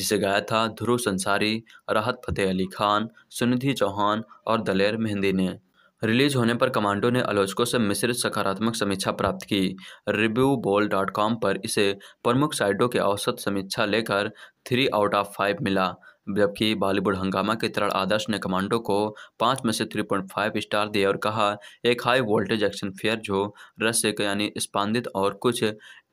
जिसे गाया था ध्रुव संसारी राहत फतेह अली खान सुनिधि चौहान और दलेर मेहंदी ने रिलीज होने पर कमांडो ने आलोचकों से मिश्रित सकारात्मक समीक्षा प्राप्त की रिव्यू बोल डॉट कॉम पर इसे प्रमुख साइटों के औसत समीक्षा लेकर थ्री आउट ऑफ फाइव मिला जबकि बॉलीवुड हंगामा के तरह आदर्श ने कमांडो को पाँच में से थ्री पॉइंट फाइव स्टार दिया और कहा एक हाई वोल्टेज एक्शन फेयर जो रस्य यानी स्पांदित और कुछ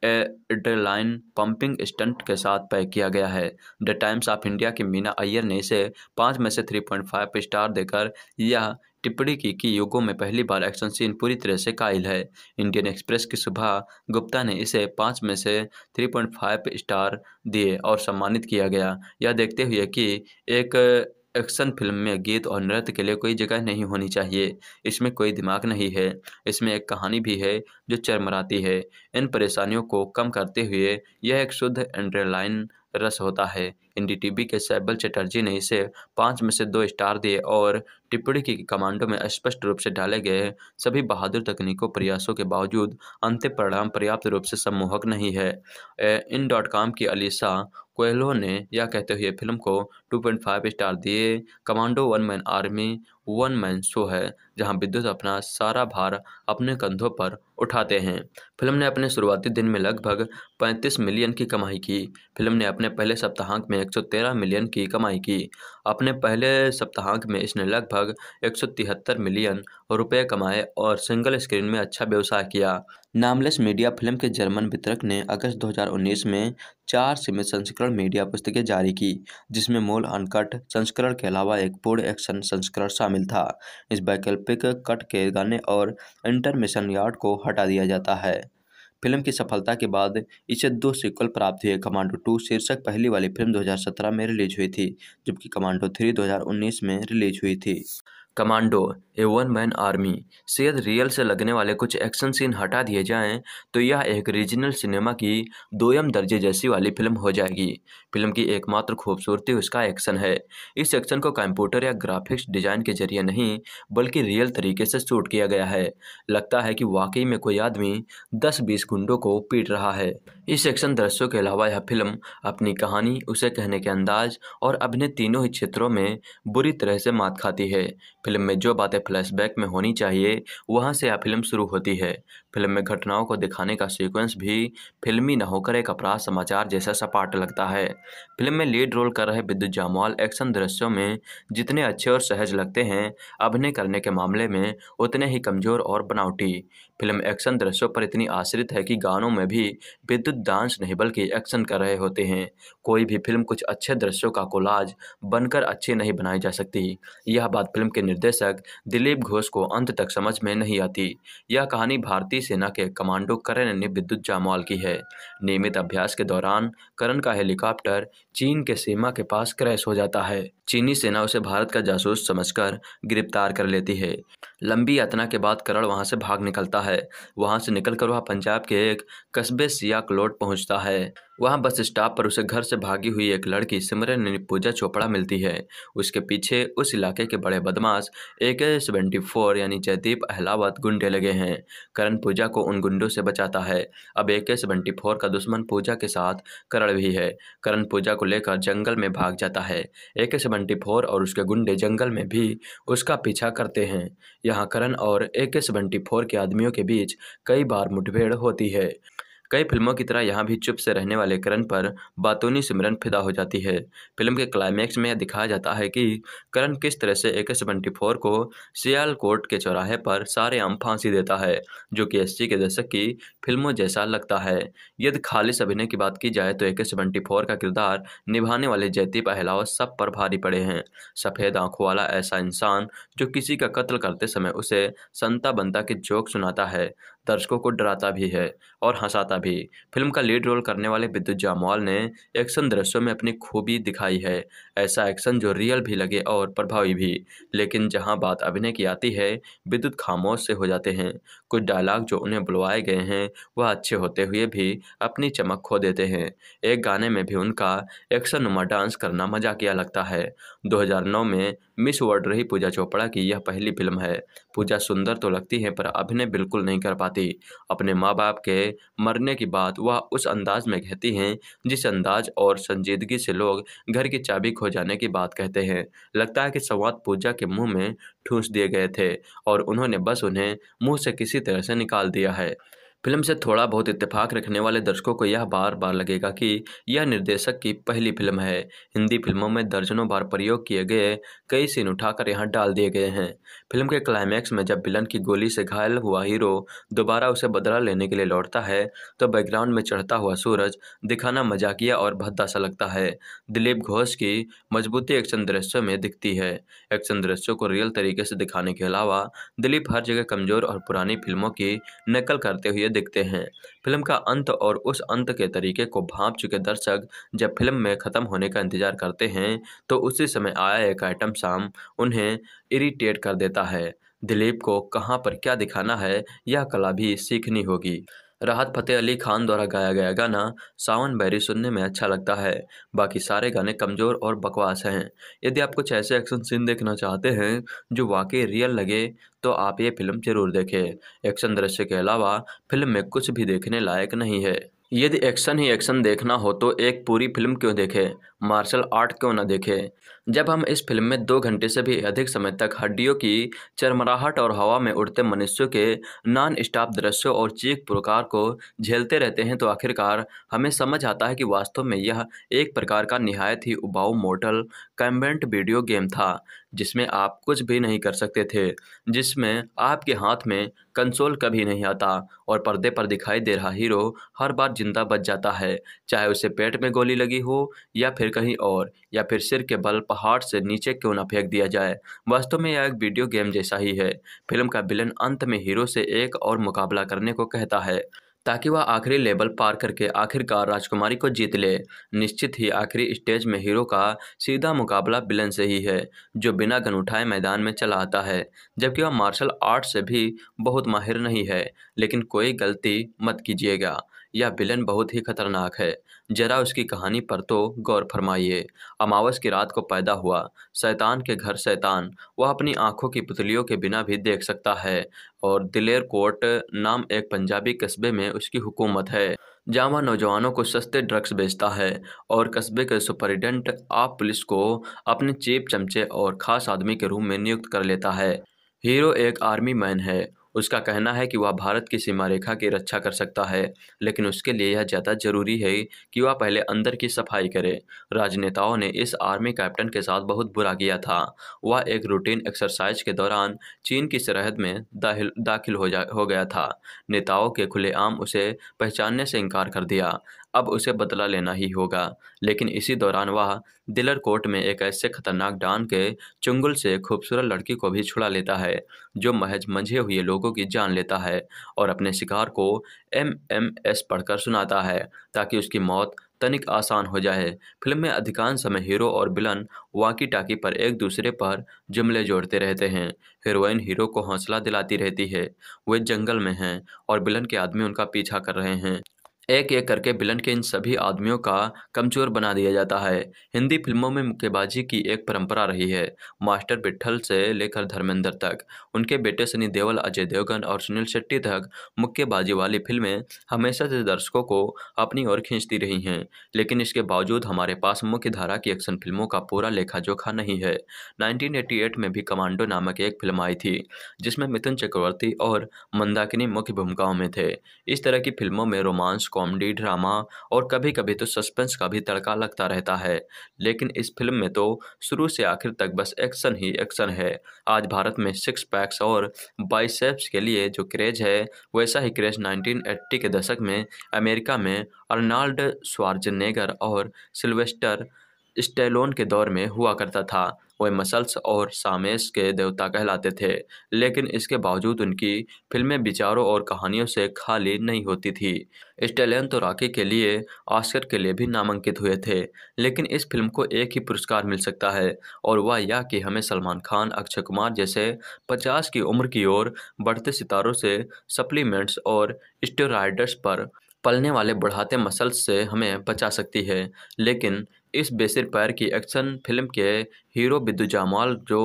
एडलाइन पंपिंग स्टंट के साथ पैक किया गया है द टाइम्स ऑफ इंडिया की मीना अय्यर ने इसे पाँच में से थ्री पॉइंट फाइव स्टार देकर यह टिप्पणी की कि युगों में पहली बार एक्शन सीन पूरी तरह से कायल है इंडियन एक्सप्रेस की सुबह गुप्ता ने इसे पाँच में से 3.5 स्टार दिए और सम्मानित किया गया यह देखते हुए कि एक एक्शन फिल्म में गीत और नृत्य के लिए कोई जगह नहीं होनी चाहिए इसमें कोई दिमाग नहीं है इसमें एक कहानी भी है जो चरमराती है इन परेशानियों को कम करते हुए यह एक शुद्ध एंड्रेलाइन रस होता है एन के सैबल चटर्जी ने इसे पाँच में से दो स्टार दिए और टिप्पणी की कमांडो में स्पष्ट रूप से डाले गए सभी बहादुर तकनीकों प्रयासों के बावजूद अंतिम परिणाम पर्याप्त रूप से सम्मोहक नहीं है इन डॉट कॉम की अलीसा कोयलो ने यह कहते हुए फिल्म को 2.5 स्टार दिए commando one man army one man show है जहां विद्युत अपना सारा भार अपने कंधों पर उठाते हैं फिल्म ने अपने शुरुआती दिन में लगभग 35 मिलियन की कमाई की फिल्म ने अपने पहले सप्ताहांक में 113 मिलियन की कमाई की अपने पहले सप्ताहांक में इसने लगभग एक मिलियन रुपये कमाए और सिंगल स्क्रीन में अच्छा व्यवसाय किया नामलेस मीडिया फिल्म के जर्मन वितरक ने अगस्त 2019 में चार सीमित संस्करण मीडिया पुस्तकें जारी की जिसमें मूल अनकट संस्करण के अलावा एक पूर्ण एक्शन संस्करण शामिल था इस वैकल्पिक कट के गाने और इंटरमिशन यार्ड को हटा दिया जाता है फिल्म की सफलता के बाद इसे दो सीक्वल प्राप्त हुए कमांडो टू शीर्षक पहली वाली फिल्म 2017 में रिलीज हुई थी जबकि कमांडो थ्री 2019 में रिलीज हुई थी कमांडो ए वन मैन आर्मी से यदि रियल से लगने वाले कुछ एक्शन सीन हटा दिए जाएं तो यह एक रीजनल सिनेमा की दोयम दर्जे जैसी वाली फिल्म हो जाएगी फिल्म की एकमात्र खूबसूरती उसका एक्शन है इस एक्शन को कंप्यूटर या ग्राफिक्स डिज़ाइन के जरिए नहीं बल्कि रियल तरीके से शूट किया गया है लगता है कि वाकई में कोई आदमी दस बीस गुंडों को पीट रहा है इस एक्शन दृश्यों के अलावा यह फिल्म अपनी कहानी उसे कहने के अंदाज और अपने तीनों ही क्षेत्रों में बुरी तरह से मात खाती है फिल्म में जो बातें फ्लैशबैक में होनी चाहिए वहाँ से यह फिल्म शुरू होती है फिल्म में घटनाओं को दिखाने का सीक्वेंस भी फिल्मी न होकर एक अपराध समाचार जैसा सपाट लगता है फिल्म में लीड रोल कर रहे विद्युत जामवाल एक्शन दृश्यों में जितने अच्छे और सहज लगते हैं अभिनय करने के मामले में उतने ही कमजोर और बनावटी फिल्म एक्शन दृश्यों पर इतनी आश्रित है कि गानों में भी विद्युत डांस नहीं बल्कि एक्शन कर रहे होते हैं कोई भी फिल्म कुछ अच्छे दृश्यों का कोलाज बनकर अच्छी नहीं बनाई जा सकती यह बात फिल्म के निर्देशक दिलीप घोष को अंत तक समझ में नहीं आती यह कहानी भारतीय भारतीय सेना के कमांडो करण ने विद्युत जामवाल की है नियमित अभ्यास के दौरान करण का हेलीकॉप्टर चीन के सीमा के पास क्रैश हो जाता है चीनी सेना उसे भारत का जासूस समझकर गिरफ्तार कर लेती है लंबी यातना के बाद करण वहां से भाग निकलता है वहां से निकलकर वह पंजाब के एक कस्बे सियाकलोट पहुंचता है वहां बस स्टॉप पर उसे घर से भागी हुई एक लड़की सिमरन पूजा चोपड़ा मिलती है उसके पीछे उस इलाके के बड़े बदमाश ए के सेवेंटी फोर यानी जयदीप अहलावत गुंडे लगे हैं करण पूजा को उन गुंडों से बचाता है अब ए के सेवेंटी फोर का दुश्मन पूजा के साथ करण भी है करण पूजा को लेकर जंगल में भाग जाता है ए के सेवेंटी फोर और उसके गुंडे जंगल में भी उसका पीछा करते हैं यहाँ करण और ए के सेवेंटी फोर के आदमियों के बीच कई बार मुठभेड़ होती है कई फिल्मों की तरह यहाँ भी चुप से रहने वाले करण पर बातूनी सिमरन फिदा हो जाती है फिल्म के क्लाइमैक्स में यह दिखाया जाता है कि करण किस तरह से ए के सेवेंटी फोर को सियाल कोर्ट के चौराहे पर सारे आम फांसी देता है जो कि अस्सी के दशक की फिल्मों जैसा लगता है यदि खालिस अभिनय की बात की जाए तो ए के सेवेंटी फोर का किरदार निभाने वाले जैती पहलाव सब पर भारी पड़े हैं सफ़ेद आंखों वाला ऐसा इंसान जो किसी का कत्ल करते समय उसे संता बनता के जोक सुनाता है दर्शकों को डराता भी है और हंसाता भी फिल्म का लीड रोल करने वाले विद्युत जामवाल ने एक्शन दृश्यों में अपनी खूबी दिखाई है ऐसा एक्शन जो रियल भी लगे और प्रभावी भी लेकिन जहाँ बात अभिनय की आती है विद्युत खामोश से हो जाते हैं कुछ डायलॉग जो उन्हें बुलवाए गए हैं वह अच्छे होते हुए भी अपनी चमक खो देते हैं एक गाने में भी उनका एक्शन नुमा डांस करना मजाकिया लगता है दो में मिस वर्ल्ड रही पूजा चोपड़ा की यह पहली फिल्म है पूजा सुंदर तो लगती है पर अभिनय बिल्कुल नहीं कर पाती अपने माँ बाप के मरने की बात वह उस अंदाज में कहती हैं जिस अंदाज और संजीदगी से लोग घर की चाबी खो जाने की बात कहते हैं लगता है कि संवाद पूजा के मुँह में ठूंस दिए गए थे और उन्होंने बस उन्हें मुँह से किसी तरह से निकाल दिया है फिल्म से थोड़ा बहुत इत्तेफाक रखने वाले दर्शकों को यह बार बार लगेगा कि यह निर्देशक की पहली फिल्म है हिंदी फिल्मों में दर्जनों बार प्रयोग किए गए कई सीन उठाकर यहाँ डाल दिए गए हैं फिल्म के क्लाइमैक्स में जब विलन की गोली से घायल हुआ हीरो दोबारा उसे बदला लेने के लिए लौटता है तो बैकग्राउंड में चढ़ता हुआ सूरज दिखाना मजाकिया और भद्दा सा लगता है दिलीप घोष की मजबूती एक्शन दृश्यों में दिखती है एक्शन दृश्यों को रियल तरीके से दिखाने के अलावा दिलीप हर जगह कमजोर और पुरानी फिल्मों की नकल करते हुए दिखते हैं फिल्म का अंत और उस अंत के तरीके को भाप चुके दर्शक जब फिल्म में ख़त्म होने का इंतजार करते हैं तो उसी समय आया एक आइटम शाम उन्हें इरिटेट कर देता है दिलीप को कहाँ पर क्या दिखाना है यह कला भी सीखनी होगी राहत फतेह अली खान द्वारा गाया गया गाना सावन बैरी सुनने में अच्छा लगता है बाकी सारे गाने कमज़ोर और बकवास हैं यदि आप कुछ ऐसे एक्शन सीन देखना चाहते हैं जो वाकई रियल लगे तो आप ये फिल्म ज़रूर देखें एक्शन दृश्य के अलावा फिल्म में कुछ भी देखने लायक नहीं है यदि एक्शन ही एक्शन देखना हो तो एक पूरी फिल्म क्यों देखें मार्शल आर्ट क्यों ना देखें जब हम इस फिल्म में दो घंटे से भी अधिक समय तक हड्डियों की चरमराहट और हवा में उड़ते मनुष्यों के नॉन स्टॉप दृश्यों और चीख पुकार को झेलते रहते हैं तो आखिरकार हमें समझ आता है कि वास्तव में यह एक प्रकार का निहायत ही उबाऊ मोटल कम्बेंट वीडियो गेम था जिसमें आप कुछ भी नहीं कर सकते थे जिसमें आपके हाथ में कंसोल कभी नहीं आता और पर्दे पर दिखाई दे रहा हीरो हर बार जिंदा बच जाता है चाहे उसे पेट में गोली लगी हो या फिर कहीं और या फिर सिर के बल पहाड़ से नीचे क्यों ना फेंक दिया जाए वास्तव में यह एक वीडियो गेम जैसा ही है फिल्म का विलन अंत में हीरो से एक और मुकाबला करने को कहता है ताकि वह आखिरी लेवल पार करके आखिरकार राजकुमारी को जीत ले निश्चित ही आखिरी स्टेज में हीरो का सीधा मुकाबला बिलन से ही है जो बिना गन उठाए मैदान में चला आता है जबकि वह मार्शल आर्ट से भी बहुत माहिर नहीं है लेकिन कोई गलती मत कीजिएगा यह विलन बहुत ही खतरनाक है जरा उसकी कहानी पर तो गौर फरमाइए अमावस की रात को पैदा हुआ शैतान के घर शैतान वह अपनी आंखों की पुतलियों के बिना भी देख सकता है और दिलेर कोट नाम एक पंजाबी कस्बे में उसकी हुकूमत है जहाँ नौजवानों को सस्ते ड्रग्स बेचता है और कस्बे के सुपरिटेंडेंट आप पुलिस को अपने चेप चमचे और खास आदमी के रूम में नियुक्त कर लेता है हीरो एक आर्मी मैन है उसका कहना है कि वह भारत की सीमा रेखा की रक्षा कर सकता है लेकिन उसके लिए यह ज़्यादा जरूरी है कि वह पहले अंदर की सफाई करे राजनेताओं ने इस आर्मी कैप्टन के साथ बहुत बुरा किया था वह एक रूटीन एक्सरसाइज के दौरान चीन की सरहद में दाखिल हो जा हो गया था नेताओं के खुलेआम उसे पहचानने से इनकार कर दिया अब उसे बदला लेना ही होगा लेकिन इसी दौरान वह दिलर कोर्ट में एक ऐसे खतरनाक डान के चुंगल से खूबसूरत लड़की को भी छुड़ा लेता है जो महज मंझे हुए लोगों की जान लेता है और अपने शिकार को एम एम एस पढ़कर सुनाता है ताकि उसकी मौत तनिक आसान हो जाए फिल्म में अधिकांश समय हीरो और विलन वाकी टाकी पर एक दूसरे पर जुमले जोड़ते रहते हैं हीरोइन हीरो को हौसला दिलाती रहती है वे जंगल में हैं और विलन के आदमी उनका पीछा कर रहे हैं एक एक करके विलन के इन सभी आदमियों का कमजोर बना दिया जाता है हिंदी फिल्मों में मुक्केबाजी की एक परंपरा रही है मास्टर बिट्ठल से लेकर धर्मेंद्र तक उनके बेटे सनी देवल अजय देवगन और सुनील शेट्टी तक मुक्केबाजी वाली फिल्में हमेशा से दर्शकों को अपनी ओर खींचती रही हैं लेकिन इसके बावजूद हमारे पास मुख्य धारा की एक्शन फिल्मों का पूरा लेखा जोखा नहीं है नाइनटीन में भी कमांडो नामक एक फिल्म आई थी जिसमें मिथुन चक्रवर्ती और मंदाकिनी मुख्य भूमिकाओं में थे इस तरह की फिल्मों में रोमांस कॉमेडी ड्रामा और कभी कभी तो सस्पेंस का भी तड़का लगता रहता है लेकिन इस फिल्म में तो शुरू से आखिर तक बस एक्शन ही एक्शन है आज भारत में सिक्स पैक्स और बाइसेप्स के लिए जो क्रेज है वैसा ही क्रेज नाइनटीन के दशक में अमेरिका में अर्नाल्ड स्वार्जनेगर और सिल्वेस्टर स्टेलोन के दौर में हुआ करता था वे मसल्स और सामेस के देवता कहलाते थे लेकिन इसके बावजूद उनकी फिल्में विचारों और कहानियों से खाली नहीं होती थी स्टेलियन तो राखी के लिए ऑस्कर के लिए भी नामांकित हुए थे लेकिन इस फिल्म को एक ही पुरस्कार मिल सकता है और वह यह कि हमें सलमान खान अक्षय कुमार जैसे पचास की उम्र की ओर बढ़ते सितारों से सप्लीमेंट्स और स्टेराइडर्स पर पलने वाले बढ़ाते मसल्स से हमें बचा सकती है लेकिन इस बेसिर पैर की एक्शन फिल्म के हीरो बिद्दू जामाल जो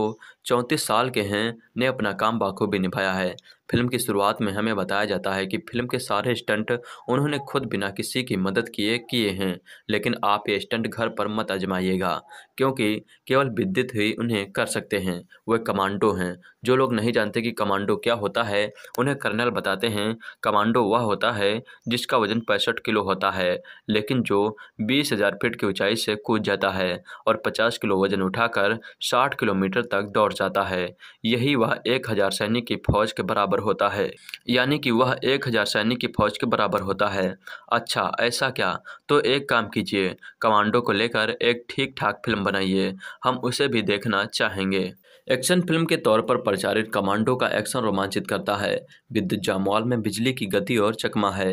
चौंतीस साल के हैं ने अपना काम बाखूबी निभाया है फिल्म की शुरुआत में हमें बताया जाता है कि फिल्म के सारे स्टंट उन्होंने खुद बिना किसी की मदद किए किए हैं लेकिन आप ये स्टंट घर पर मत आजमाइएगा क्योंकि केवल विद्युत ही उन्हें कर सकते हैं वे कमांडो हैं जो लोग नहीं जानते कि कमांडो क्या होता है उन्हें कर्नल बताते हैं कमांडो वह होता है जिसका वजन पैंसठ किलो होता है लेकिन जो बीस हज़ार फीट की ऊंचाई से कूद जाता है और पचास किलो वजन उठा बढ़ाकर 60 किलोमीटर तक दौड़ जाता है यही वह 1000 सैनिक की फौज के बराबर होता है यानी कि वह 1000 सैनिक की फौज के बराबर होता है अच्छा ऐसा क्या तो एक काम कीजिए कमांडो को लेकर एक ठीक ठाक फिल्म बनाइए हम उसे भी देखना चाहेंगे एक्शन फिल्म के तौर पर प्रचारित कमांडो का एक्शन रोमांचित करता है विद्युत जामवाल में बिजली की गति और चकमा है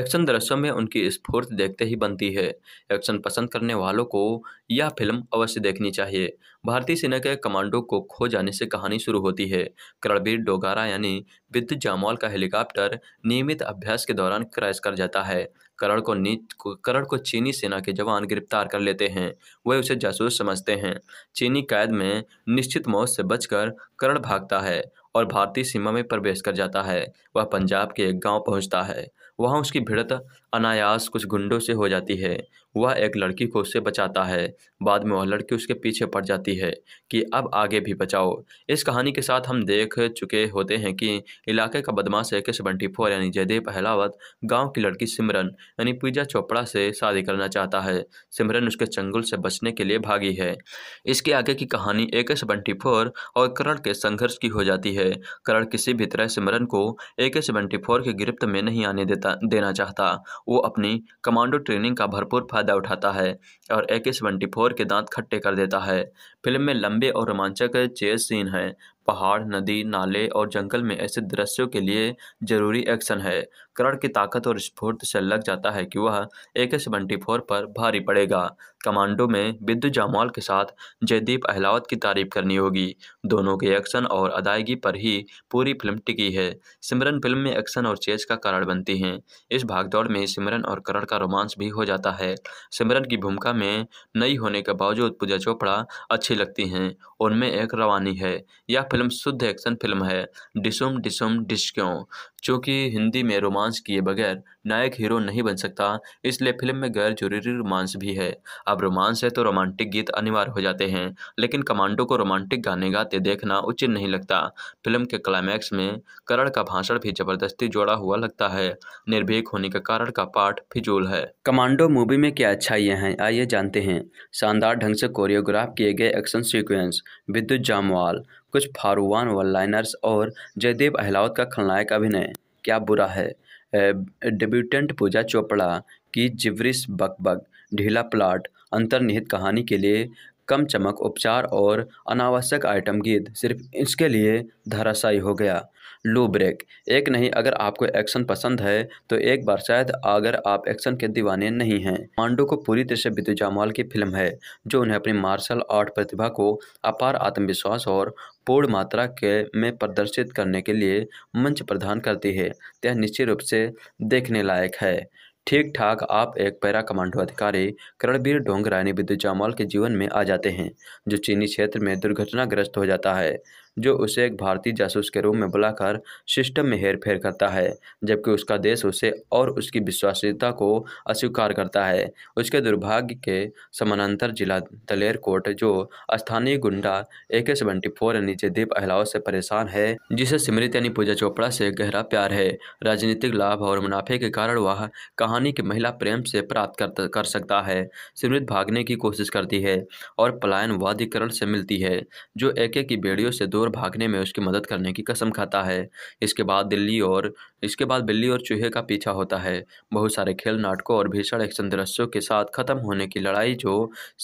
एक्शन दृश्यों में उनकी स्फूर्ति देखते ही बनती है एक्शन पसंद करने वालों को यह फिल्म अवश्य देखनी चाहिए भारतीय सेना के कमांडो को खो जाने से कहानी शुरू होती है करणबीर डोगारा यानी विद्युत जामवाल का हेलीकॉप्टर नियमित अभ्यास के दौरान क्रैश कर जाता है करण को नीच करण को चीनी सेना के जवान गिरफ्तार कर लेते हैं वे उसे जासूस समझते हैं चीनी कैद में निश्चित मौत से बचकर करण भागता है और भारतीय सीमा में प्रवेश कर जाता है वह पंजाब के एक गांव पहुंचता है वहां उसकी भिड़त अनायास कुछ गुंडों से हो जाती है वह एक लड़की को उससे बचाता है बाद में वह लड़की उसके पीछे पड़ जाती है कि अब आगे भी बचाओ इस कहानी के साथ हम देख चुके होते हैं कि इलाके का बदमाश ए के सेवेंटी फोर यानी जयदेव पहलावत गांव की लड़की सिमरन यानी पूजा चोपड़ा से शादी करना चाहता है सिमरन उसके चंगुल से बचने के लिए भागी है इसके आगे की कहानी ए के सेवेंटी फोर और करण के संघर्ष की हो जाती है करण किसी भी तरह सिमरन को ए के सेवेंटी फोर की गिरफ्त में नहीं आने देता देना चाहता वो अपनी कमांडो ट्रेनिंग का भरपूर फ़ायदा उठाता है और ए के फोर के दांत खट्टे कर देता है फिल्म में लंबे और रोमांचक चेस सीन हैं पहाड़ नदी नाले और जंगल में ऐसे दृश्यों के लिए जरूरी एक्शन है करण की ताकत और स्फूर्त से लग जाता है कि वह ए के सेवेंटी फोर पर भारी पड़ेगा कमांडो में बिद्दू जामवाल के साथ जयदीप अहलावत की तारीफ करनी होगी दोनों के एक्शन और अदायगी पर ही पूरी फिल्म टिकी है सिमरन फिल्म में एक्शन और चेज का कारण बनती हैं इस भागदौड़ में सिमरन और करण का रोमांस भी हो जाता है सिमरन की भूमिका में नई होने के बावजूद पूजा चोपड़ा अच्छी लगती हैं उनमें एक रवानी है यह फिल्म शुद्ध एक्शन फिल्म है डिसुम डिसुम डिश चूँकि हिंदी में रोमांस किए बगैर नायक हीरो नहीं बन सकता इसलिए फिल्म में गैर जरूरी रोमांस भी है अब रोमांस है तो रोमांटिक गीत अनिवार्य हो जाते हैं लेकिन कमांडो को रोमांटिक गाने गाते देखना उचित नहीं लगता फिल्म के क्लाइमैक्स में करण का भाषण भी जबरदस्ती जोड़ा हुआ लगता है निर्भीक होने के कारण का पाठ फिजूल है कमांडो मूवी में क्या अच्छाइयाँ हैं आइए जानते हैं शानदार ढंग से कोरियोग्राफ किए गए एक्शन सिक्वेंस विद्युत जामवाल कुछ फारूवान वन लाइनर्स और जयदेव अहलावत का खलनायक अभिनय क्या बुरा है डेब्यूटेंट पूजा चोपड़ा की जिवरिस बकबक ढीला प्लाट अंतर्निहित कहानी के लिए कम चमक उपचार और अनावश्यक आइटम गीत सिर्फ इसके लिए धराशायी हो गया लू ब्रेक एक नहीं अगर आपको एक्शन पसंद है तो एक बार शायद अगर आप एक्शन के दीवाने नहीं हैं मांडो को पूरी तरह से बिदु जामवाल की फिल्म है जो उन्हें अपनी मार्शल आर्ट प्रतिभा को अपार आत्मविश्वास और पूर्ण मात्रा के में प्रदर्शित करने के लिए मंच प्रदान करती है यह निश्चित रूप से देखने लायक है ठीक ठाक आप एक पैरा कमांडो अधिकारी करणबीर डोंगरानी विद्युत जामौल के जीवन में आ जाते हैं जो चीनी क्षेत्र में दुर्घटनाग्रस्त हो जाता है जो उसे एक भारतीय जासूस के रूप में बुलाकर सिस्टम में हेरफेर करता है जबकि उसका देश उसे और उसकी विश्वासता को अस्वीकार करता है उसके दुर्भाग्य के समानांतर जिला दलेर कोट जो स्थानीय गुंडा ए के सेवेंटी फोर नीचे दीप अहलाव से परेशान है जिसे स्मृत यानी पूजा चोपड़ा से गहरा प्यार है राजनीतिक लाभ और मुनाफे के कारण वह कहानी की महिला प्रेम से प्राप्त कर, सकता है स्मृत भागने की कोशिश करती है और पलायन वाधिकरण से मिलती है जो एके की बेड़ियों से दूर ओर भागने में उसकी मदद करने की कसम खाता है इसके बाद दिल्ली और इसके बाद बिल्ली और चूहे का पीछा होता है बहुत सारे खेल नाटकों और भीषण एक्शन दृश्यों के साथ खत्म होने की लड़ाई जो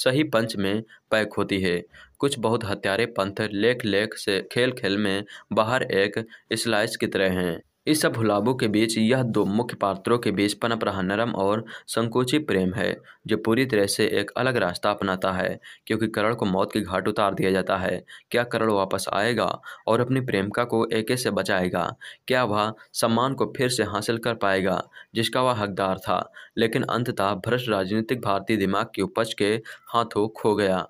सही पंच में पैक होती है कुछ बहुत हत्यारे पंथ लेख लेख से खेल खेल में बाहर एक स्लाइस की तरह हैं इस सब हुलाबों के बीच यह दो मुख्य पात्रों के बीच पनप रहा नरम और संकोची प्रेम है जो पूरी तरह से एक अलग रास्ता अपनाता है क्योंकि करण को मौत के घाट उतार दिया जाता है क्या करण वापस आएगा और अपनी प्रेमिका को एके से बचाएगा क्या वह सम्मान को फिर से हासिल कर पाएगा जिसका वह हकदार था लेकिन अंततः भ्रष्ट राजनीतिक भारतीय दिमाग की उपज के हाथों खो गया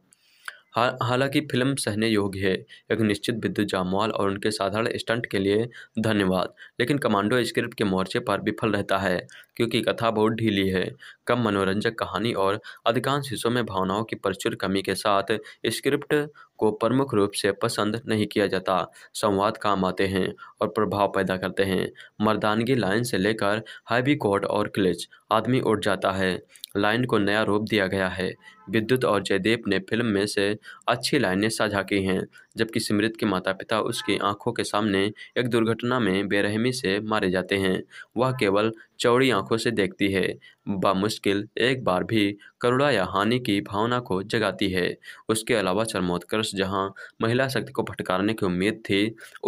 हा, हालांकि फिल्म सहने योग्य है एक निश्चित विद्युत जामवाल और उनके साधारण स्टंट के लिए धन्यवाद लेकिन कमांडो स्क्रिप्ट के मोर्चे पर विफल रहता है क्योंकि कथा बहुत ढीली है कम मनोरंजक कहानी और अधिकांश हिस्सों में भावनाओं की प्रचुर कमी के साथ स्क्रिप्ट को प्रमुख रूप से पसंद नहीं किया जाता संवाद काम आते हैं और प्रभाव पैदा करते हैं मर्दानगी लाइन से लेकर हाईवी कोर्ट और क्लिच आदमी उठ जाता है लाइन को नया रूप दिया गया है विद्युत और जयदेव ने फिल्म में से अच्छी लाइनें साझा की हैं जबकि सिमरित के माता पिता उसकी आंखों के सामने एक दुर्घटना में बेरहमी से मारे जाते हैं वह केवल चौड़ी आंखों से देखती है बामुश्किल एक बार भी करुणा या हानि की भावना को जगाती है उसके अलावा चरमोत्कर्ष जहां महिला शक्ति को फटकारने की उम्मीद थी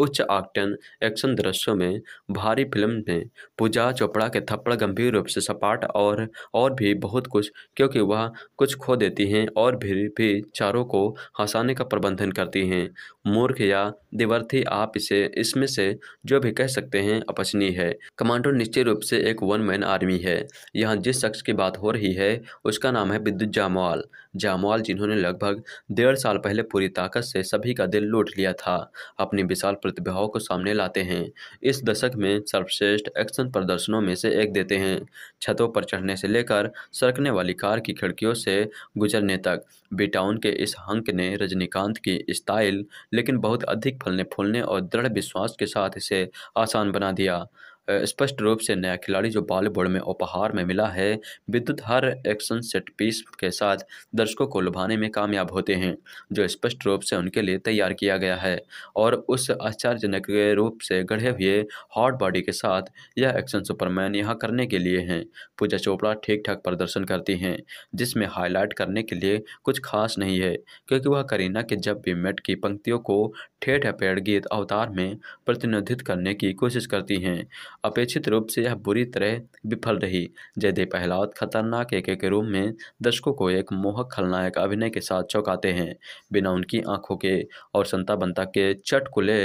उच्च आक्टन एक्शन दृश्यों में भारी फिल्म में पूजा चोपड़ा के थप्पड़ गंभीर रूप से सपाट और और भी बहुत कुछ क्योंकि वह कुछ खो देती हैं और फिर भी, भी चारों को हंसाने का प्रबंधन करती हैं मूर्ख या दिवर्थी आप इसे इसमें से जो भी कह सकते हैं अपचनीय है कमांडो निश्चित रूप से एक वन मैन आर्मी है यहाँ जिस शख्स की बात हो रही है उसका नाम है विद्युत जामवाल जामवाल जिन्होंने लगभग डेढ़ साल पहले पूरी ताकत से सभी का दिल लूट लिया था अपनी विशाल प्रतिभाओं को सामने लाते हैं इस दशक में सर्वश्रेष्ठ एक्शन प्रदर्शनों में से एक देते हैं छतों पर चढ़ने से लेकर सरकने वाली कार की खिड़कियों से गुजरने तक बिटाउन के इस हंक ने रजनीकांत की स्टाइल लेकिन बहुत अधिक फलने फूलने और दृढ़ विश्वास के साथ इसे आसान बना दिया स्पष्ट रूप से नया खिलाड़ी जो बॉलीवुड में उपहार में मिला है विद्युत हर एक्शन सेट पीस के साथ दर्शकों को लुभाने में कामयाब होते हैं जो स्पष्ट रूप से उनके लिए तैयार किया गया है और उस आश्चर्यजनक रूप से गढ़े हुए हॉट बॉडी के साथ यह एक्शन सुपरमैन यहाँ करने के लिए हैं पूजा चोपड़ा ठीक ठाक प्रदर्शन करती हैं जिसमें हाईलाइट करने के लिए कुछ खास नहीं है क्योंकि वह करीना के जब भी मेट की पंक्तियों को ठेठ पेड़ गीत अवतार में प्रतिनिधित्व करने की कोशिश करती हैं अपेक्षित रूप से यह बुरी तरह विफल रही जयदेव पहलावत खतरनाक एक एक रूप में दर्शकों को एक मोहक खलनायक अभिनय के साथ चौंकाते हैं बिना उनकी आंखों के और संता बंता के चटकुले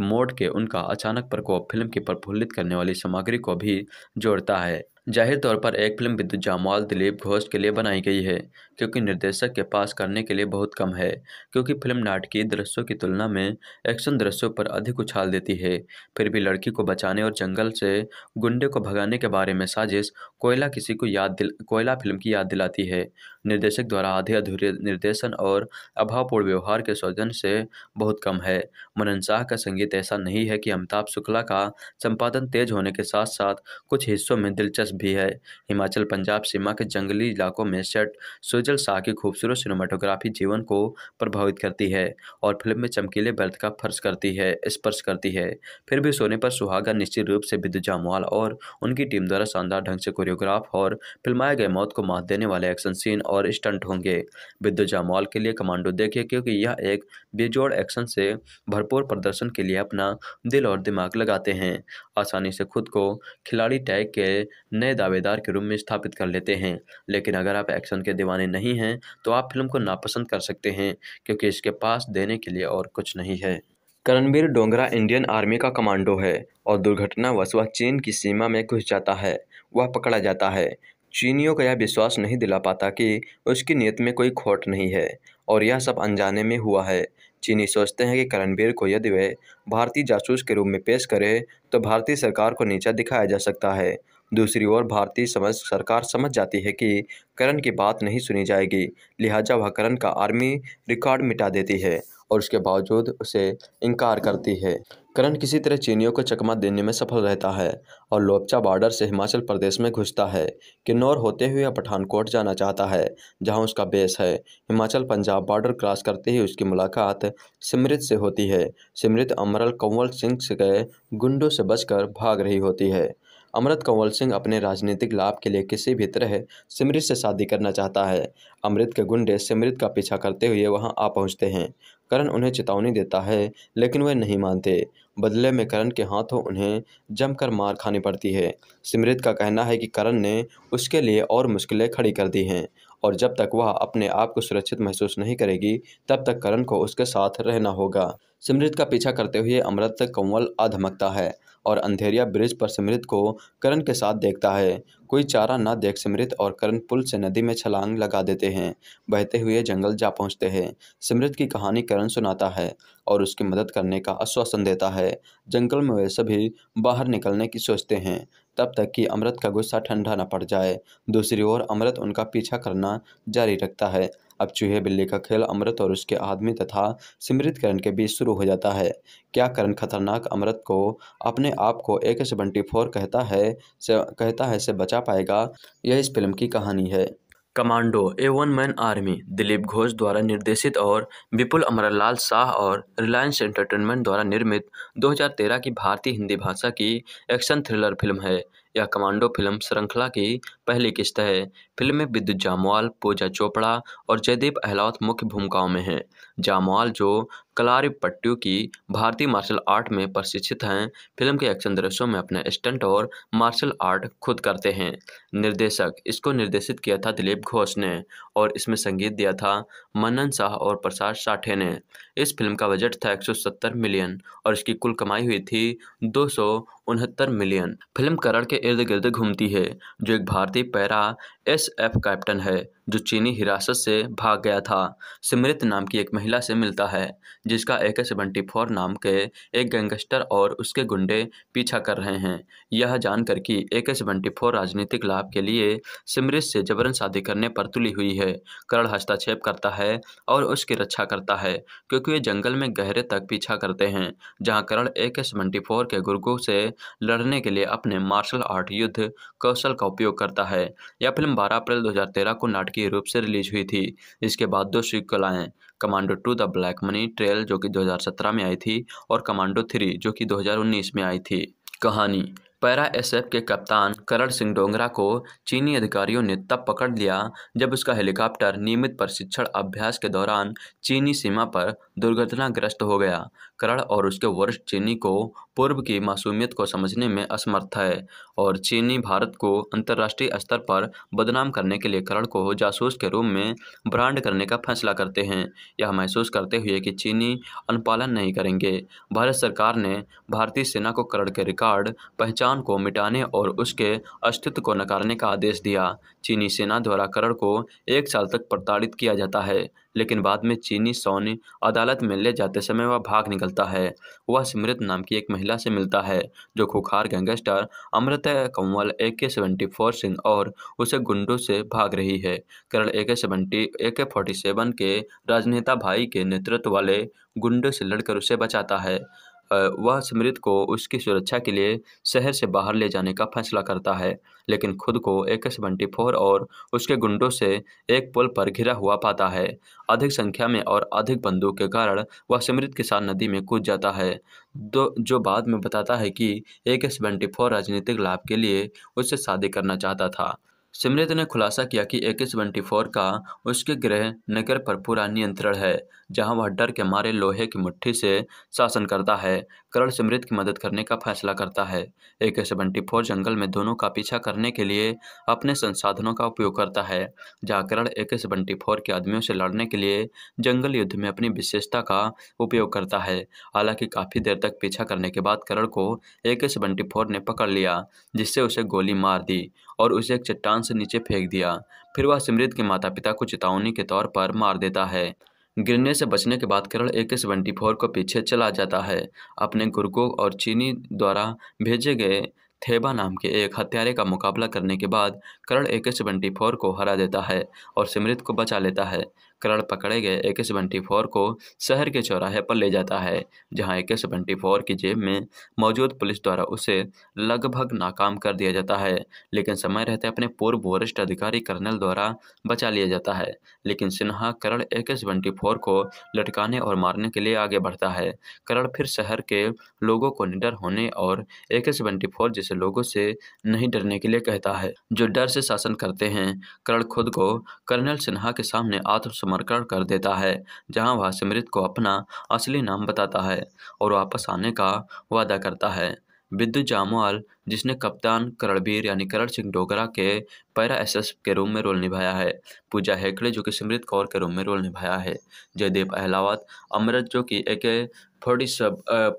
मोड़ के उनका अचानक प्रकोप फिल्म की प्रफुल्लित करने वाली सामग्री को भी जोड़ता है जाहिर तौर पर एक फिल्म विद्युत जामवाल दिलीप घोष के लिए बनाई गई है क्योंकि निर्देशक के पास करने के लिए बहुत कम है क्योंकि फिल्म नाटकीय दृश्यों की तुलना में एक्शन दृश्यों पर अधिक उछाल देती है फिर भी लड़की को बचाने और जंगल से गुंडे को भगाने के बारे में साजिश कोयला किसी को याद दिल कोयला फिल्म की याद दिलाती है निर्देशक द्वारा आधे अधूरे निर्देशन और अभावपूर्ण व्यवहार के सौजन से बहुत कम है मनन शाह का संगीत ऐसा नहीं है कि अमिताभ शुक्ला का संपादन तेज होने के साथ साथ कुछ हिस्सों में दिलचस्प भी है हिमाचल पंजाब सीमा के जंगली इलाकों में सेट सुजल शाह की खूबसूरत सिनेमाटोग्राफी जीवन को प्रभावित करती है और फिल्म में चमकीले बर्थ का फर्श करती है स्पर्श करती है फिर भी सोने पर सुहागा निश्चित रूप से विद्युत जामवाल और उनकी टीम द्वारा शानदार ढंग से कोरियो कोरियोग्राफ और फिल्माए गए मौत को मात देने वाले एक्शन सीन और स्टंट होंगे बिद्दू जामवाल के लिए कमांडो देखिए क्योंकि यह एक बेजोड़ एक्शन से भरपूर प्रदर्शन के लिए अपना दिल और दिमाग लगाते हैं आसानी से खुद को खिलाड़ी टैग के नए दावेदार के रूप में स्थापित कर लेते हैं लेकिन अगर आप एक्शन के दीवाने नहीं हैं तो आप फिल्म को नापसंद कर सकते हैं क्योंकि इसके पास देने के लिए और कुछ नहीं है करणवीर डोंगरा इंडियन आर्मी का कमांडो है और दुर्घटनावश वह चीन की सीमा में घुस जाता है वह पकड़ा जाता है चीनियों को यह विश्वास नहीं दिला पाता कि उसकी नीयत में कोई खोट नहीं है और यह सब अनजाने में हुआ है चीनी सोचते हैं कि करणवीर को यदि वह भारतीय जासूस के रूप में पेश करे तो भारतीय सरकार को नीचा दिखाया जा सकता है दूसरी ओर भारतीय समझ सरकार समझ जाती है कि करण की बात नहीं सुनी जाएगी लिहाजा वह करण का आर्मी रिकॉर्ड मिटा देती है और उसके बावजूद उसे इनकार करती है करण किसी तरह चीनियों को चकमा देने में सफल रहता है और लोपचा बॉर्डर से हिमाचल प्रदेश में घुसता है किन्नौर होते हुए पठानकोट जाना चाहता है जहां उसका बेस है हिमाचल पंजाब बॉर्डर क्रॉस करते ही उसकी मुलाकात सिमृत से होती है सिमृत अमरल कंवल सिंह से गए गुंडों से बचकर भाग रही होती है अमृत कंवल सिंह अपने राजनीतिक लाभ के लिए किसी भी तरह सिमृत से शादी करना चाहता है अमृत के गुंडे सिमृत का पीछा करते हुए वहां आ पहुंचते हैं करण उन्हें चेतावनी देता है लेकिन वे नहीं मानते बदले में करण के हाथों उन्हें जमकर मार खानी पड़ती है सिमरित का कहना है कि करण ने उसके लिए और मुश्किलें खड़ी कर दी हैं और जब तक वह अपने आप को सुरक्षित महसूस नहीं करेगी तब तक करण को उसके साथ रहना होगा सिमरित का पीछा करते हुए अमृत कंवल आधमकता है और अंधेरिया ब्रिज पर सिमृत को करण के साथ देखता है कोई चारा न देख सिमृत और करण पुल से नदी में छलांग लगा देते हैं बहते हुए जंगल जा पहुंचते हैं सिमरित की कहानी करण सुनाता है और उसकी मदद करने का आश्वासन देता है जंगल में वे सभी बाहर निकलने की सोचते हैं तब तक कि अमृत का गुस्सा ठंडा न पड़ जाए दूसरी ओर अमृत उनका पीछा करना जारी रखता है अब चूहे बिल्ली का खेल अमृत और उसके आदमी तथा सिमृत करण के बीच शुरू हो जाता है क्या करण खतरनाक अमृत को अपने आप को एक सेवेंटी फोर कहता है से कहता है से बचा पाएगा यह इस फिल्म की कहानी है कमांडो ए one man army Dilip Ghosh द्वारा निर्देशित और विपुल अमरलाल शाह और रिलायंस एंटरटेनमेंट द्वारा निर्मित 2013 की भारतीय हिंदी भाषा की एक्शन थ्रिलर फिल्म है यह कमांडो फिल्म श्रृंखला की पहली किस्त है फिल्म में विद्युत जामवाल पूजा चोपड़ा और जयदीप अहलावत मुख्य भूमिकाओं में हैं जामवाल जो कलारी पट्टू की भारतीय मार्शल आर्ट में प्रशिक्षित हैं फिल्म के एक्शन दृश्यों में अपने स्टंट और मार्शल आर्ट खुद करते हैं निर्देशक इसको निर्देशित किया था दिलीप घोष ने और इसमें संगीत दिया था मनन शाह और प्रसाद साठे ने इस फिल्म का बजट था 170 मिलियन और इसकी कुल कमाई हुई थी दो मिलियन फिल्म करण के इर्द गिर्द घूमती है जो एक भारतीय हाथी पैरा एसएफ कैप्टन है जो चीनी हिरासत से भाग गया था सिमृत नाम की एक महिला से मिलता है जिसका ए के सेवेंटी फोर नाम के एक गैंगस्टर और उसके गुंडे पीछा कर रहे हैं यह जानकर कि ए के सेवेंटी फोर राजनीतिक लाभ के लिए सिमृत से जबरन शादी करने पर तुली हुई है करण हस्तक्षेप करता है और उसकी रक्षा करता है क्योंकि वे जंगल में गहरे तक पीछा करते हैं जहाँ करण ए के सेवेंटी फोर के गुर्गों से लड़ने के लिए अपने मार्शल आर्ट युद्ध कौशल का उपयोग करता है यह फिल्म फिल्म 12 अप्रैल 2013 को नाटकीय रूप से रिलीज हुई थी इसके बाद दो सीक्वल आए commando two the black money trail जो कि 2017 में आई थी और कमांडो थ्री जो कि 2019 में आई थी कहानी पैरा एसएफ के कप्तान करण सिंह डोंगरा को चीनी अधिकारियों ने तब पकड़ लिया जब उसका हेलीकॉप्टर नियमित प्रशिक्षण अभ्यास के दौरान चीनी सीमा पर दुर्घटनाग्रस्त हो गया करण और उसके वरिष्ठ चीनी को पूर्व की मासूमियत को समझने में असमर्थ है और चीनी भारत को अंतर्राष्ट्रीय स्तर पर बदनाम करने के लिए करण को जासूस के रूप में ब्रांड करने का फैसला करते हैं यह महसूस करते हुए कि चीनी अनुपालन नहीं करेंगे भारत सरकार ने भारतीय सेना को करण के रिकॉर्ड पहचान को मिटाने और उसके अस्तित्व को नकारने का आदेश दिया चीनी सेना द्वारा करण को एक साल तक प्रताड़ित किया जाता है लेकिन बाद में चीनी सोनी अदालत में ले जाते समय वह भाग निकलता है वह स्मृत नाम की एक महिला से मिलता है जो खुखार gangster Amrit Kanwal A K seventy four Singh और उसे गुंडों से भाग रही है करण ए के सेवेंटी ए के फोर्टी सेवन के राजनेता भाई के नेतृत्व वाले गुंडों से लड़कर उसे बचाता है वह स्मृत को उसकी सुरक्षा के लिए शहर से बाहर ले जाने का फैसला करता है लेकिन खुद को एक एस ट्वेंटी फोर और उसके गुंडों से एक पुल पर घिरा हुआ पाता है अधिक संख्या में और अधिक बंदूक के कारण वह स्मृत के साथ नदी में कूद जाता है दो जो बाद में बताता है कि एक एस ट्वेंटी फोर राजनीतिक लाभ के लिए उससे शादी करना चाहता था सिमरित ने खुलासा किया कि ए के सेवेंटी फोर का उसके गृह नगर पर पूरा नियंत्रण है जहां वह डर के मारे लोहे की मुट्ठी से शासन करता है करण सिमरित की मदद करने का फैसला करता है ए के सेवेंटी फोर जंगल में दोनों का पीछा करने के लिए अपने संसाधनों का उपयोग करता है जहां करण ए के सेवेंटी फोर के आदमियों से लड़ने के लिए जंगल युद्ध में अपनी विशेषता का उपयोग करता है हालांकि काफ़ी देर तक पीछा करने के बाद करण को ए के सेवेंटी फोर ने पकड़ लिया जिससे उसे गोली मार दी और उसे एक चट्टान से नीचे फेंक दिया फिर वह सिमरित के माता पिता को चेतावनी के तौर पर मार देता है गिरने से बचने के बाद करण ए के सेवेंटी फोर को पीछे चला जाता है अपने गुरुकों और चीनी द्वारा भेजे गए थेबा नाम के एक हत्यारे का मुकाबला करने के बाद करण ए के सेवेंटी फोर को हरा देता है और सिमरित को बचा लेता है करड़ पकड़े गए ए के सेवेंटी फोर को शहर के चौराहे पर ले जाता है जहां ए के सेवेंटी फोर की जेब में मौजूद पुलिस द्वारा उसे लगभग नाकाम कर दिया जाता है लेकिन समय रहते अपने पूर्व वरिष्ठ अधिकारी कर्नल द्वारा बचा लिया जाता है लेकिन सिन्हा करड़ ए के सेवेंटी फोर को लटकाने और मारने के लिए आगे बढ़ता है करड़ फिर शहर के लोगों को निडर होने और ए के सेवेंटी फोर जैसे लोगों से नहीं डरने के लिए कहता है जो डर से शासन करते हैं करड़ खुद को कर्नल सिन्हा के सामने आत्मसमर्पण आत्मर्पण कर देता है जहां वह सिमरित को अपना असली नाम बताता है और वापस आने का वादा करता है विद्युत जामवाल जिसने कप्तान करणबीर यानी करण सिंह डोगरा के पैरा एस के रूम में रोल निभाया है पूजा हेगड़े जो कि सिमरित कौर के रूम में रोल निभाया है जयदेव अहलावत अमृत जो कि एक forty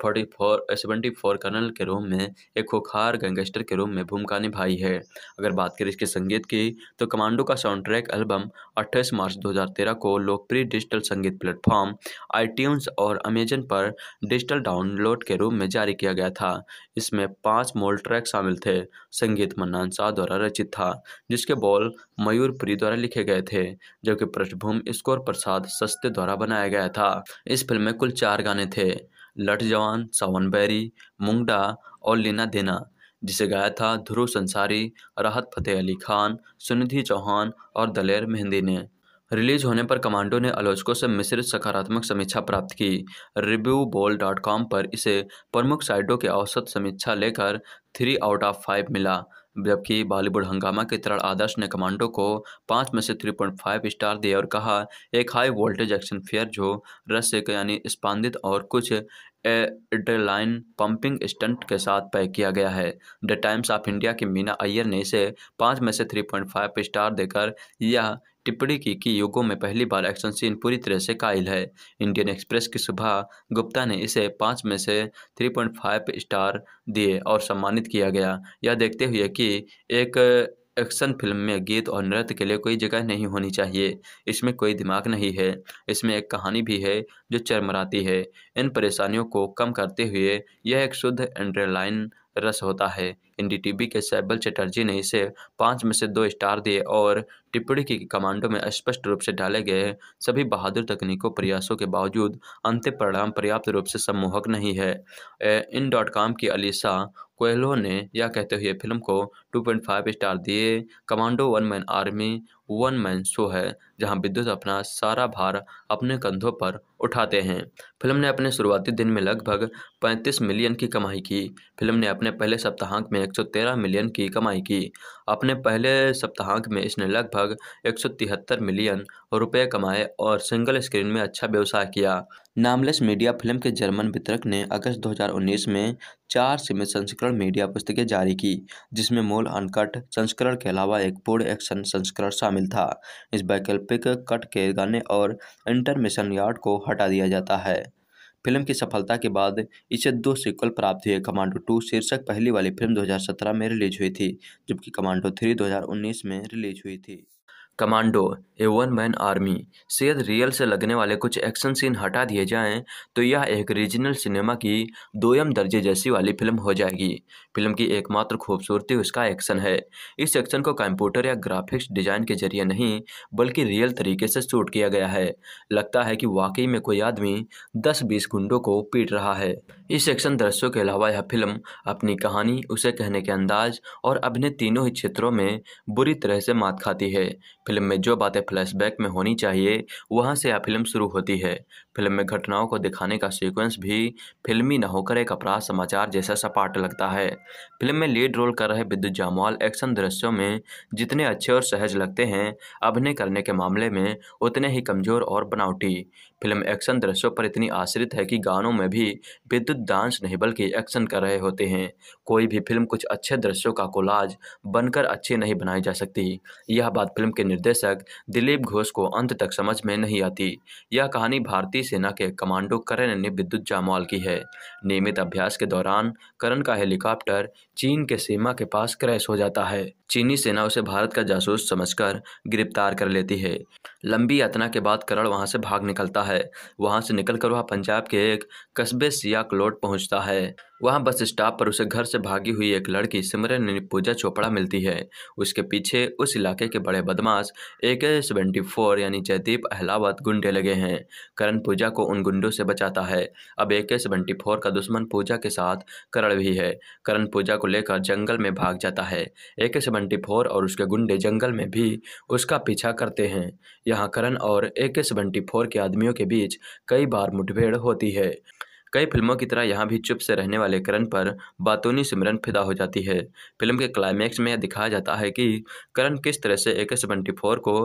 forty four seventy four colonel के रूम में एक खुखार गैंगस्टर के रूम में भूमिका निभाई है अगर बात करें इसके संगीत की तो कमांडो का साउंड ट्रैक एल्बम अट्ठाईस मार्च 2013 को लोकप्रिय डिजिटल संगीत प्लेटफॉर्म आई और अमेजन पर डिजिटल डाउनलोड के रूप में जारी किया गया था इसमें पाँच मोल ट्रैक शामिल थे संगीत मन्नान शाह द्वारा रचित था जिसके बोल मयूर प्री द्वारा लिखे गए थे जबकि पृष्ठभूमि स्कोर प्रसाद सस्ते द्वारा बनाया गया था इस फिल्म में कुल चार गाने थे लठ जवान सावन बैरी मुंगडा और लीना देना जिसे गाया था ध्रुव संसारी राहत फतेह अली खान सुनिधि चौहान और दलेर मेहंदी ने रिलीज होने पर कमांडो ने आलोचकों से मिश्रित सकारात्मक समीक्षा प्राप्त की रिव्यू बोल डॉट कॉम पर इसे प्रमुख साइटों के औसत समीक्षा लेकर थ्री आउट ऑफ फाइव मिला जबकि बॉलीवुड हंगामा के तरह आदर्श ने कमांडो को पाँच में से थ्री पॉइंट फाइव स्टार दिया और कहा एक हाई वोल्टेज एक्शन फेयर जो रस्य यानी स्पांदित और कुछ एडलाइन पंपिंग स्टंट के साथ पैक किया गया है द टाइम्स ऑफ इंडिया की मीना अय्यर ने इसे पाँच में से थ्री पॉइंट फाइव स्टार देकर यह टिप्पणी की कि युगों में पहली बार एक्शन सीन पूरी तरह से कायल है इंडियन एक्सप्रेस की सुबह गुप्ता ने इसे पाँच में से 3.5 स्टार दिए और सम्मानित किया गया यह देखते हुए कि एक एक्शन फिल्म में गीत और नृत्य के लिए कोई जगह नहीं होनी चाहिए इसमें कोई दिमाग नहीं है इसमें एक कहानी भी है जो चरमराती है इन परेशानियों को कम करते हुए यह एक शुद्ध एंड्रेलाइन रस होता है एन के सैबल चटर्जी ने इसे पाँच में से दो स्टार दिए और टिप्पणी की कमांडो में स्पष्ट रूप से डाले गए सभी बहादुर तकनीकों प्रयासों के बावजूद अंतिम परिणाम पर्याप्त रूप से सम्मोहक नहीं है इन डॉट कॉम की अलीसा कोयलो ने यह कहते हुए फिल्म को 2.5 स्टार दिए commando one man army one man show है जहां विद्युत अपना सारा भार अपने कंधों पर उठाते हैं फिल्म ने अपने शुरुआती दिन में लगभग 35 मिलियन की कमाई की फिल्म ने अपने पहले सप्ताहांक में 113 मिलियन की कमाई की अपने पहले सप्ताहांक में इसने लगभग 173 मिलियन रुपए कमाए और सिंगल स्क्रीन में अच्छा व्यवसाय किया नामलेस मीडिया फिल्म के जर्मन वितरक ने अगस्त 2019 में चार सीमित संस्करण मीडिया पुस्तकें जारी की जिसमें मूल अनकट संस्करण के अलावा एक पूर्ण एक्शन संस्करण शामिल था इस वैकल्पिक कट के गाने और इंटरमिशन यार्ड को हटा दिया जाता है फिल्म की सफलता के बाद इसे दो सीक्वल प्राप्त हुए कमांडो टू शीर्षक पहली वाली फिल्म 2017 में रिलीज हुई थी जबकि कमांडो थ्री 2019 में रिलीज हुई थी कमांडो ए वन मैन आर्मी शायद रियल से लगने वाले कुछ एक्शन सीन हटा दिए जाएं तो यह एक रीजनल सिनेमा की दोयम दर्जे जैसी वाली फिल्म हो जाएगी फिल्म की एकमात्र खूबसूरती उसका एक्शन है इस एक्शन को कंप्यूटर या ग्राफिक्स डिज़ाइन के जरिए नहीं बल्कि रियल तरीके से शूट किया गया है लगता है कि वाकई में कोई आदमी दस बीस गुंडों को पीट रहा है इस एक्शन दृश्यों के अलावा यह फिल्म अपनी कहानी उसे कहने के अंदाज और अपने तीनों ही क्षेत्रों में बुरी तरह से मात खाती है फिल्म में जो बातें फ्लैशबैक में होनी चाहिए वहाँ से यह फिल्म शुरू होती है फिल्म में घटनाओं को दिखाने का सीक्वेंस भी फिल्मी न होकर एक अपराध समाचार जैसा सपाट लगता है फिल्म में लीड रोल कर रहे विद्युत जामवाल एक्शन दृश्यों में जितने अच्छे और सहज लगते हैं अभिनय करने के मामले में उतने ही कमजोर और बनावटी फिल्म एक्शन दृश्यों पर इतनी आश्रित है कि गानों में भी विद्युत डांस नहीं बल्कि एक्शन कर रहे होते हैं कोई भी फिल्म कुछ अच्छे दृश्यों का कोलाज बनकर अच्छी नहीं बनाई जा सकती यह बात फिल्म के निर्देशक दिलीप घोष को अंत तक समझ में नहीं आती यह कहानी भारतीय भारतीय सेना के कमांडो करण ने विद्युत जामवाल की है नियमित अभ्यास के दौरान करण का हेलीकॉप्टर चीन के सीमा के पास क्रैश हो जाता है चीनी सेना उसे भारत का जासूस समझकर गिरफ्तार कर लेती है लंबी यातना के बाद करण वहां से भाग निकलता है वहां से निकलकर वह पंजाब के एक कस्बे सियाकलोट पहुंचता है वहां बस स्टॉप पर उसे घर से भागी हुई एक लड़की सिमरन पूजा चोपड़ा मिलती है उसके पीछे उस इलाके के बड़े बदमाश ए के सेवेंटी फोर यानी जयदीप अहलावत गुंडे लगे हैं करण पूजा को उन गुंडों से बचाता है अब ए के सेवेंटी फोर का दुश्मन पूजा के साथ करण भी है करण पूजा को लेकर जंगल में भाग जाता है ए के सेवेंटी फोर और उसके गुंडे जंगल में भी उसका पीछा करते हैं यहाँ करण और ए के सेवेंटी फोर के आदमियों के बीच कई बार मुठभेड़ होती है कई फिल्मों की तरह यहाँ भी चुप से रहने वाले करण पर बातूनी सिमरन फिदा हो जाती है फिल्म के क्लाइमैक्स में यह दिखाया जाता है कि करण किस तरह से ए के सेवेंटी फोर को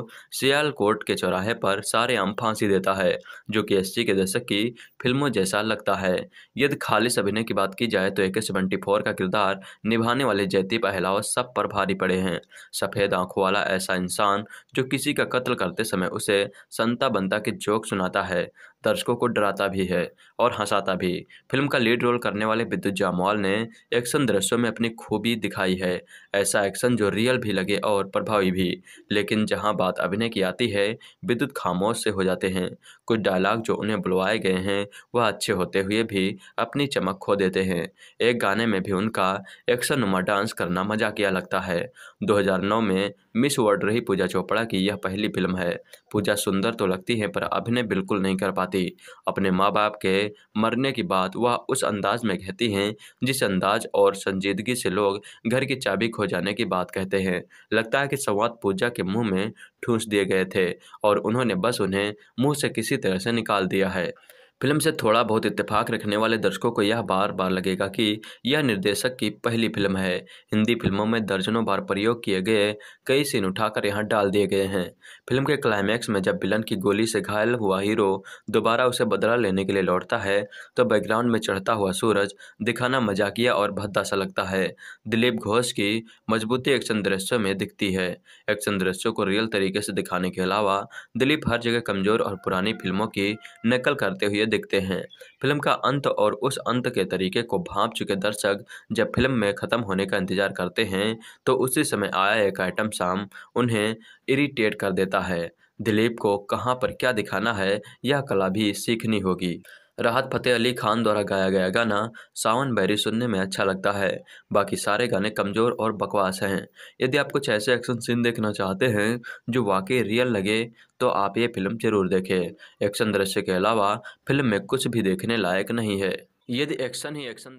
कोर्ट के चौराहे पर सारे आम फांसी देता है जो कि एस के दशक की फिल्मों जैसा लगता है यदि खालिस अभिनय की बात की जाए तो ए के सेवेंटी फोर का किरदार निभाने वाले जैती पहलाव सब पर भारी पड़े हैं सफ़ेद आंखों वाला ऐसा इंसान जो किसी का कत्ल करते समय उसे संता बनता के जोक सुनाता है दर्शकों को डराता भी है और हंसाता भी फिल्म का लीड रोल करने वाले विद्युत जामवाल ने एक्शन दृश्यों में अपनी खूबी दिखाई है ऐसा एक्शन जो रियल भी लगे और प्रभावी भी लेकिन जहां बात अभिनय की आती है विद्युत खामोश से हो जाते हैं कुछ डायलॉग जो उन्हें बुलवाए गए हैं वह अच्छे होते हुए भी अपनी चमक खो देते हैं एक गाने में भी उनका एक्शन नुमा डांस करना मजाकिया लगता है 2009 में मिस वर्ल्ड रही पूजा चोपड़ा की यह पहली फिल्म है पूजा सुंदर तो लगती है पर अभिनय बिल्कुल नहीं कर पाती अपने माँ बाप के मरने की बात वह उस अंदाज में कहती हैं जिस अंदाज और संजीदगी से लोग घर की चाबी खो जाने की बात कहते हैं लगता है कि संवाद पूजा के मुँह में ठूंस दिए गए थे और उन्होंने बस उन्हें मुँह से किसी तरह से निकाल दिया है फिल्म से थोड़ा बहुत इत्तेफाक रखने वाले दर्शकों को यह बार बार लगेगा कि यह निर्देशक की पहली फिल्म है हिंदी फिल्मों में दर्जनों बार प्रयोग किए गए कई सीन उठाकर यहाँ डाल दिए गए हैं फिल्म के क्लाइमैक्स में जब विलन की गोली से घायल हुआ हीरो दोबारा उसे बदला लेने के लिए लौटता है तो बैकग्राउंड में चढ़ता हुआ सूरज दिखाना मजाकिया और भद्दा सा लगता है दिलीप घोष की मजबूती एक्शन दृश्यों में दिखती है एक्शन दृश्यों को रियल तरीके से दिखाने के अलावा दिलीप हर जगह कमजोर और पुरानी फिल्मों की नकल करते हुए दिखते हैं फिल्म का अंत और उस अंत के तरीके को भाप चुके दर्शक जब फिल्म में ख़त्म होने का इंतज़ार करते हैं तो उसी समय आया एक आइटम शाम उन्हें इरिटेट कर देता है दिलीप को कहाँ पर क्या दिखाना है यह कला भी सीखनी होगी राहत फ़तेह अली खान द्वारा गाया गया गाना सावन बैरी सुनने में अच्छा लगता है बाकी सारे गाने कमज़ोर और बकवास हैं यदि आप कुछ ऐसे एक्शन सीन देखना चाहते हैं जो वाकई रियल लगे तो आप ये फिल्म ज़रूर देखें एक्शन दृश्य के अलावा फिल्म में कुछ भी देखने लायक नहीं है यदि एक्शन ही एक्शन